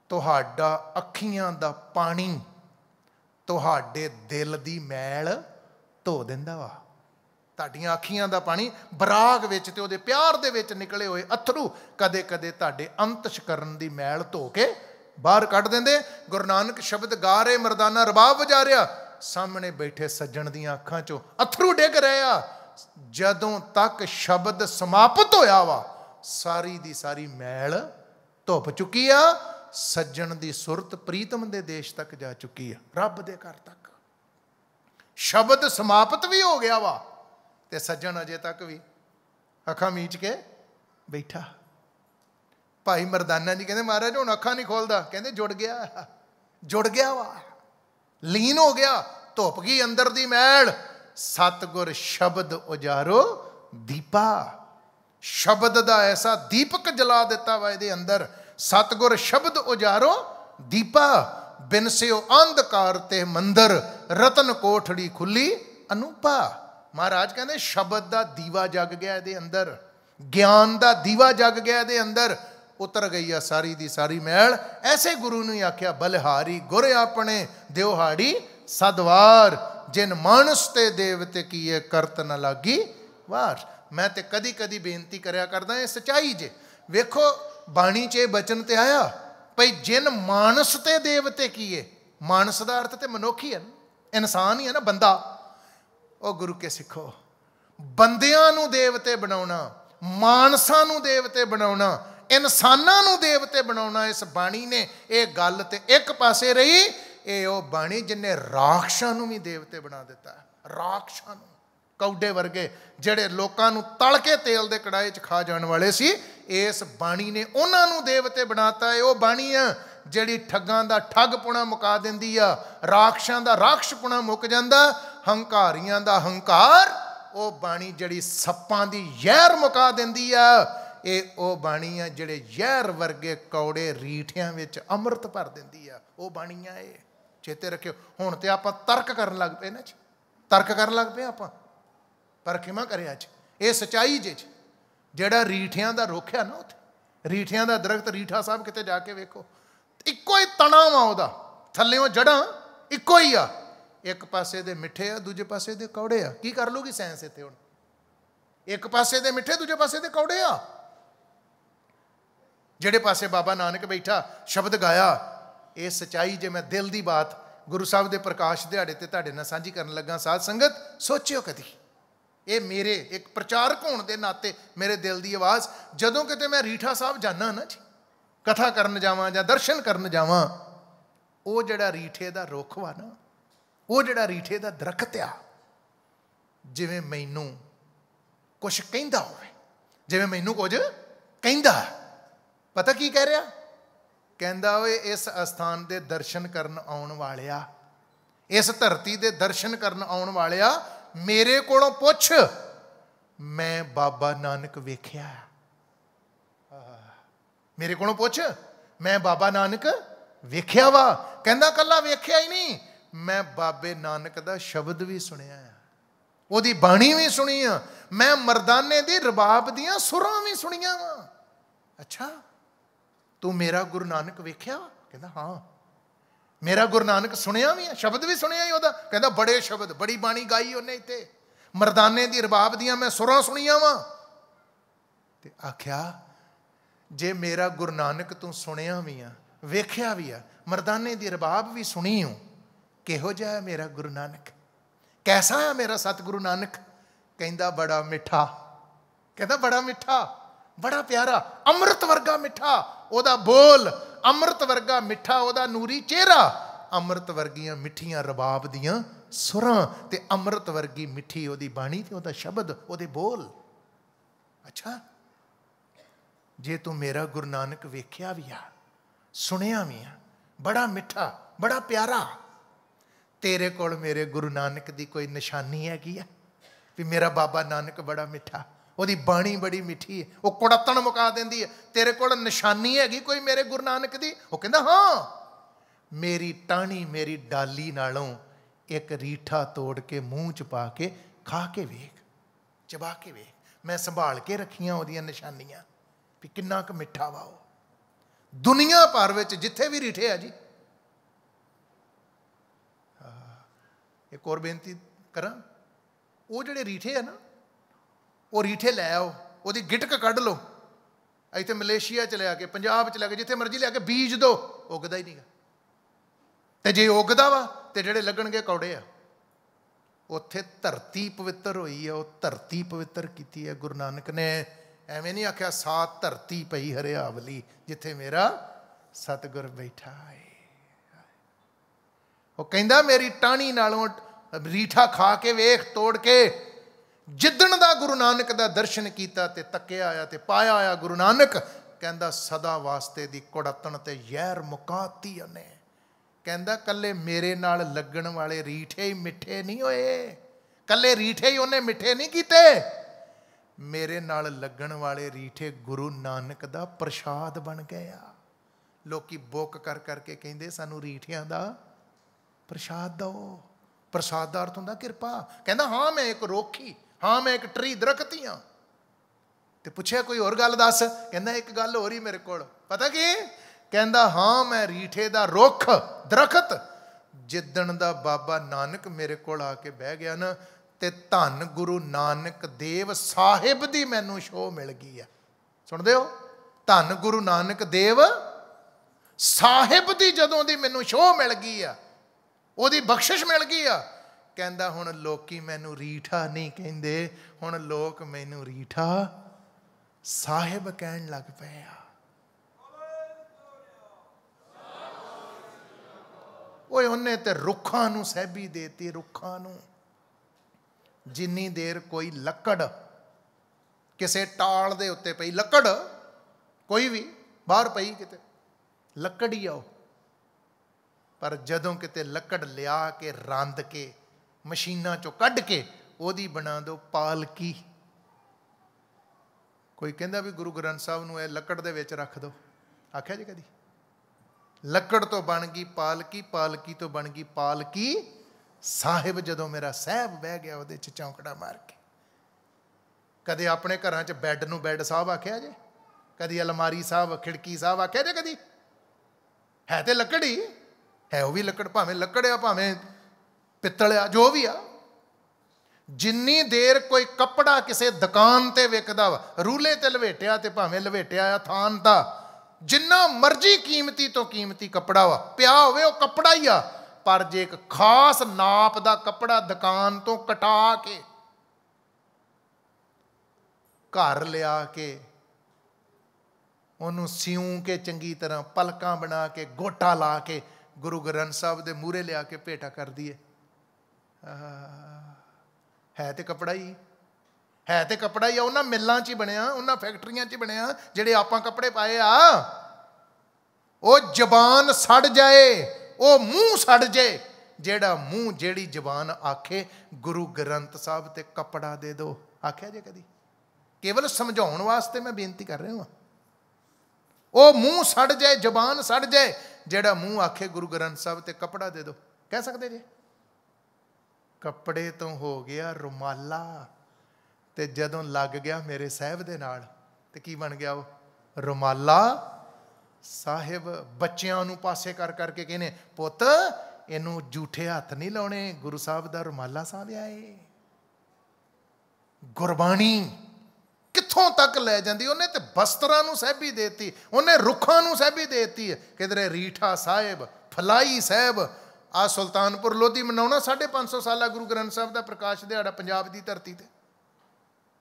ਤੁਹਾਡਾ ਅੱਖੀਆਂ ਦਾ ਪਾਣੀ ਤੁਹਾਡੇ ਦਿਲ ਦੀ ਮੈਲ ਧੋ ਦਿੰਦਾ ਵਾ ਤੁਹਾਡੀਆਂ ਅੱਖੀਆਂ ਦਾ ਪਾਣੀ ਬਰਾਗ ਵਿੱਚ ਤੇ ਉਹਦੇ ਪਿਆਰ ਦੇ ਵਿੱਚ ਨਿਕਲੇ ਹੋਏ ਅਥਰੂ ਕਦੇ-ਕਦੇ ਤੁਹਾਡੇ ਅੰਤਸ਼ ਕਰਨ ਦੀ ਮੈਲ ਧੋ ਕੇ ਬਾਹਰ ਕੱਢ ਦਿੰਦੇ ਗੁਰੂ ਨਾਨਕ ਸ਼ਬਦ ਗਾ ਰਹੇ ਮਰਦਾਨਾ ਰਬਾਬ ਵਜਾ ਰਿਆ ਸਾਹਮਣੇ ਬੈਠੇ ਸੱਜਣ ਦੀਆਂ ਅੱਖਾਂ 'ਚੋਂ ਅਥਰੂ ਡਿੱਗ ਰਹੇ ਆ ਜਦੋਂ ਤੱਕ ਸ਼ਬਦ ਸਮਾਪਤ ਹੋਇਆ ਵਾ ਸਾਰੀ ਦੀ ਸਾਰੀ ਮੈਲ ਧੁੱਪ ਚੁੱਕੀ ਆ ਸੱਜਣ ਦੀ ਸੁਰਤ ਪ੍ਰੀਤਮ ਦੇ ਦੇਸ਼ ਤੱਕ ਜਾ ਚੁੱਕੀ ਆ ਰੱਬ ਦੇ ਘਰ ਤੱਕ ਸ਼ਬਦ ਸਮਾਪਤ ਵੀ ਹੋ ਗਿਆ ਵਾ ਤੇ ਸੱਜਣ ਅਜੇ ਤੱਕ ਵੀ ਅੱਖਾਂ ਮੀਚ ਕੇ ਬੈਠਾ ਭਾਈ ਮਰਦਾਨਾ ਜੀ ਕਹਿੰਦੇ ਮਹਾਰਾਜ ਹੁਣ ਅੱਖਾਂ ਨਹੀਂ ਖੋਲਦਾ ਕਹਿੰਦੇ ਜੁੜ ਗਿਆ ਜੁੜ ਗਿਆ ਵਾ ਲੀਨ ਹੋ ਗਿਆ ਧੁੱਪ ਗਈ ਅੰਦਰ ਦੀ ਮੈਲ ਸਤਗੁਰ ਸ਼ਬਦ ਉਜਾਰੋ ਦੀਪਾ ਸ਼ਬਦ ਦਾ ਐਸਾ ਦੀਪਕ ਜਲਾ ਦਿੱਤਾ ਵਾ ਇਹਦੇ ਅੰਦਰ ਸਤਗੁਰ ਸ਼ਬਦ ਉਜਾਰੋ ਦੀਪਾ ਬਿਨ ਸਿਓ ਅੰਧਕਾਰ ਤੇ ਮੰਦਰ ਰਤਨ ਕੋਠੜੀ ਖੁੱਲੀ ਅਨੂਪਾ ਮਹਾਰਾਜ ਕਹਿੰਦੇ ਸ਼ਬਦ ਦਾ ਦੀਵਾ ਜਗ ਗਿਆ ਇਹਦੇ ਅੰਦਰ ਗਿਆਨ ਦਾ ਦੀਵਾ ਜਗ ਗਿਆ ਇਹਦੇ ਅੰਦਰ ਉਤਰ ਗਈ ਆ ਸਾਰੀ ਦੀ ਸਾਰੀ ਮੈਲ ਐਸੇ ਗੁਰੂ ਨੂੰ ਆਖਿਆ ਬਲਹਾਰੀ ਗੁਰ ਆਪਣੇ ਦਿਉਹਾੜੀ ਸਦਵਾਰ ਜਿਨ ਮਾਨਸ ਤੇ ਦੇਵਤੇ ਕੀਏ ਕਰਤ ਨ ਲਾਗੀ ਵਾਰ ਮੈਂ ਤੇ ਕਦੀ ਕਦੀ ਬੇਨਤੀ ਕਰਿਆ ਕਰਦਾ ਇਹ ਸਚਾਈ ਜੇ ਵੇਖੋ ਬਾਣੀ 'ਚ ਇਹ ਬਚਨ ਤੇ ਆਇਆ ਭਈ ਜਿਨ ਮਾਨਸ ਤੇ ਦੇਵਤੇ ਕੀਏ ਮਾਨਸ ਦਾ ਅਰਥ ਤੇ ਮਨੁੱਖੀ ਹੈ ਇਨਸਾਨ ਹੀ ਹੈ ਨਾ ਬੰਦਾ ਉਹ ਗੁਰੂ ਕੇ ਸਿੱਖੋ ਬੰਦਿਆਂ ਨੂੰ ਦੇਵਤੇ ਬਣਾਉਣਾ ਮਾਨਸਾਂ ਨੂੰ ਦੇਵਤੇ ਬਣਾਉਣਾ ਇਨਸਾਨਾਂ ਨੂੰ ਦੇਵਤੇ ਬਣਾਉਣਾ ਇਸ ਬਾਣੀ ਨੇ ਇਹ ਗੱਲ ਤੇ ਇੱਕ ਪਾਸੇ ਰਹੀ ਇਹ ਉਹ ਬਾਣੀ ਜਿਨੇ ਰਾਖਸ਼ਾਂ ਨੂੰ ਵੀ ਦੇਵਤੇ ਬਣਾ ਦਿੱਤਾ ਰਾਖਸ਼ਾਂ ਨੂੰ ਕੌਡੇ ਵਰਗੇ ਜਿਹੜੇ ਲੋਕਾਂ ਨੂੰ ਤਲ ਕੇ ਤੇਲ ਦੇ ਕੜਾਏ 'ਚ ਖਾ ਜਾਣ ਵਾਲੇ ਸੀ ਇਸ ਬਾਣੀ ਨੇ ਉਹਨਾਂ ਨੂੰ ਦੇਵਤੇ ਬਣਾਤਾ ਇਹ ਉਹ ਬਾਣੀ ਆ ਜਿਹੜੀ ਠੱਗਾਂ ਦਾ ਠੱਗਪੁਣਾ ਮੁਕਾ ਦਿੰਦੀ ਆ ਰਾਖਸ਼ਾਂ ਦਾ ਰਾਖਸ਼ਪੁਣਾ ਮੁੱਕ ਜਾਂਦਾ ਹੰਕਾਰੀਆਂ ਦਾ ਹੰਕਾਰ ਉਹ ਬਾਣੀ ਜਿਹੜੀ ਸੱਪਾਂ ਦੀ ਜ਼ਹਿਰ ਮੁਕਾ ਦਿੰਦੀ ਆ ਇਹ ਉਹ ਬਾਣੀ ਆ ਜਿਹੜੇ ਜ਼ਹਿਰ ਵਰਗੇ ਕੌੜੇ ਰੀਠਿਆਂ ਵਿੱਚ ਅੰਮ੍ਰਿਤ ਭਰ ਦਿੰਦੀ ਆ ਉਹ ਬਾਣੀ ਆ ਇਹ ਚੇਤੇ ਰੱਖਿਓ ਹੁਣ ਤੇ ਆਪਾਂ ਤਰਕ ਕਰਨ ਲੱਗ ਪਏ ਨਾ ਚ ਤਰਕ ਕਰਨ ਲੱਗ ਪਏ ਆਪਾਂ ਪਰ ਕਿਵੇਂ ਕਰਿਆ ਅੱਜ ਇਹ ਸਚਾਈ ਜੇ ਜਿਹੜਾ ਰੀਠਿਆਂ ਦਾ ਰੁੱਖ ਆ ਨਾ ਉੱਥੇ ਰੀਠਿਆਂ ਦਾ ਦਰਖਤ ਰੀਠਾ ਸਾਹਿਬ ਕਿਤੇ ਜਾ ਕੇ ਵੇਖੋ ਇੱਕੋ ਹੀ ਤਣਾ ਵਾ ਉਹਦਾ ਥੱਲੇੋਂ ਜੜਾਂ ਇੱਕੋ ਹੀ ਆ ਇੱਕ ਪਾਸੇ ਦੇ ਮਿੱਠੇ ਆ ਦੂਜੇ ਪਾਸੇ ਦੇ ਕੌੜੇ ਆ ਕੀ ਕਰ ਲੂਗੀ ਸਾਇੰਸ ਇੱਥੇ ਹੁਣ ਇੱਕ ਪਾਸੇ ਦੇ ਮਿੱਠੇ ਦੂਜੇ ਪਾਸੇ ਦੇ ਕੌੜੇ ਆ ਜਿਹੜੇ ਪਾਸੇ ਬਾਬਾ ਨਾਨਕ ਬੈਠਾ ਸ਼ਬਦ ਗਾਇਆ ਇਹ ਸਚਾਈ ਜੇ ਮੈਂ ਦਿਲ ਦੀ ਬਾਤ ਗੁਰੂ ਸਾਹਿਬ ਦੇ ਪ੍ਰਕਾਸ਼ ਦਿਹਾੜੇ ਤੇ ਤੁਹਾਡੇ ਨਾਲ ਸਾਂਝੀ ਕਰਨ ਲੱਗਾ ਸਾਧ ਸੰਗਤ ਸੋਚਿਓ ਕਦੀ ਇਹ ਮੇਰੇ ਇੱਕ ਪ੍ਰਚਾਰਕ ਹੋਣ ਦੇ ਨਾਤੇ ਮੇਰੇ ਦਿਲ ਦੀ ਆਵਾਜ਼ ਜਦੋਂ ਕਿਤੇ ਮੈਂ ਰੀਠਾ ਸਾਹਿਬ ਜਾਣਾ ਨਾ ਜੀ ਕਥਾ ਕਰਨ ਜਾਵਾਂ ਜਾਂ ਦਰਸ਼ਨ ਕਰਨ ਜਾਵਾਂ ਉਹ ਜਿਹੜਾ ਰੀਠੇ ਦਾ ਰੁੱਖ ਵਾ ਨਾ ਉਹ ਜਿਹੜਾ ਰੀਠੇ ਦਾ ਦਰਖਤ ਆ ਜਿਵੇਂ ਮੈਨੂੰ ਕੁਝ ਕਹਿੰਦਾ ਹੋਵੇ ਜਿਵੇਂ ਮੈਨੂੰ ਕੁਝ ਕਹਿੰਦਾ ਪਤਾ ਕੀ ਕਹਿ ਰਿਹਾ ਕਹਿੰਦਾ ਓਏ ਇਸ ਅਸਥਾਨ ਦੇ ਦਰਸ਼ਨ ਕਰਨ ਆਉਣ ਵਾਲਿਆ ਇਸ ਧਰਤੀ ਦੇ ਦਰਸ਼ਨ ਕਰਨ ਆਉਣ ਵਾਲਿਆ ਮੇਰੇ ਕੋਲੋਂ ਪੁੱਛ ਮੈਂ ਬਾਬਾ ਨਾਨਕ ਵੇਖਿਆ ਮੇਰੇ ਕੋਲੋਂ ਪੁੱਛ ਮੈਂ ਬਾਬਾ ਨਾਨਕ ਵੇਖਿਆ ਵਾ ਕਹਿੰਦਾ ਕੱਲਾ ਵੇਖਿਆ ਹੀ ਨਹੀਂ ਮੈਂ ਬਾਬੇ ਨਾਨਕ ਦਾ ਸ਼ਬਦ ਵੀ ਸੁਣਿਆ ਆ ਉਹਦੀ ਬਾਣੀ ਵੀ ਸੁਣੀ ਆ ਮੈਂ ਮਰਦਾਨੇ ਦੀ ਰਬਾਬ ਦੀਆਂ ਸੁਰਾਂ ਵੀ ਸੁਣੀਆਂ ਵਾ ਅੱਛਾ ਤੂੰ ਮੇਰਾ ਗੁਰੂ ਨਾਨਕ ਵੇਖਿਆ ਕਹਿੰਦਾ ਹਾਂ ਮੇਰਾ ਗੁਰੂ ਨਾਨਕ ਸੁਣਿਆ ਵੀ ਹੈ ਸ਼ਬਦ ਵੀ ਸੁਣਿਆ ਹੀ ਉਹਦਾ ਕਹਿੰਦਾ ਬੜੇ ਸ਼ਬਦ ਬੜੀ ਬਾਣੀ ਗਾਈ ਉਹਨੇ ਇੱਥੇ ਮਰਦਾਨੇ ਦੀ ਰਬਾਬ ਦੀਆਂ ਮੈਂ ਸੁਰਾਂ ਸੁਣੀਆਂ ਵਾਂ ਤੇ ਆਖਿਆ ਜੇ ਮੇਰਾ ਗੁਰੂ ਨਾਨਕ ਤੂੰ ਸੁਣਿਆ ਵੀ ਆ ਵੇਖਿਆ ਵੀ ਆ ਮਰਦਾਨੇ ਦੀ ਰਬਾਬ ਵੀ ਸੁਣੀ ਹੂੰ ਕਿਹੋ ਜਿਹਾ ਮੇਰਾ ਗੁਰੂ ਨਾਨਕ ਕੈਸਾ ਹੈ ਮੇਰਾ ਸਤਿਗੁਰੂ ਨਾਨਕ ਕਹਿੰਦਾ ਬੜਾ ਮਿੱਠਾ ਕਹਿੰਦਾ ਬੜਾ ਮਿੱਠਾ ਬੜਾ ਪਿਆਰਾ ਅੰਮ੍ਰਿਤ ਵਰਗਾ ਮਿੱਠਾ ਉਹਦਾ ਬੋਲ ਅੰਮ੍ਰਿਤ ਵਰਗਾ ਮਿੱਠਾ ਉਹਦਾ ਨੂਰੀ ਚਿਹਰਾ ਅੰਮ੍ਰਿਤ ਵਰਗੀਆਂ ਮਿੱਠੀਆਂ ਰਬਾਬ ਦੀਆਂ ਸੁਰਾਂ ਤੇ ਅੰਮ੍ਰਿਤ ਵਰਗੀ ਮਿੱਠੀ ਉਹਦੀ ਬਾਣੀ ਤੇ ਉਹਦਾ ਸ਼ਬਦ ਉਹਦੇ ਬੋਲ ਅੱਛਾ ਜੇ ਤੂੰ ਮੇਰਾ ਗੁਰੂ ਨਾਨਕ ਵੇਖਿਆ ਵੀ ਆ ਸੁਣਿਆ ਵੀ ਆ ਬੜਾ ਮਿੱਠਾ ਬੜਾ ਪਿਆਰਾ ਤੇਰੇ ਕੋਲ ਮੇਰੇ ਗੁਰੂ ਨਾਨਕ ਦੀ ਕੋਈ ਨਿਸ਼ਾਨੀ ਹੈਗੀ ਆ ਵੀ ਮੇਰਾ ਬਾਬਾ ਨਾਨਕ ਬੜਾ ਮਿੱਠਾ ਉਹਦੀ ਬਾਣੀ ਬੜੀ ਮਿੱਠੀ ਹੈ ਉਹ ਕੁੜੱਤਣ ਮੁਕਾ ਦਿੰਦੀ ਹੈ ਤੇਰੇ ਕੋਲ ਨਿਸ਼ਾਨੀ ਹੈਗੀ ਕੋਈ ਮੇਰੇ ਗੁਰੂ ਨਾਨਕ ਦੀ ਉਹ ਕਹਿੰਦਾ ਹਾਂ ਮੇਰੀ ਟਾਣੀ ਮੇਰੀ ਡਾਲੀ ਨਾਲੋਂ ਇੱਕ ਰੀਠਾ ਤੋੜ ਕੇ ਮੂੰਹ ਚ ਪਾ ਕੇ ਖਾ ਕੇ ਵੇਖ ਚਬਾ ਕੇ ਵੇਖ ਮੈਂ ਸੰਭਾਲ ਕੇ ਰੱਖੀਆਂ ਉਹਦੀਆਂ ਨਿਸ਼ਾਨੀਆਂ ਵੀ ਕਿੰਨਾ ਕੁ ਮਿੱਠਾ ਵਾ ਉਹ ਦੁਨੀਆ ਭਰ ਵਿੱਚ ਜਿੱਥੇ ਵੀ ਰੀਠੇ ਆ ਜੀ ਇੱਕ ਹੋਰ ਬੇਨਤੀ ਕਰਾਂ ਉਹ ਜਿਹੜੇ ਰੀਠੇ ਆ ਨਾ ਉਹ ਰੀਠੇ ਲੈ ਆਓ ਉਹਦੀ ਗਿਟਕ ਕੱਢ ਲਓ ਇੱਥੇ ਮਲੇਸ਼ੀਆ ਚ ਲਿਆ ਕੇ ਪੰਜਾਬ ਚ ਲਿਆ ਕੇ ਜਿੱਥੇ ਮਰਜ਼ੀ ਲਿਆ ਕੇ ਬੀਜ ਦੋ ਉਗਦਾ ਹੀ ਨਹੀਂਗਾ ਤੇ ਜੇ ਉਗਦਾ ਵਾ ਤੇ ਜਿਹੜੇ ਲੱਗਣਗੇ ਕੌੜੇ ਆ ਉੱਥੇ ਧਰਤੀ ਪਵਿੱਤਰ ਹੋਈ ਆ ਉਹ ਧਰਤੀ ਪਵਿੱਤਰ ਕੀਤੀ ਹੈ ਗੁਰੂ ਨਾਨਕ ਨੇ ਐਵੇਂ ਨਹੀਂ ਆਖਿਆ ਸਾਤ ਧਰਤੀ ਪਈ ਹਰਿਆਵਲੀ ਜਿੱਥੇ ਮੇਰਾ ਸਤਗੁਰ ਬੈਠਾ ਹੈ ਉਹ ਕਹਿੰਦਾ ਮੇਰੀ ਟਾਣੀ ਨਾਲੋਂ ਰੀਠਾ ਖਾ ਕੇ ਵੇਖ ਤੋੜ ਕੇ ਜਿੱਦਣ ਦਾ ਗੁਰੂ ਨਾਨਕ ਦਾ ਦਰਸ਼ਨ ਕੀਤਾ ਤੇ ਤੱਕਿਆ ਆਇਆ ਤੇ ਪਾਇਆ ਆਇਆ ਗੁਰੂ ਨਾਨਕ ਕਹਿੰਦਾ ਸਦਾ ਵਾਸਤੇ ਦੀ ਕੁੜਤਣ ਤੇ ਯਹਿਰ ਮੁਕਾਤੀ ਅਨੇ ਕਹਿੰਦਾ ਕੱਲੇ ਮੇਰੇ ਨਾਲ ਲੱਗਣ ਵਾਲੇ ਰੀਠੇ ਹੀ ਮਿੱਠੇ ਨਹੀਂ ਹੋਏ ਕੱਲੇ ਰੀਠੇ ਹੀ ਉਹਨੇ ਮਿੱਠੇ ਨਹੀਂ ਕੀਤੇ ਮੇਰੇ ਨਾਲ ਲੱਗਣ ਵਾਲੇ ਰੀਠੇ ਗੁਰੂ ਨਾਨਕ ਦਾ ਪ੍ਰਸ਼ਾਦ ਬਣ ਗਏ ਆ ਲੋਕੀ ਬੋਕ ਕਰ ਕਰਕੇ ਕਹਿੰਦੇ ਸਾਨੂੰ ਰੀਠਿਆਂ ਦਾ ਪ੍ਰਸ਼ਾਦ ਦਿਓ ਪ੍ਰਸ਼ਾਦ ਦਾ ਅਰਥ ਹੁੰਦਾ ਕਿਰਪਾ ਕਹਿੰਦਾ ਹਾਂ ਮੈਂ ਇੱਕ ਰੋਖੀ ਹਾਂ ਮੈਂ ਇੱਕ ਟਰੀ ਦਰਖਤੀਆਂ ਤੇ ਪੁੱਛਿਆ ਕੋਈ ਹੋਰ ਗੱਲ ਦੱਸ ਕਹਿੰਦਾ ਇੱਕ ਗੱਲ ਹੋਰ ਹੀ ਮੇਰੇ ਕੋਲ ਪਤਾ ਕੀ ਕਹਿੰਦਾ ਹਾਂ ਮੈਂ ਰੀਠੇ ਦਾ ਰੁੱਖ ਦਰਖਤ ਜਿੱਦਣ ਦਾ ਬਾਬਾ ਨਾਨਕ ਮੇਰੇ ਕੋਲ ਆ ਕੇ ਬਹਿ ਗਿਆ ਨਾ ਤੇ ਧੰਨ ਗੁਰੂ ਨਾਨਕ ਦੇਵ ਸਾਹਿਬ ਦੀ ਮੈਨੂੰ ਸ਼ੋਅ ਮਿਲ ਗਈ ਆ ਸੁਣਦੇ ਹੋ ਧੰਨ ਗੁਰੂ ਨਾਨਕ ਦੇਵ ਸਾਹਿਬ ਦੀ ਜਦੋਂ ਦੀ ਮੈਨੂੰ ਸ਼ੋਅ ਮਿਲ ਗਈ ਆ ਉਹਦੀ ਬਖਸ਼ਿਸ਼ ਮਿਲ ਗਈ ਆ ਕਹਿੰਦਾ ਹੁਣ ਲੋਕੀ ਮੈਨੂੰ ਰੀਠਾ ਨਹੀਂ ਕਹਿੰਦੇ ਹੁਣ ਲੋਕ ਮੈਨੂੰ ਰੀਠਾ ਸਾਹਿਬ ਕਹਿਣ ਲੱਗ ਪਏ ਆ ਓਏ ਉਹਨੇ ਤੇ ਰੁੱਖਾਂ ਨੂੰ ਸਹਿਬੀ ਦੇਤੀ ਰੁੱਖਾਂ ਨੂੰ ਜਿੰਨੀ ਦੇਰ ਕੋਈ ਲੱਕੜ ਕਿਸੇ ਟਾਲ ਦੇ ਉੱਤੇ ਪਈ ਲੱਕੜ ਕੋਈ ਵੀ ਬਾਹਰ ਪਈ ਕਿਤੇ ਲੱਕੜ ਹੀ ਆਓ ਪਰ ਜਦੋਂ ਕਿਤੇ ਲੱਕੜ ਲਿਆ ਕੇ ਰੰਦ ਕੇ ਮਸ਼ੀਨਾਂ ਚੋਂ ਕੱਢ ਕੇ ਉਹਦੀ ਬਣਾ ਦਿਓ ਪਾਲਕੀ ਕੋਈ ਕਹਿੰਦਾ ਵੀ ਗੁਰੂ ਗ੍ਰੰਥ ਸਾਹਿਬ ਨੂੰ ਇਹ ਲੱਕੜ ਦੇ ਵਿੱਚ ਰੱਖ ਦਿਓ ਆਖਿਆ ਜੀ ਕਦੀ ਲੱਕੜ ਤੋਂ ਬਣ ਗਈ ਪਾਲਕੀ ਪਾਲਕੀ ਤੋਂ ਬਣ ਗਈ ਪਾਲਕੀ ਸਾਹਿਬ ਜਦੋਂ ਮੇਰਾ ਸਹਿਬ ਬਹਿ ਗਿਆ ਉਹਦੇ 'ਚ ਚੌਂਕੜਾ ਮਾਰ ਕੇ ਕਦੇ ਆਪਣੇ ਘਰਾਂ 'ਚ ਬੈੱਡ ਨੂੰ ਬੈੱਡ ਸਾਹਿਬ ਆਖਿਆ ਜੇ ਕਦੀ ਅਲਮਾਰੀ ਸਾਹਿਬ ਖਿੜਕੀ ਸਾਹਿਬ ਆਖਿਆ ਜੇ ਕਦੀ ਹੈ ਤੇ ਲੱਕੜੀ ਹੈ ਉਹ ਵੀ ਲੱਕੜ ਭਾਵੇਂ ਲੱਕੜਿਆ ਭਾਵੇਂ ਪਿੱਤਲ ਆ ਜੋ ਵੀ ਆ ਜਿੰਨੀ ਦੇਰ ਕੋਈ ਕੱਪੜਾ ਕਿਸੇ ਦੁਕਾਨ ਤੇ ਵਿਕਦਾ ਵਾ ਰੂਲੇ ਤੇ ਲਵੇਟਿਆ ਤੇ ਭਾਵੇਂ ਲਵੇਟਿਆ ਆ ਥਾਨ ਦਾ ਜਿੰਨਾ ਮਰਜ਼ੀ ਕੀਮਤੀ ਤੋਂ ਕੀਮਤੀ ਕੱਪੜਾ ਵਾ ਪਿਆ ਹੋਵੇ ਉਹ ਕੱਪੜਾ ਹੀ ਆ ਪਰ ਜੇ ਇੱਕ ਖਾਸ ਨਾਪ ਦਾ ਕੱਪੜਾ ਦੁਕਾਨ ਤੋਂ ਕਟਾ ਕੇ ਘਰ ਲਿਆ ਕੇ ਉਹਨੂੰ ਸਿਉਂ ਕੇ ਚੰਗੀ ਤਰ੍ਹਾਂ ਪਲਕਾਂ ਬਣਾ ਕੇ ਗੋਟਾ ਲਾ ਕੇ ਗੁਰੂ ਗ੍ਰੰਥ ਸਾਹਿਬ ਦੇ ਮੂਰੇ ਲਿਆ ਕੇ ਭੇਟਾ ਕਰਦੀ ਏ ਹੈ ਤੇ ਕਪੜਾ ਹੀ ਹੈ ਤੇ ਕਪੜਾ ਹੀ ਆ ਉਹਨਾਂ ਮਿੱਲਾਂ 'ਚ ਹੀ ਬਣਿਆ ਉਹਨਾਂ ਫੈਕਟਰੀਆਂ 'ਚ ਹੀ ਬਣਿਆ ਜਿਹੜੇ ਆਪਾਂ ਕੱਪੜੇ ਪਾਏ ਆ ਉਹ ਜ਼ਬਾਨ ਸੜ ਜਾਏ ਉਹ ਮੂੰਹ ਸੜ ਜਾਏ ਜਿਹੜਾ ਮੂੰਹ ਜਿਹੜੀ ਜ਼ਬਾਨ ਆਖੇ ਗੁਰੂ ਗ੍ਰੰਥ ਸਾਹਿਬ ਤੇ ਕਪੜਾ ਦੇ ਦਿਓ ਆਖਿਆ ਜੇ ਕਦੀ ਕੇਵਲ ਸਮਝਾਉਣ ਵਾਸਤੇ ਮੈਂ ਬੇਨਤੀ ਕਰ ਰਿਹਾ ਹਾਂ ਉਹ ਮੂੰਹ ਸੜ ਜਾਏ ਜ਼ਬਾਨ ਸੜ ਜਾਏ ਜਿਹੜਾ ਮੂੰਹ ਆਖੇ ਗੁਰੂ ਗ੍ਰੰਥ ਸਾਹਿਬ ਤੇ ਕਪੜਾ ਦੇ ਦਿਓ ਕਹਿ ਸਕਦੇ ਜੇ ਕੱਪੜੇ ਤੋਂ ਹੋ ਗਿਆ ਰੁਮਾਲਾ ਤੇ ਜਦੋਂ ਲੱਗ ਗਿਆ ਮੇਰੇ ਸਾਹਿਬ ਦੇ ਨਾਲ ਤੇ ਕੀ ਬਣ ਗਿਆ ਉਹ ਰੁਮਾਲਾ ਸਾਹਿਬ ਬੱਚਿਆਂ ਨੂੰ ਪਾਸੇ ਕਰ ਕਰਕੇ ਕਹਿੰਦੇ ਪੁੱਤ ਇਹਨੂੰ ਝੂਠੇ ਹੱਥ ਨਹੀਂ ਲਾਉਣੇ ਗੁਰੂ ਸਾਹਿਬ ਦਾ ਰੁਮਾਲਾ ਸਾਂਭਿਆ ਏ ਗੁਰਬਾਣੀ ਕਿੱਥੋਂ ਤੱਕ ਲੈ ਜਾਂਦੀ ਉਹਨੇ ਤੇ ਬਸਤਰਾਂ ਨੂੰ ਸਹਿਬੀ ਦੇਤੀ ਉਹਨੇ ਰੁੱਖਾਂ ਨੂੰ ਸਹਿਬੀ ਦੇਤੀ ਕਿਧਰੇ ਰੀਠਾ ਸਾਹਿਬ ਫਲਾਈ ਸਾਹਿਬ ਆ ਸੁਲਤਾਨਪੁਰ ਲੋਧੀ ਮਨਾਉਣਾ 550 ਸਾਲਾ ਗੁਰੂ ਗ੍ਰੰਥ ਸਾਹਿਬ ਦਾ ਪ੍ਰਕਾਸ਼ ਦਿਹਾੜਾ ਪੰਜਾਬ ਦੀ ਧਰਤੀ ਤੇ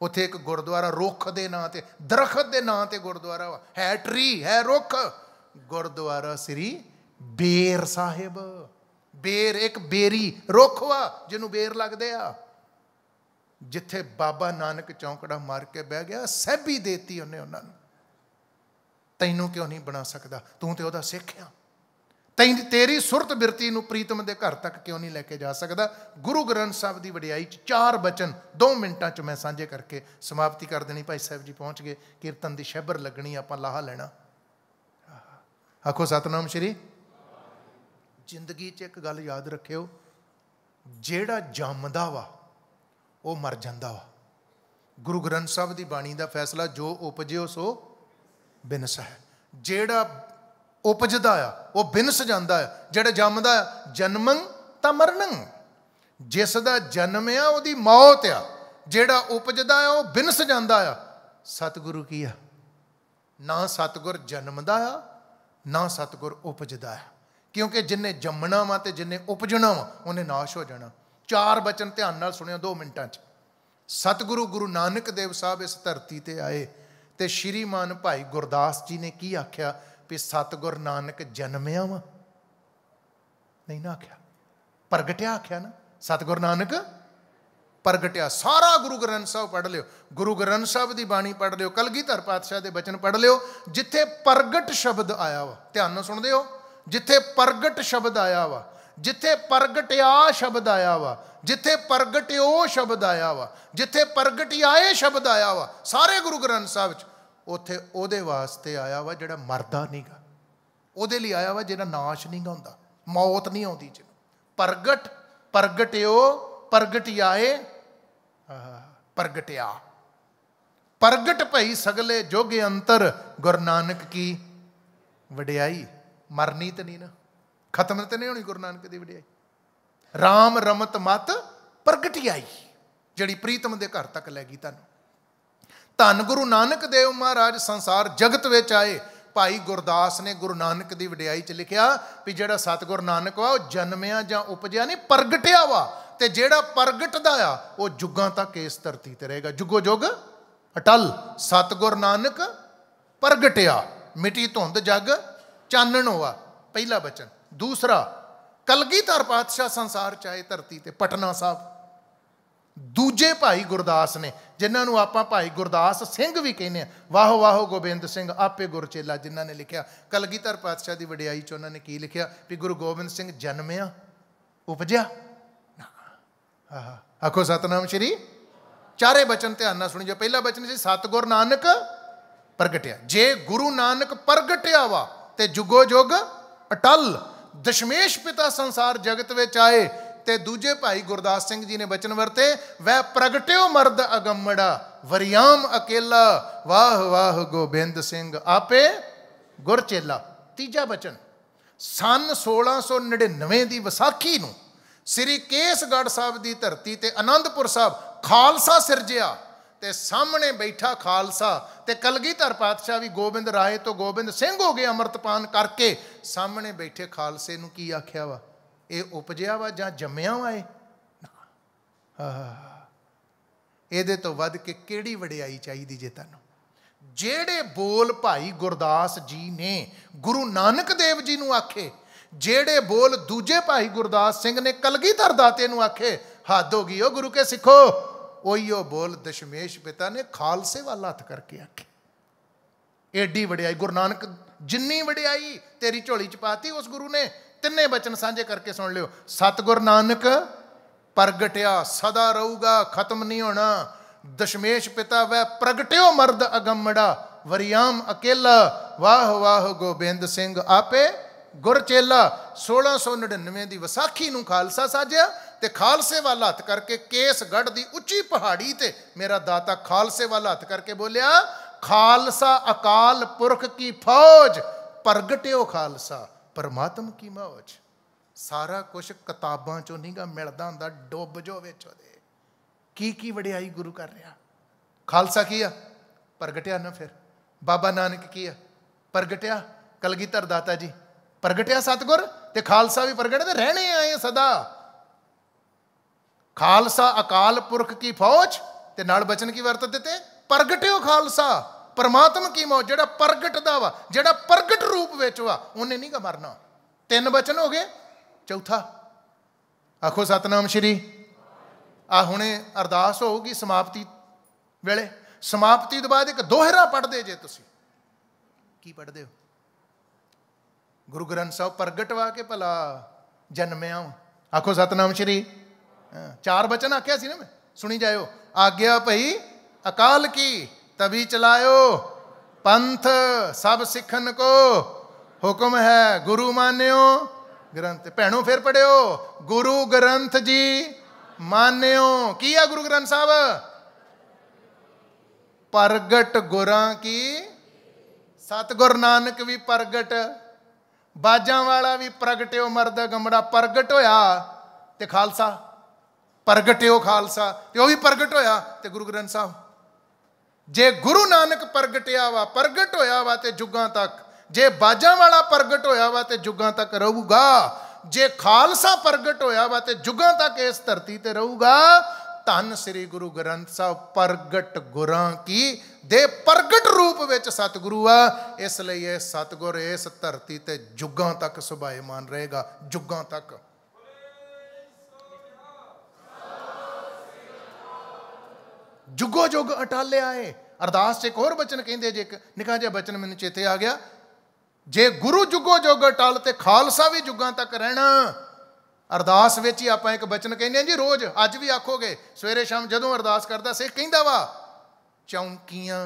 ਉੱਥੇ ਇੱਕ ਗੁਰਦੁਆਰਾ ਰੁੱਖ ਦੇ ਨਾਂ ਤੇ ਦਰਖਤ ਦੇ ਨਾਂ ਤੇ ਗੁਰਦੁਆਰਾ ਹੈ ਟਰੀ ਹੈ ਰੁੱਖ ਗੁਰਦੁਆਰਾ ਸ੍ਰੀ ਬੇਰ ਸਾਹਿਬ ਬੇਰ ਇੱਕ ਬੇਰੀ ਰੁੱਖ ਵਾ ਜਿਹਨੂੰ ਬੇਰ ਲੱਗਦੇ ਆ ਜਿੱਥੇ ਬਾਬਾ ਨਾਨਕ ਚੌਂਕੜਾ ਮਾਰ ਕੇ ਬਹਿ ਗਿਆ ਸਹਿਬੀ ਦੇਤੀ ਉਹਨੇ ਉਹਨਾਂ ਨੂੰ ਤੈਨੂੰ ਕਿਉਂ ਨਹੀਂ ਬਣਾ ਸਕਦਾ ਤੂੰ ਤੇ ਉਹਦਾ ਸਿੱਖ ਆ ਤੈਂ ਤੇਰੀ ਸੁਰਤ ਬਿਰਤੀ ਨੂੰ ਪ੍ਰੀਤਮ ਦੇ ਘਰ ਤੱਕ ਕਿਉਂ ਨਹੀਂ ਲੈ ਕੇ ਜਾ ਸਕਦਾ ਗੁਰੂ ਗ੍ਰੰਥ ਸਾਹਿਬ ਦੀ ਵਡਿਆਈ ਚ ਚਾਰ ਬਚਨ 2 ਮਿੰਟਾਂ ਚ ਮੈਂ ਸਾਂਝੇ ਕਰਕੇ ਸਮਾਪਤੀ ਕਰ ਦੇਣੀ ਭਾਈ ਸਾਹਿਬ ਜੀ ਪਹੁੰਚ ਗਏ ਕੀਰਤਨ ਦੀ ਸ਼ੈਬਰ ਲੱਗਣੀ ਆਪਾਂ ਲਾਹਾ ਲੈਣਾ ਆਖੋ ਸਤਨਾਮ ਸ਼੍ਰੀ ਜ਼ਿੰਦਗੀ 'ਚ ਇੱਕ ਗੱਲ ਯਾਦ ਰੱਖਿਓ ਜਿਹੜਾ ਜੰਮਦਾ ਵਾ ਉਹ ਮਰ ਜਾਂਦਾ ਵਾ ਗੁਰੂ ਗ੍ਰੰਥ ਸਾਹਿਬ ਦੀ ਬਾਣੀ ਦਾ ਫੈਸਲਾ ਜੋ ਉਪਜਿਓ ਸੋ ਬਿਨਸ ਹੈ ਜਿਹੜਾ ਉਪਜਦਾ ਆ ਉਹ ਬਿਨਸ ਜਾਂਦਾ ਆ ਜਿਹੜਾ ਜੰਮਦਾ ਜਨਮੰ ਤਾਂ ਮਰਨੰ ਜਿਸ ਦਾ ਜਨਮ ਆ ਉਹਦੀ ਮੌਤ ਆ ਜਿਹੜਾ ਉਪਜਦਾ ਆ ਉਹ ਬਿਨਸ ਜਾਂਦਾ ਆ ਸਤਿਗੁਰੂ ਕੀ ਆ ਨਾ ਸਤਿਗੁਰ ਜਨਮਦਾ ਆ ਨਾ ਸਤਿਗੁਰ ਉਪਜਦਾ ਆ ਕਿਉਂਕਿ ਜਿੰਨੇ ਜੰਮਣਾ ਵਾ ਤੇ ਜਿੰਨੇ ਉਪਜਣਾ ਵਾ ਉਹਨੇ ਨਾਸ਼ ਹੋ ਜਾਣਾ ਚਾਰ ਬਚਨ ਧਿਆਨ ਨਾਲ ਸੁਣਿਓ 2 ਮਿੰਟਾਂ 'ਚ ਸਤਿਗੁਰੂ ਗੁਰੂ ਨਾਨਕ ਦੇਵ ਸਾਹਿਬ ਇਸ ਧਰਤੀ ਤੇ ਆਏ ਤੇ ਸ਼੍ਰੀਮਾਨ ਭਾਈ ਗੁਰਦਾਸ ਜੀ ਨੇ ਕੀ ਆਖਿਆ ਵੀ ਸਤਗੁਰ ਨਾਨਕ ਜਨਮਿਆ ਵਾ ਨਹੀਂ ਨਾ ਆਖਿਆ ਪ੍ਰਗਟਿਆ ਆਖਿਆ ਨਾ ਸਤਗੁਰ ਨਾਨਕ ਪ੍ਰਗਟਿਆ ਸਾਰਾ ਗੁਰੂ ਗ੍ਰੰਥ ਸਾਹਿਬ ਪੜ੍ਹ ਲਿਓ ਗੁਰੂ ਗ੍ਰੰਥ ਸਾਹਿਬ ਦੀ ਬਾਣੀ ਪੜ੍ਹ ਲਿਓ ਕਲਗੀਧਰ ਪਾਤਸ਼ਾਹ ਦੇ ਬਚਨ ਪੜ੍ਹ ਲਿਓ ਜਿੱਥੇ ਪ੍ਰਗਟ ਸ਼ਬਦ ਆਇਆ ਵਾ ਧਿਆਨ ਨਾਲ ਸੁਣਦੇ ਹੋ ਜਿੱਥੇ ਪ੍ਰਗਟ ਸ਼ਬਦ ਆਇਆ ਵਾ ਜਿੱਥੇ ਪ੍ਰਗਟਿਆ ਸ਼ਬਦ ਆਇਆ ਵਾ ਜਿੱਥੇ ਪ੍ਰਗਟਿਓ ਸ਼ਬਦ ਆਇਆ ਵਾ ਜਿੱਥੇ ਪ੍ਰਗਟਿਆਏ ਸ਼ਬਦ ਆਇਆ ਵਾ ਸਾਰੇ ਗੁਰੂ ਗ੍ਰੰਥ ਸਾਹਿਬ 'ਚ ਉੱਥੇ ਉਹਦੇ ਵਾਸਤੇ ਆਇਆ ਵਾ ਜਿਹੜਾ ਮਰਦਾ ਨਹੀਂਗਾ ਉਹਦੇ ਲਈ ਆਇਆ ਵਾ ਜਿਹੜਾ ਨਾਸ਼ ਨਹੀਂਗਾ ਹੁੰਦਾ ਮੌਤ ਨਹੀਂ ਆਉਂਦੀ ਜਿਹਨੂੰ ਪ੍ਰਗਟ ਪ੍ਰਗਟਿਓ ਪ੍ਰਗਟਿਆਏ ਪ੍ਰਗਟਿਆ ਪ੍ਰਗਟ ਭਈ ਸਗਲੇ ਜੋਗ ਅੰਤਰ ਗੁਰੂ ਨਾਨਕ ਕੀ ਵਡਿਆਈ ਮਰਨੀ ਤੇ ਨਹੀਂ ਨਾ ਖਤਮ ਤੇ ਨਹੀਂ ਹੋਣੀ ਗੁਰੂ ਨਾਨਕ ਦੀ ਵਡਿਆਈ RAM ਰਮਤ ਮਤ ਪ੍ਰਗਟਿਆਈ ਜਿਹੜੀ ਪ੍ਰੀਤਮ ਦੇ ਘਰ ਤੱਕ ਲੈ ਗਈ ਤੁਹਾਨੂੰ ਧੰਨ ਗੁਰੂ ਨਾਨਕ ਦੇਵ ਮਹਾਰਾਜ ਸੰਸਾਰ ਜਗਤ ਵਿੱਚ ਆਏ ਭਾਈ ਗੁਰਦਾਸ ਨੇ ਗੁਰੂ ਨਾਨਕ ਦੀ ਵਡਿਆਈ 'ਚ ਲਿਖਿਆ ਵੀ ਜਿਹੜਾ ਸਤਗੁਰ ਨਾਨਕ ਵਾ ਉਹ ਜਨਮਿਆ ਜਾਂ ਉਪਜਿਆ ਨਹੀਂ ਪ੍ਰਗਟਿਆ ਵਾ ਤੇ ਜਿਹੜਾ ਪ੍ਰਗਟਦਾ ਆ ਉਹ ਜੁਗਾਂ ਤੱਕ ਇਸ ਧਰਤੀ ਤੇ ਰਹੇਗਾ ਜੁਗੋ ਜੁਗ ਅਟਲ ਸਤਗੁਰ ਨਾਨਕ ਪ੍ਰਗਟਿਆ ਮਿੱਟੀ ਧੁੰਦ ਜਗ ਚਾਨਣ ਹੋਆ ਪਹਿਲਾ ਬਚਨ ਦੂਸਰਾ ਕਲਗੀਧਰ ਪਾਤਸ਼ਾਹ ਸੰਸਾਰ ਚਾਏ ਧਰਤੀ ਤੇ ਪਟਨਾ ਸਾਹਿਬ ਦੂਜੇ ਭਾਈ ਗੁਰਦਾਸ ਨੇ ਜਿਨ੍ਹਾਂ ਨੂੰ ਆਪਾਂ ਭਾਈ ਗੁਰਦਾਸ ਸਿੰਘ ਵੀ ਕਹਿੰਦੇ ਆ ਵਾਹੋ ਵਾਹੋ ਗੋਬਿੰਦ ਸਿੰਘ ਆਪੇ ਗੁਰਚੇਲਾ ਜਿਨ੍ਹਾਂ ਨੇ ਲਿਖਿਆ ਕਲਗੀਧਰ ਪਾਤਸ਼ਾਹ ਦੀ ਵਡਿਆਈ ਚ ਉਹਨਾਂ ਨੇ ਕੀ ਲਿਖਿਆ ਵੀ ਗੁਰੂ ਗੋਬਿੰਦ ਸਿੰਘ ਜਨਮਿਆ ਉਪਜਿਆ ਆਹ ਆਖੋ ਸਤਨਾਮ ਸ਼੍ਰੀ ਚਾਰੇ ਬਚਨ ਧਿਆਨ ਨਾਲ ਸੁਣੀ ਜੋ ਪਹਿਲਾ ਬਚਨ ਸੀ ਸਤਗੁਰ ਨਾਨਕ ਪ੍ਰਗਟਿਆ ਜੇ ਗੁਰੂ ਨਾਨਕ ਪ੍ਰਗਟਿਆ ਵਾ ਤੇ ਜੁਗੋ ਜੁਗ ਅਟਲ ਦਸ਼ਮੇਸ਼ ਪਿਤਾ ਸੰਸਾਰ ਜਗਤ ਵਿੱਚ ਆਏ ਤੇ ਦੂਜੇ ਭਾਈ ਗੁਰਦਾਸ ਸਿੰਘ ਜੀ ਨੇ ਬਚਨ ਵਰਤੇ ਵੈ ਪ੍ਰਗਟਿਓ ਮਰਦ ਅਗੰਮੜਾ ਵਰਿਆਮ ਅਕੇਲਾ ਵਾਹ ਵਾਹ ਗੋਬਿੰਦ ਸਿੰਘ ਆਪੇ ਗੁਰਚੇਲਾ ਤੀਜਾ ਬਚਨ ਸਨ 1699 ਦੀ ਵਿਸਾਖੀ ਨੂੰ ਸ੍ਰੀ ਕੇਸਗੜ੍ਹ ਸਾਹਿਬ ਦੀ ਧਰਤੀ ਤੇ ਅਨੰਦਪੁਰ ਸਾਹਿਬ ਖਾਲਸਾ ਸਿਰਜਿਆ ਤੇ ਸਾਹਮਣੇ ਬੈਠਾ ਖਾਲਸਾ ਤੇ ਕਲਗੀਧਰ ਪਾਤਸ਼ਾਹ ਵੀ ਗੋਬਿੰਦ ਰਾਏ ਤੋਂ ਗੋਬਿੰਦ ਸਿੰਘ ਹੋ ਗਏ ਅੰਮ੍ਰਿਤਪਾਨ ਕਰਕੇ ਸਾਹਮਣੇ ਬੈਠੇ ਖਾਲਸੇ ਨੂੰ ਕੀ ਆਖਿਆ ਵਾ ਇਹ ਉਪਜਿਆ ਵਾ ਜਾਂ ਜੰਮਿਆ ਵਾ ਇਹ ਇਹਦੇ ਤੋਂ ਵੱਧ ਕੇ ਕਿਹੜੀ ਵਡਿਆਈ ਚਾਹੀਦੀ ਜੇ ਤੁਹਾਨੂੰ ਜਿਹੜੇ ਬੋਲ ਭਾਈ ਗੁਰਦਾਸ ਜੀ ਨੇ ਗੁਰੂ ਨਾਨਕ ਦੇਵ ਜੀ ਨੂੰ ਆਖੇ ਜਿਹੜੇ ਬੋਲ ਦੂਜੇ ਭਾਈ ਗੁਰਦਾਸ ਸਿੰਘ ਨੇ ਕਲਗੀਧਰ ਦਾਤੇ ਨੂੰ ਆਖੇ ਹੱਦ ਹੋ ਗਈ ਉਹ ਗੁਰੂ ਕੇ ਸਿੱਖੋ ਉਹੀਓ ਬੋਲ ਦਸ਼ਮੇਸ਼ ਪਿਤਾ ਨੇ ਖਾਲਸੇ ਵਾਲਾ ਹੱਥ ਕਰਕੇ ਆਖੇ ਏਡੀ ਵਡਿਆਈ ਗੁਰੂ ਨਾਨਕ ਜਿੰਨੀ ਵਡਿਆਈ ਤੇਰੀ ਝੋਲੀ ਚ ਪਾਤੀ ਉਸ ਗੁਰੂ ਨੇ ਤਿੰਨੇ ਬਚਨ ਸਾਂਝੇ ਕਰਕੇ ਸੁਣ ਲਿਓ ਸਤਗੁਰ ਨਾਨਕ ਪ੍ਰਗਟਿਆ ਸਦਾ ਰਹੂਗਾ ਖਤਮ ਨਹੀਂ ਹੋਣਾ ਦਸ਼ਮੇਸ਼ ਪਿਤਾ ਵੈ ਪ੍ਰਗਟਿਓ ਮਰਦ ਅਗੰਮੜਾ ਵਰਿਆਮ ਅਕੇਲਾ ਵਾਹ ਵਾਹ ਗੋਬਿੰਦ ਸਿੰਘ ਆਪੇ ਗੁਰ ਚੇਲਾ 1699 ਦੀ ਵਿਸਾਖੀ ਨੂੰ ਖਾਲਸਾ ਸਾਜਿਆ ਤੇ ਖਾਲਸੇ ਵਾਲਾ ਹੱਥ ਕਰਕੇ ਕੇਸਗੜ ਦੀ ਉੱਚੀ ਪਹਾੜੀ ਤੇ ਮੇਰਾ ਦਾਤਾ ਖਾਲਸੇ ਵਾਲਾ ਹੱਥ ਕਰਕੇ ਬੋਲਿਆ ਖਾਲਸਾ ਅਕਾਲ ਪੁਰਖ ਕੀ ਫੌਜ ਪ੍ਰਗਟਿਓ ਖਾਲਸਾ ਪਰਮਾਤਮ ਕੀ ਮੌਜ ਸਾਰਾ ਕੁਝ ਕਿਤਾਬਾਂ ਚੋਂ ਨਹੀਂਗਾ ਮਿਲਦਾ ਹੁੰਦਾ ਡੁੱਬ ਜੋ ਵਿੱਚ ਉਹਦੇ ਕੀ ਕੀ ਵਡਿਆਈ ਗੁਰੂ ਕਰ ਰਿਹਾ ਖਾਲਸਾ ਕੀ ਆ ਪ੍ਰਗਟਿਆ ਨਾ ਫਿਰ ਬਾਬਾ ਨਾਨਕ ਕੀ ਆ ਪ੍ਰਗਟਿਆ ਕਲਗੀਧਰ ਦਾਤਾ ਜੀ ਪ੍ਰਗਟਿਆ ਸਤਗੁਰ ਤੇ ਖਾਲਸਾ ਵੀ ਪ੍ਰਗਟ ਤੇ ਰਹਿਣੇ ਆਏ ਸਦਾ ਖਾਲਸਾ ਅਕਾਲ ਪੁਰਖ ਕੀ ਫੌਜ ਤੇ ਨਾਲ ਬਚਨ ਕੀ ਵਰਤ ਦਿੱਤੇ ਪ੍ਰਗਟਿਓ ਖਾਲਸਾ ਪਰਮਾਤਮ ਕੀ ਮੌਤ ਜਿਹੜਾ ਪ੍ਰਗਟ ਦਾ ਵਾ ਜਿਹੜਾ ਪ੍ਰਗਟ ਰੂਪ ਵਿੱਚ ਵਾ ਉਹਨੇ ਨਹੀਂ ਮਰਨਾ ਤਿੰਨ ਬਚਨ ਹੋ ਗਏ ਚੌਥਾ ਆਖੋ ਸਤਨਾਮ ਸ਼੍ਰੀ ਆ ਹੁਣੇ ਅਰਦਾਸ ਹੋਊਗੀ ਸਮਾਪਤੀ ਵੇਲੇ ਸਮਾਪਤੀ ਤੋਂ ਬਾਅਦ ਇੱਕ ਦੋਹਰਾ ਪੜਦੇ ਜੇ ਤੁਸੀਂ ਕੀ ਪੜਦੇ ਹੋ ਗੁਰੂ ਗ੍ਰੰਥ ਸਾਹਿਬ ਪ੍ਰਗਟ ਵਾ ਕੇ ਭਲਾ ਜਨਮਿਆ ਆਖੋ ਸਤਨਾਮ ਸ਼੍ਰੀ ਚਾਰ ਬਚਨ ਆਖਿਆ ਸੀ ਨਾ ਮੈਂ ਸੁਣੀ ਜਾਇਓ ਆਗਿਆ ਭਈ ਅਕਾਲ ਕੀ ਤਵੀ ਚਲਾਇਓ ਪੰਥ ਸਭ ਸਿੱਖਨ ਕੋ ਹੁਕਮ ਹੈ ਗੁਰੂ ਮਾਨਿਓ ਗ੍ਰੰਥ ਭੈਣੋ ਫੇਰ ਪੜਿਓ ਗੁਰੂ ਗ੍ਰੰਥ ਜੀ ਮਾਨਿਓ ਕੀ ਆ ਗੁਰੂ ਗ੍ਰੰਥ ਸਾਹਿਬ ਪ੍ਰਗਟ ਗੁਰਾਂ ਕੀ ਸਤਗੁਰ ਨਾਨਕ ਵੀ ਪ੍ਰਗਟ ਬਾਜਾਂ ਵਾਲਾ ਵੀ ਪ੍ਰਗਟਿਓ ਮਰਦ ਗਮੜਾ ਪ੍ਰਗਟ ਹੋਇਆ ਤੇ ਖਾਲਸਾ ਪ੍ਰਗਟਿਓ ਖਾਲਸਾ ਤੇ ਉਹ ਵੀ ਪ੍ਰਗਟ ਹੋਇਆ ਤੇ ਗੁਰੂ ਗ੍ਰੰਥ ਸਾਹਿਬ ਜੇ ਗੁਰੂ ਨਾਨਕ ਪ੍ਰਗਟਿਆ ਵਾ ਪ੍ਰਗਟ ਹੋਇਆ ਵਾ ਤੇ ਜੁਗਾਂ ਤੱਕ ਜੇ ਬਾਜਾਂ ਵਾਲਾ ਪ੍ਰਗਟ ਹੋਇਆ ਵਾ ਤੇ ਜੁਗਾਂ ਤੱਕ ਰਹੂਗਾ ਜੇ ਖਾਲਸਾ ਪ੍ਰਗਟ ਹੋਇਆ ਵਾ ਤੇ ਜੁਗਾਂ ਤੱਕ ਇਸ ਧਰਤੀ ਤੇ ਰਹੂਗਾ ਧੰਨ ਸ੍ਰੀ ਗੁਰੂ ਗ੍ਰੰਥ ਸਾਹਿਬ ਪ੍ਰਗਟ ਗੁਰਾਂ ਕੀ ਦੇ ਪ੍ਰਗਟ ਰੂਪ ਵਿੱਚ ਸਤਿਗੁਰੂ ਆ ਇਸ ਲਈ ਇਹ ਸਤਿਗੁਰ ਇਸ ਧਰਤੀ ਤੇ ਜੁਗਾਂ ਤੱਕ ਸੁਭਾਏਮਾਨ ਰਹੇਗਾ ਜੁਗਾਂ ਤੱਕ ਜੁਗੋ ਜੁਗ ਅਟਾਲਿਆ ਏ ਅਰਦਾਸ 'ਚ ਇੱਕ ਹੋਰ ਬਚਨ ਕਹਿੰਦੇ ਜੇ ਇੱਕ ਨਿਕਾ ਜਿਹਾ ਬਚਨ ਮੈਨੂੰ ਚੇਤੇ ਆ ਗਿਆ ਜੇ ਗੁਰੂ ਜੁਗੋ ਜੁਗ ਅਟਲ ਤੇ ਖਾਲਸਾ ਵੀ ਜੁਗਾਂ ਤੱਕ ਰਹਿਣਾ ਅਰਦਾਸ ਵਿੱਚ ਹੀ ਆਪਾਂ ਇੱਕ ਬਚਨ ਕਹਿੰਦੇ ਆ ਜੀ ਰੋਜ਼ ਅੱਜ ਵੀ ਆਖੋਗੇ ਸਵੇਰੇ ਸ਼ਾਮ ਜਦੋਂ ਅਰਦਾਸ ਕਰਦਾ ਸੇ ਕਹਿੰਦਾ ਵਾ ਚੌਂਕੀਆਂ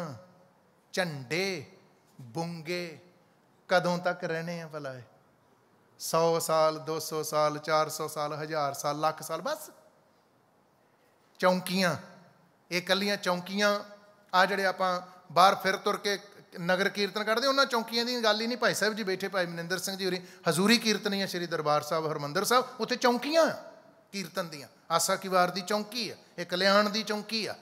ਝੰਡੇ ਬੁੰਗੇ ਕਦੋਂ ਤੱਕ ਰਹਿਣੇ ਆ ਭਲਾ 100 ਸਾਲ 200 ਸਾਲ 400 ਸਾਲ 1000 ਸਾਲ ਲੱਖ ਸਾਲ ਬਸ ਚੌਂਕੀਆਂ ਇਹ ਕੱਲੀਆਂ ਚੌਂਕੀਆਂ ਆ ਜਿਹੜੇ ਆਪਾਂ ਬਾਹਰ ਫਿਰ ਤੁਰ ਕੇ ਨਗਰ ਕੀਰਤਨ ਕੱਢਦੇ ਉਹਨਾਂ ਚੌਂਕੀਆਂ ਦੀ ਗੱਲ ਹੀ ਨਹੀਂ ਭਾਈ ਸਾਹਿਬ ਜੀ ਬੈਠੇ ਭਾਈ ਮਨਿੰਦਰ ਸਿੰਘ ਜੀ ਹੋਰੀ ਹਜ਼ੂਰੀ ਕੀਰਤਨੀਆਂ ਸ਼੍ਰੀ ਦਰਬਾਰ ਸਾਹਿਬ ਹਰਮੰਦਰ ਸਾਹਿਬ ਉੱਥੇ ਚੌਂਕੀਆਂ ਕੀਰਤਨ ਦੀਆਂ ਆਸਾ ਕੀ ਵਾਰ ਦੀ ਚੌਂਕੀ ਆ ਇਹ ਕਲਿਆਣ ਦੀ ਚੌਂਕੀ ਆ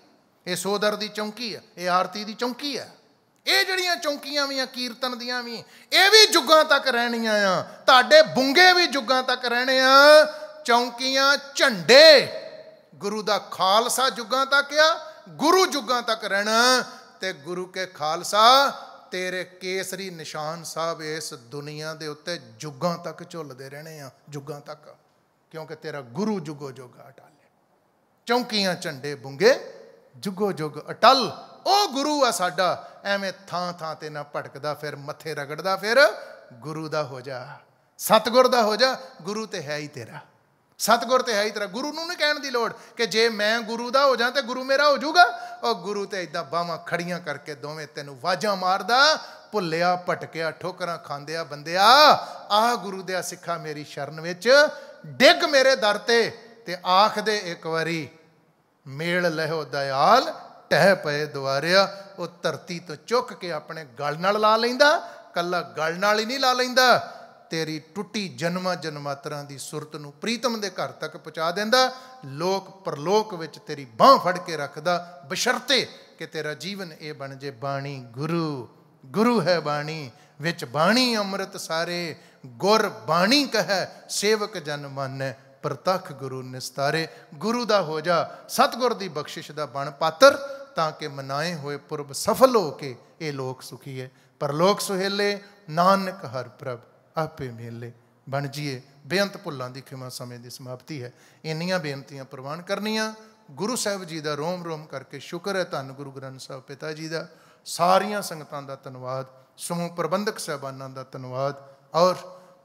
ਇਹ ਸੋਦਰ ਦੀ ਚੌਂਕੀ ਆ ਇਹ ਆਰਤੀ ਦੀ ਚੌਂਕੀ ਆ ਇਹ ਜਿਹੜੀਆਂ ਚੌਂਕੀਆਂ ਵੀ ਆ ਕੀਰਤਨ ਦੀਆਂ ਵੀ ਇਹ ਵੀ ਜੁਗਾਂ ਤੱਕ ਰਹਿਣੀਆਂ ਆ ਤੁਹਾਡੇ ਬੁੰਗੇ ਵੀ ਜੁਗਾਂ ਤੱਕ ਰਹਿਣੇ ਆ ਚੌਂਕੀਆਂ ਝੰਡੇ ਗੁਰੂ ਦਾ ਖਾਲਸਾ ਜੁਗਾਂ ਤੱਕ ਆ ਗੁਰੂ ਜੁਗਾਂ ਤੱਕ ਰਹਿਣਾ ਤੇ ਗੁਰੂ ਕੇ ਖਾਲਸਾ ਤੇਰੇ ਕੇਸਰੀ ਨਿਸ਼ਾਨ ਸਾਹਿਬ ਇਸ ਦੁਨੀਆ ਦੇ ਉੱਤੇ ਜੁਗਾਂ ਤੱਕ ਝੁੱਲਦੇ ਰਹਿਣੇ ਆ ਜੁਗਾਂ ਤੱਕ ਕਿਉਂਕਿ ਤੇਰਾ ਗੁਰੂ ਜੁਗੋ ਜੁਗ ਅਟਲ ਹੈ ਚੌਂਕੀਆਂ ਝੰਡੇ ਬੁੰਗੇ ਜੁਗੋ ਜੁਗ ਅਟਲ ਉਹ ਗੁਰੂ ਆ ਸਾਡਾ ਐਵੇਂ ਥਾਂ ਥਾਂ ਤੇ ਨਾ ਭਟਕਦਾ ਫਿਰ ਮੱਥੇ ਰਗੜਦਾ ਫਿਰ ਗੁਰੂ ਦਾ ਹੋ ਜਾ ਸਤਗੁਰ ਦਾ ਹੋ ਜਾ ਗੁਰੂ ਤੇ ਹੈ ਹੀ ਤੇਰਾ ਸਤਗੁਰ ਤੇ ਹੈ ਹੀ ਤੇਰਾ ਗੁਰੂ ਨੂੰ ਨਹੀਂ ਕਹਿਣ ਦੀ ਲੋੜ ਕਿ ਜੇ ਮੈਂ ਗੁਰੂ ਦਾ ਹੋ ਜਾ ਤੇ ਗੁਰੂ ਮੇਰਾ ਹੋ ਜਾਊਗਾ ਉਹ ਗੁਰੂ ਤੇ ਇਦਾਂ ਬਾਵਾ ਖੜੀਆਂ ਕਰਕੇ ਦੋਵੇਂ ਤੈਨੂੰ ਵਾਜਾਂ ਮਾਰਦਾ ਭੁੱਲਿਆ ਭਟਕਿਆ ਠੋਕਰਾਂ ਖਾਂਦਿਆ ਬੰਦਿਆ ਆਹ ਗੁਰੂ ਦੇ ਸਿੱਖਾ ਮੇਰੀ ਸ਼ਰਨ ਵਿੱਚ ਡਿੱਗ ਮੇਰੇ ਦਰ ਤੇ ਤੇ ਆਖ ਦੇ ਇੱਕ ਵਾਰੀ ਮੇਲ ਲਹਿਓ ਦਇਆਲ ਟਹਿ ਪਏ ਦੁਆਰਿਆ ਉਹ ਧਰਤੀ ਤੋਂ ਚੁੱਕ ਕੇ ਆਪਣੇ ਗਲ ਨਾਲ ਲਾ ਲੈਂਦਾ ਕੱਲਾ ਗਲ ਨਾਲ ਹੀ ਨਹੀਂ ਲਾ ਲੈਂਦਾ ਤੇਰੀ ਟੁੱਟੀ ਜਨਮਾਂ ਜਨਮਾਤਰਾਂ ਦੀ ਸੁਰਤ ਨੂੰ ਪ੍ਰੀਤਮ ਦੇ ਘਰ ਤੱਕ ਪਹੁੰਚਾ ਦਿੰਦਾ ਲੋਕ ਪਰਲੋਕ ਵਿੱਚ ਤੇਰੀ ਬਾਹ ਫੜ ਕੇ ਰੱਖਦਾ ਬਸ਼ਰਤੇ ਕਿ ਤੇਰਾ ਜੀਵਨ ਇਹ ਬਣ ਜੇ ਬਾਣੀ ਗੁਰੂ ਗੁਰੂ ਹੈ ਬਾਣੀ ਵਿੱਚ ਬਾਣੀ ਅੰਮ੍ਰਿਤ ਸਾਰੇ ਗੁਰ ਬਾਣੀ ਕਹੈ ਸੇਵਕ ਜਨ ਮੰਨੈ ਪ੍ਰਤਖ ਗੁਰੂ ਨਿਸਤਾਰੇ ਗੁਰੂ ਦਾ ਹੋ ਜਾ ਸਤਗੁਰ ਦੀ ਬਖਸ਼ਿਸ਼ ਦਾ ਬਣ ਪਾਤਰ ਤਾਂ ਕਿ ਮਨਾਏ ਹੋਏ ਪੁਰਬ ਸਫਲ ਹੋ ਕੇ ਇਹ ਲੋਕ ਸੁਖੀ ਹੈ ਪਰਲੋਕ ਸੁਹੇਲੇ ਨਾਨਕ ਹਰ ਪ੍ਰਭ ਆਪੇ ਮੇਲੇ ਬਣ ਜੀਏ ਬੇਅੰਤ ਭੁੱਲਾਂ ਦੀ ਖਿਮਾ ਸਮੇਂ ਦੀ ਸਮਾਪਤੀ ਹੈ ਇੰਨੀਆਂ ਬੇਨਤੀਆਂ ਪ੍ਰਵਾਨ ਕਰਨੀਆਂ ਗੁਰੂ ਸਾਹਿਬ ਜੀ ਦਾ ਰੋਮ ਰੋਮ ਕਰਕੇ ਸ਼ੁਕਰ ਹੈ ਧੰਨ ਗੁਰੂ ਗ੍ਰੰਥ ਸਾਹਿਬ ਪਿਤਾ ਜੀ ਦਾ ਸਾਰੀਆਂ ਸੰਗਤਾਂ ਦਾ ਧੰਨਵਾਦ ਸਮੂਹ ਪ੍ਰਬੰਧਕ ਸਹਿਬਾਨਾਂ ਦਾ ਧੰਨਵਾਦ ਔਰ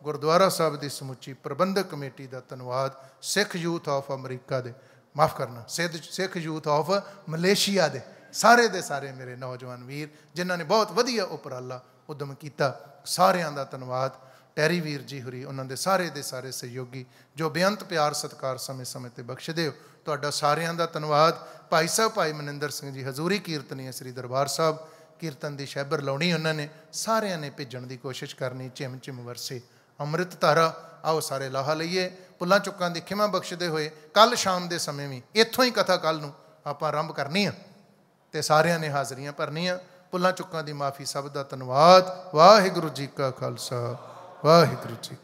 ਗੁਰਦੁਆਰਾ ਸਾਹਿਬ ਦੀ ਸਮੁੱਚੀ ਪ੍ਰਬੰਧਕ ਕਮੇਟੀ ਦਾ ਧੰਨਵਾਦ ਸਿੱਖ ਯੂਥ ਆਫ ਅਮਰੀਕਾ ਦੇ ਮਾਫ ਕਰਨਾ ਸਿੱਖ ਯੂਥ ਆਫ ਮਲੇਸ਼ੀਆ ਦੇ ਸਾਰੇ ਦੇ ਸਾਰੇ ਮੇਰੇ ਨੌਜਵਾਨ ਵੀਰ ਜਿਨ੍ਹਾਂ ਨੇ ਬਹੁਤ ਵਧੀਆ ਉਪਰਾਲਾ ਉਦਮ ਕੀਤਾ ਸਾਰਿਆਂ ਦਾ ਧੰਨਵਾਦ ਟੈਰੀ ਵੀਰ ਜੀ ਹੁਰੀ ਉਹਨਾਂ ਦੇ ਸਾਰੇ ਦੇ ਸਾਰੇ ਸਹਿਯੋਗੀ ਜੋ ਬੇਅੰਤ ਪਿਆਰ ਸਤਕਾਰ ਸਮੇਂ-ਸਮੇਂ ਤੇ ਬਖਸ਼ਦੇ ਹੋ ਤੁਹਾਡਾ ਸਾਰਿਆਂ ਦਾ ਧੰਨਵਾਦ ਭਾਈ ਸਾਹਿਬ ਭਾਈ ਮਨਿੰਦਰ ਸਿੰਘ ਜੀ ਹਜ਼ੂਰੀ ਕੀਰਤਨੀ ਹੈ ਸ੍ਰੀ ਦਰਬਾਰ ਸਾਹਿਬ ਕੀਰਤਨ ਦੀ ਸ਼ੈਬਰ ਲਾਉਣੀ ਉਹਨਾਂ ਨੇ ਸਾਰਿਆਂ ਨੇ ਭੇਜਣ ਦੀ ਕੋਸ਼ਿਸ਼ ਕਰਨੀ ਚਿਮ ਚਿਮ ਵਰਸੇ ਅੰਮ੍ਰਿਤ ਧਾਰਾ ਆਓ ਸਾਰੇ ਲਾਹਾ ਲਈਏ ਪੁੱਲਾਂ ਚੁੱਕਾਂ ਦੀ ਖਿਮਾ ਬਖਸ਼ਦੇ ਹੋਏ ਕੱਲ ਸ਼ਾਮ ਦੇ ਸਮੇਂ ਵੀ ਇੱਥੋਂ ਹੀ ਕਥਾ ਕੱਲ ਨੂੰ ਆਪਾਂ ਆਰੰਭ ਕਰਨੀ ਆ ਤੇ ਸਾਰਿਆਂ ਨੇ ਹਾਜ਼ਰੀਆਂ ਭਰਨੀਆਂ ਪੁੱਲਾਂ ਚੁੱਕਾਂ ਦੀ ਮਾਫੀ ਸਭ ਦਾ ਧੰਨਵਾਦ ਵਾਹਿਗੁਰੂ ਜੀ ਕਾ ਖਾਲਸਾ ਵਾਹਿਗੁਰੂ ਜੀ